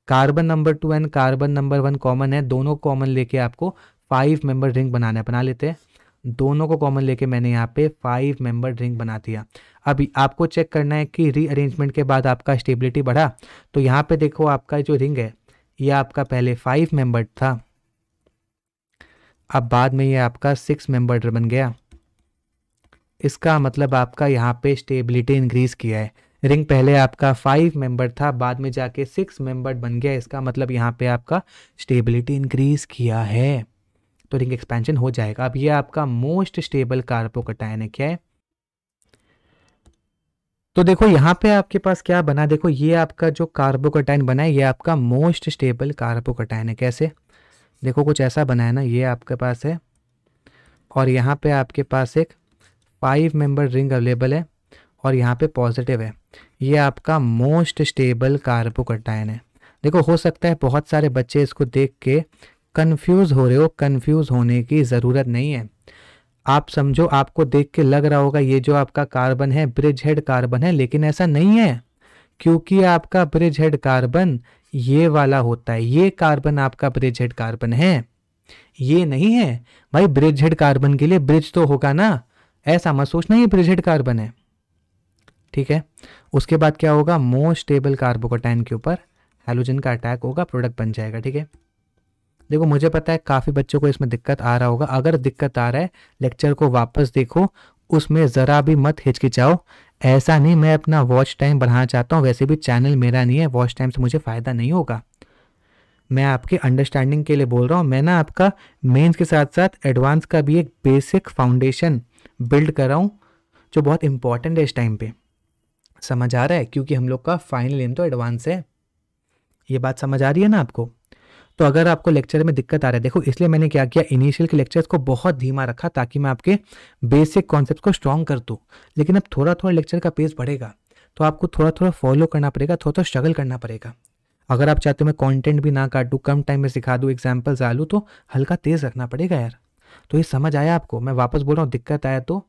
carbon number two and carbon number one common है दोनों कॉमन लेके आपको फाइव मेंबर रिंग बनाना है बना लेते हैं दोनों को कॉमन लेके मैंने यहाँ पे फाइव मेंबर रिंग बना दिया अब आपको चेक करना है कि रीअरेंजमेंट के बाद आपका स्टेबिलिटी बढ़ा तो यहाँ पे देखो आपका जो रिंग है ये आपका पहले फाइव मेंबर था अब बाद में ये आपका सिक्स मेंबर बन गया इसका मतलब आपका यहाँ पे स्टेबिलिटी इंक्रीज किया है रिंग पहले आपका फाइव मेंबर था बाद में जाके सिक्स मेंबर बन गया इसका मतलब यहाँ पे आपका स्टेबिलिटी इंक्रीज किया है तो रिंग एक्सपेंशन हो जाएगा अब ये आपका मोस्ट स्टेबल कार्बोकटायनिक है तो देखो यहाँ पे आपके पास क्या बना देखो ये आपका जो कार्बोकटाइन बना है ये आपका मोस्ट स्टेबल कार्बोकटाइन है कैसे देखो कुछ ऐसा बना है ना ये आपके पास है और यहाँ पे आपके पास एक फाइव मेंबर रिंग अवेलेबल है और यहाँ पे पॉजिटिव है ये आपका मोस्ट स्टेबल कार्बोकटाइन है देखो हो सकता है बहुत सारे बच्चे इसको देख के कंफ्यूज हो रहे हो कंफ्यूज होने की ज़रूरत नहीं है आप समझो आपको देख के लग रहा होगा ये जो आपका कार्बन है ब्रिज हेड कार्बन है लेकिन ऐसा नहीं है क्योंकि आपका ब्रिज हेड कार्बन ये वाला होता है ये कार्बन आपका ब्रिज हेड कार्बन है ये नहीं है भाई ब्रिज हेड कार्बन के लिए ब्रिज तो होगा ना ऐसा मत सोचना ये ब्रिज हेड कार्बन है ठीक है उसके बाद क्या होगा मोस्ट स्टेबल कार्बोकोटाइन के ऊपर हेलोजन का अटैक होगा प्रोडक्ट बन जाएगा ठीक है देखो मुझे पता है काफ़ी बच्चों को इसमें दिक्कत आ रहा होगा अगर दिक्कत आ रहा है लेक्चर को वापस देखो उसमें ज़रा भी मत हिचकिचाओ ऐसा नहीं मैं अपना वॉच टाइम बढ़ाना चाहता हूँ वैसे भी चैनल मेरा नहीं है वॉच टाइम से मुझे फ़ायदा नहीं होगा मैं आपके अंडरस्टैंडिंग के लिए बोल रहा हूँ मैं ना आपका मेंस के साथ साथ एडवांस का भी एक बेसिक फाउंडेशन बिल्ड कर रहा हूँ जो बहुत इंपॉर्टेंट है इस टाइम पे समझ आ रहा है क्योंकि हम लोग का फाइनल एम तो एडवांस है ये बात समझ आ रही है ना आपको तो अगर आपको लेक्चर में दिक्कत आ रहा है देखो इसलिए मैंने क्या किया इनिशियल के लेक्चर्स को बहुत धीमा रखा ताकि मैं आपके बेसिक कॉन्सेप्ट को स्ट्रॉन्ग कर दूँ लेकिन अब थोड़ा थोड़ा लेक्चर का पेज बढ़ेगा तो आपको थोड़ा थोड़ा फॉलो करना पड़ेगा थोड़ा थोड़ा स्ट्रगल करना पड़ेगा अगर आप चाहते हो मैं कॉन्टेंट भी ना काटूँ कम टाइम में सिखा दूँ एग्जाम्पल्स डालूँ तो हल्का तेज़ रखना पड़ेगा यार तो ये समझ आया आपको मैं वापस बोल रहा हूँ दिक्कत आया तो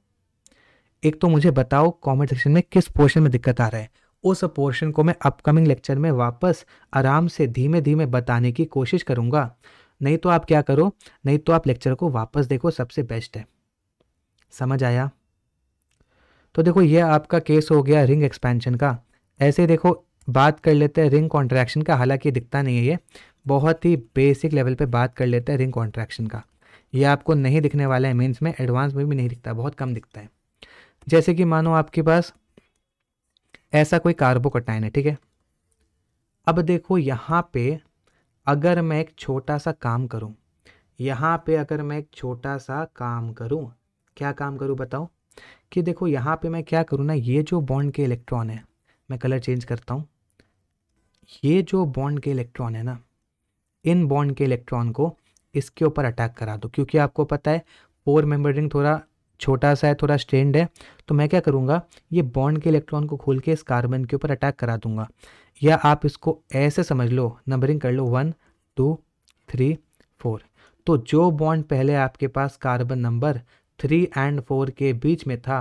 एक तो मुझे बताओ कमेंट सेक्शन में किस पोर्शन में दिक्कत आ रहा है उस पोर्शन को मैं अपकमिंग लेक्चर में वापस आराम से धीमे धीमे बताने की कोशिश करूँगा नहीं तो आप क्या करो नहीं तो आप लेक्चर को वापस देखो सबसे बेस्ट है समझ आया तो देखो यह आपका केस हो गया रिंग एक्सपेंशन का ऐसे देखो बात कर लेते हैं रिंग कॉन्ट्रैक्शन का हालांकि दिखता नहीं है ये बहुत ही बेसिक लेवल पे बात कर लेते हैं रिंग कॉन्ट्रैक्शन का ये आपको नहीं दिखने वाला है मीन्स में एडवांस में भी नहीं दिखता बहुत कम दिखता है जैसे कि मानो आपके पास ऐसा कोई कार्बोकटाइन है ठीक है अब देखो यहाँ पे अगर मैं एक छोटा सा काम करूँ यहाँ पे अगर मैं एक छोटा सा काम करूँ क्या काम करूँ बताओ कि देखो यहाँ पे मैं क्या करूँ ना ये जो बॉन्ड के इलेक्ट्रॉन है मैं कलर चेंज करता हूँ ये जो बॉन्ड के इलेक्ट्रॉन है ना इन बॉन्ड के इलेक्ट्रॉन को इसके ऊपर अटैक करा दो क्योंकि आपको पता है फोर मेंबर रिंग थोड़ा छोटा सा है थोड़ा स्ट्रेंड है तो मैं क्या करूँगा ये बॉन्ड के इलेक्ट्रॉन को खोल के इस कार्बन के ऊपर अटैक करा दूंगा या आप इसको ऐसे समझ लो नंबरिंग कर लो वन टू थ्री फोर तो जो बॉन्ड पहले आपके पास carbon number three and four के बीच में था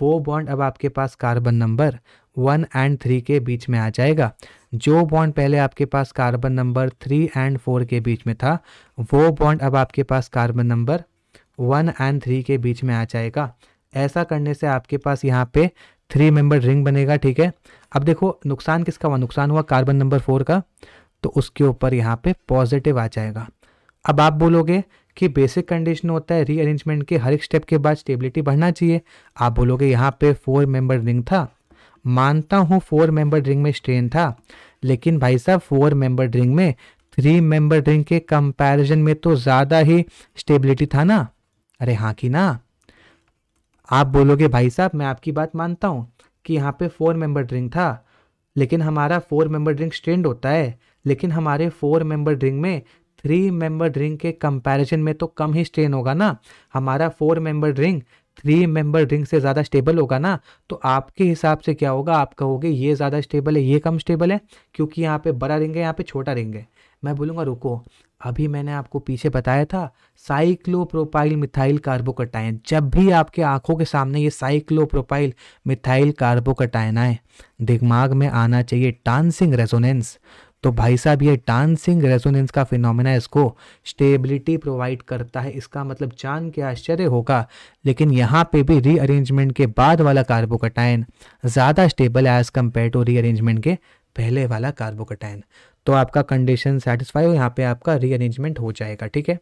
वो बॉन्ड अब आपके पास carbon number one and three के बीच में आ जाएगा जो बॉन्ड पहले आपके पास carbon number three and four के बीच में था वो बॉन्ड अब आपके पास carbon number one and three के बीच में आ जाएगा ऐसा करने से आपके पास यहाँ पे थ्री मेंबर रिंग बनेगा ठीक है अब देखो नुकसान किसका हुआ नुकसान हुआ कार्बन नंबर फोर का तो उसके ऊपर यहाँ पे पॉजिटिव आ जाएगा अब आप बोलोगे कि बेसिक कंडीशन होता है रीअरेंजमेंट के हर एक स्टेप के बाद स्टेबिलिटी बढ़ना चाहिए आप बोलोगे यहाँ पे फोर मेंबर रिंग था मानता हूँ फोर मेंबर रिंग में स्ट्रेन था लेकिन भाई साहब फोर मेंबर रिंग में थ्री मेंबर रिंग के कंपैरिजन में तो ज़्यादा ही स्टेबिलिटी था ना अरे हाँ कि ना आप बोलोगे भाई साहब मैं आपकी बात मानता हूँ कि यहाँ पे फोर मेंबर ड्रिंक था लेकिन हमारा फोर मेंबर ड्रिंक स्टैंड होता है लेकिन हमारे फोर मेंबर ड्रिंक में थ्री मेंबर ड्रिंक के कंपैरिजन में तो कम ही स्ट्रेन होगा ना हमारा four member ring three member ring से ज़्यादा स्टेबल होगा ना तो आपके हिसाब से क्या होगा आप कहोगे ये ज़्यादा स्टेबल है ये कम स्टेबल है क्योंकि यहाँ पे बड़ा रिंग है यहाँ पे छोटा रिंग है मैं बोलूँगा रुको अभी मैंने आपको पीछे बताया था साइक्लोप्रोपाइल मिथाइल कार्बोकटाइन जब भी आपके आंखों के सामने ये साइक्लोप्रोपाइल मिथाइल कार्बोकटाइन आए दिमाग में आना चाहिए डांसिंग रेजोनेंस तो भाई साहब ये डांसिंग रेजोनेंस का फिनोमेना इसको स्टेबिलिटी प्रोवाइड करता है इसका मतलब जान के आश्चर्य होगा लेकिन यहाँ पे भी रीअरेंजमेंट के बाद वाला कार्बोकटाइन ज़्यादा स्टेबल है एज़ कम्पेयर टू रीअरेंजमेंट के पहले वाला कार्बोकटाइन तो आपका कंडीशन सेटिस्फाई हो यहाँ पे आपका रीअरेंजमेंट हो जाएगा ठीक है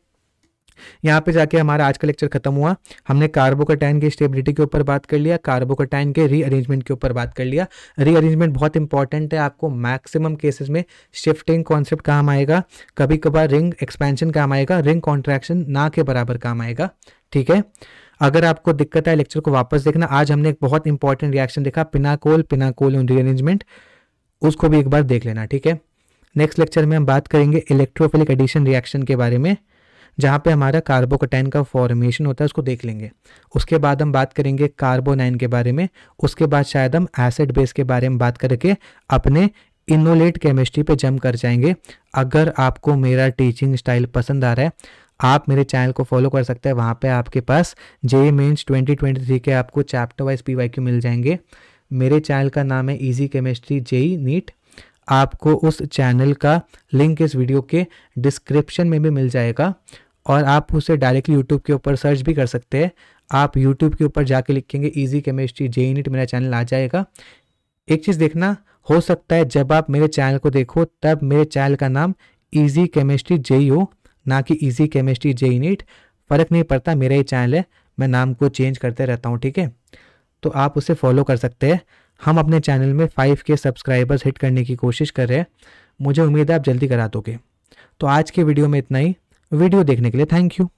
यहाँ पे जाके हमारा आज का लेक्चर खत्म हुआ हमने कार्बोकटाइन की स्टेबिलिटी के ऊपर बात कर लिया कार्बोकटाइन के रीअरेंजमेंट के ऊपर बात कर लिया रीअरेंजमेंट बहुत इंपॉर्टेंट है आपको मैक्सिमम केसेस में शिफ्टिंग कॉन्सेप्ट काम आएगा कभी कभार रिंग एक्सपेंशन काम आएगा रिंग कॉन्ट्रैक्शन ना के बराबर काम आएगा ठीक है अगर आपको दिक्कत आए लेक्चर को वापस देखना आज हमने एक बहुत इंपॉर्टेंट रिएक्शन देखा पिनाकोल पिनाकोल रीअरेंजमेंट उसको भी एक बार देख लेना ठीक है नेक्स्ट लेक्चर में हम बात करेंगे इलेक्ट्रोफिलिक एडिशन रिएक्शन के बारे में जहाँ पे हमारा कार्बोकोटाइन का फॉर्मेशन होता है उसको देख लेंगे उसके बाद हम बात करेंगे कार्बोनाइन के बारे में उसके बाद शायद हम एसिड बेस के बारे में बात करके अपने इनोलेट केमिस्ट्री पे जम कर जाएंगे अगर आपको मेरा टीचिंग स्टाइल पसंद आ रहा है आप मेरे चैनल को फॉलो कर सकते हैं वहाँ पर आपके पास जे मेन्स ट्वेंटी के आपको चैप्टर वाइज पी मिल जाएंगे मेरे चैनल का नाम है ईजी केमिस्ट्री जेई नीट आपको उस चैनल का लिंक इस वीडियो के डिस्क्रिप्शन में भी मिल जाएगा और आप उसे डायरेक्टली यूट्यूब के ऊपर सर्च भी कर सकते हैं आप यूट्यूब के ऊपर जाके लिखेंगे ईजी केमिस्ट्री जे यूनिट मेरा चैनल आ जाएगा एक चीज़ देखना हो सकता है जब आप मेरे चैनल को देखो तब मेरे चैनल का नाम ईजी केमिस्ट्री जे हो ना कि ईजी केमिस्ट्री जे यूनिट फ़र्क नहीं पड़ता मेरा ही चैनल है मैं नाम को चेंज करते रहता हूँ ठीक है तो आप उसे फॉलो कर सकते हैं हम अपने चैनल में फाइव के सब्सक्राइबर्स हिट करने की कोशिश कर रहे हैं मुझे उम्मीद है आप जल्दी करा दोगे तो आज के वीडियो में इतना ही वीडियो देखने के लिए थैंक यू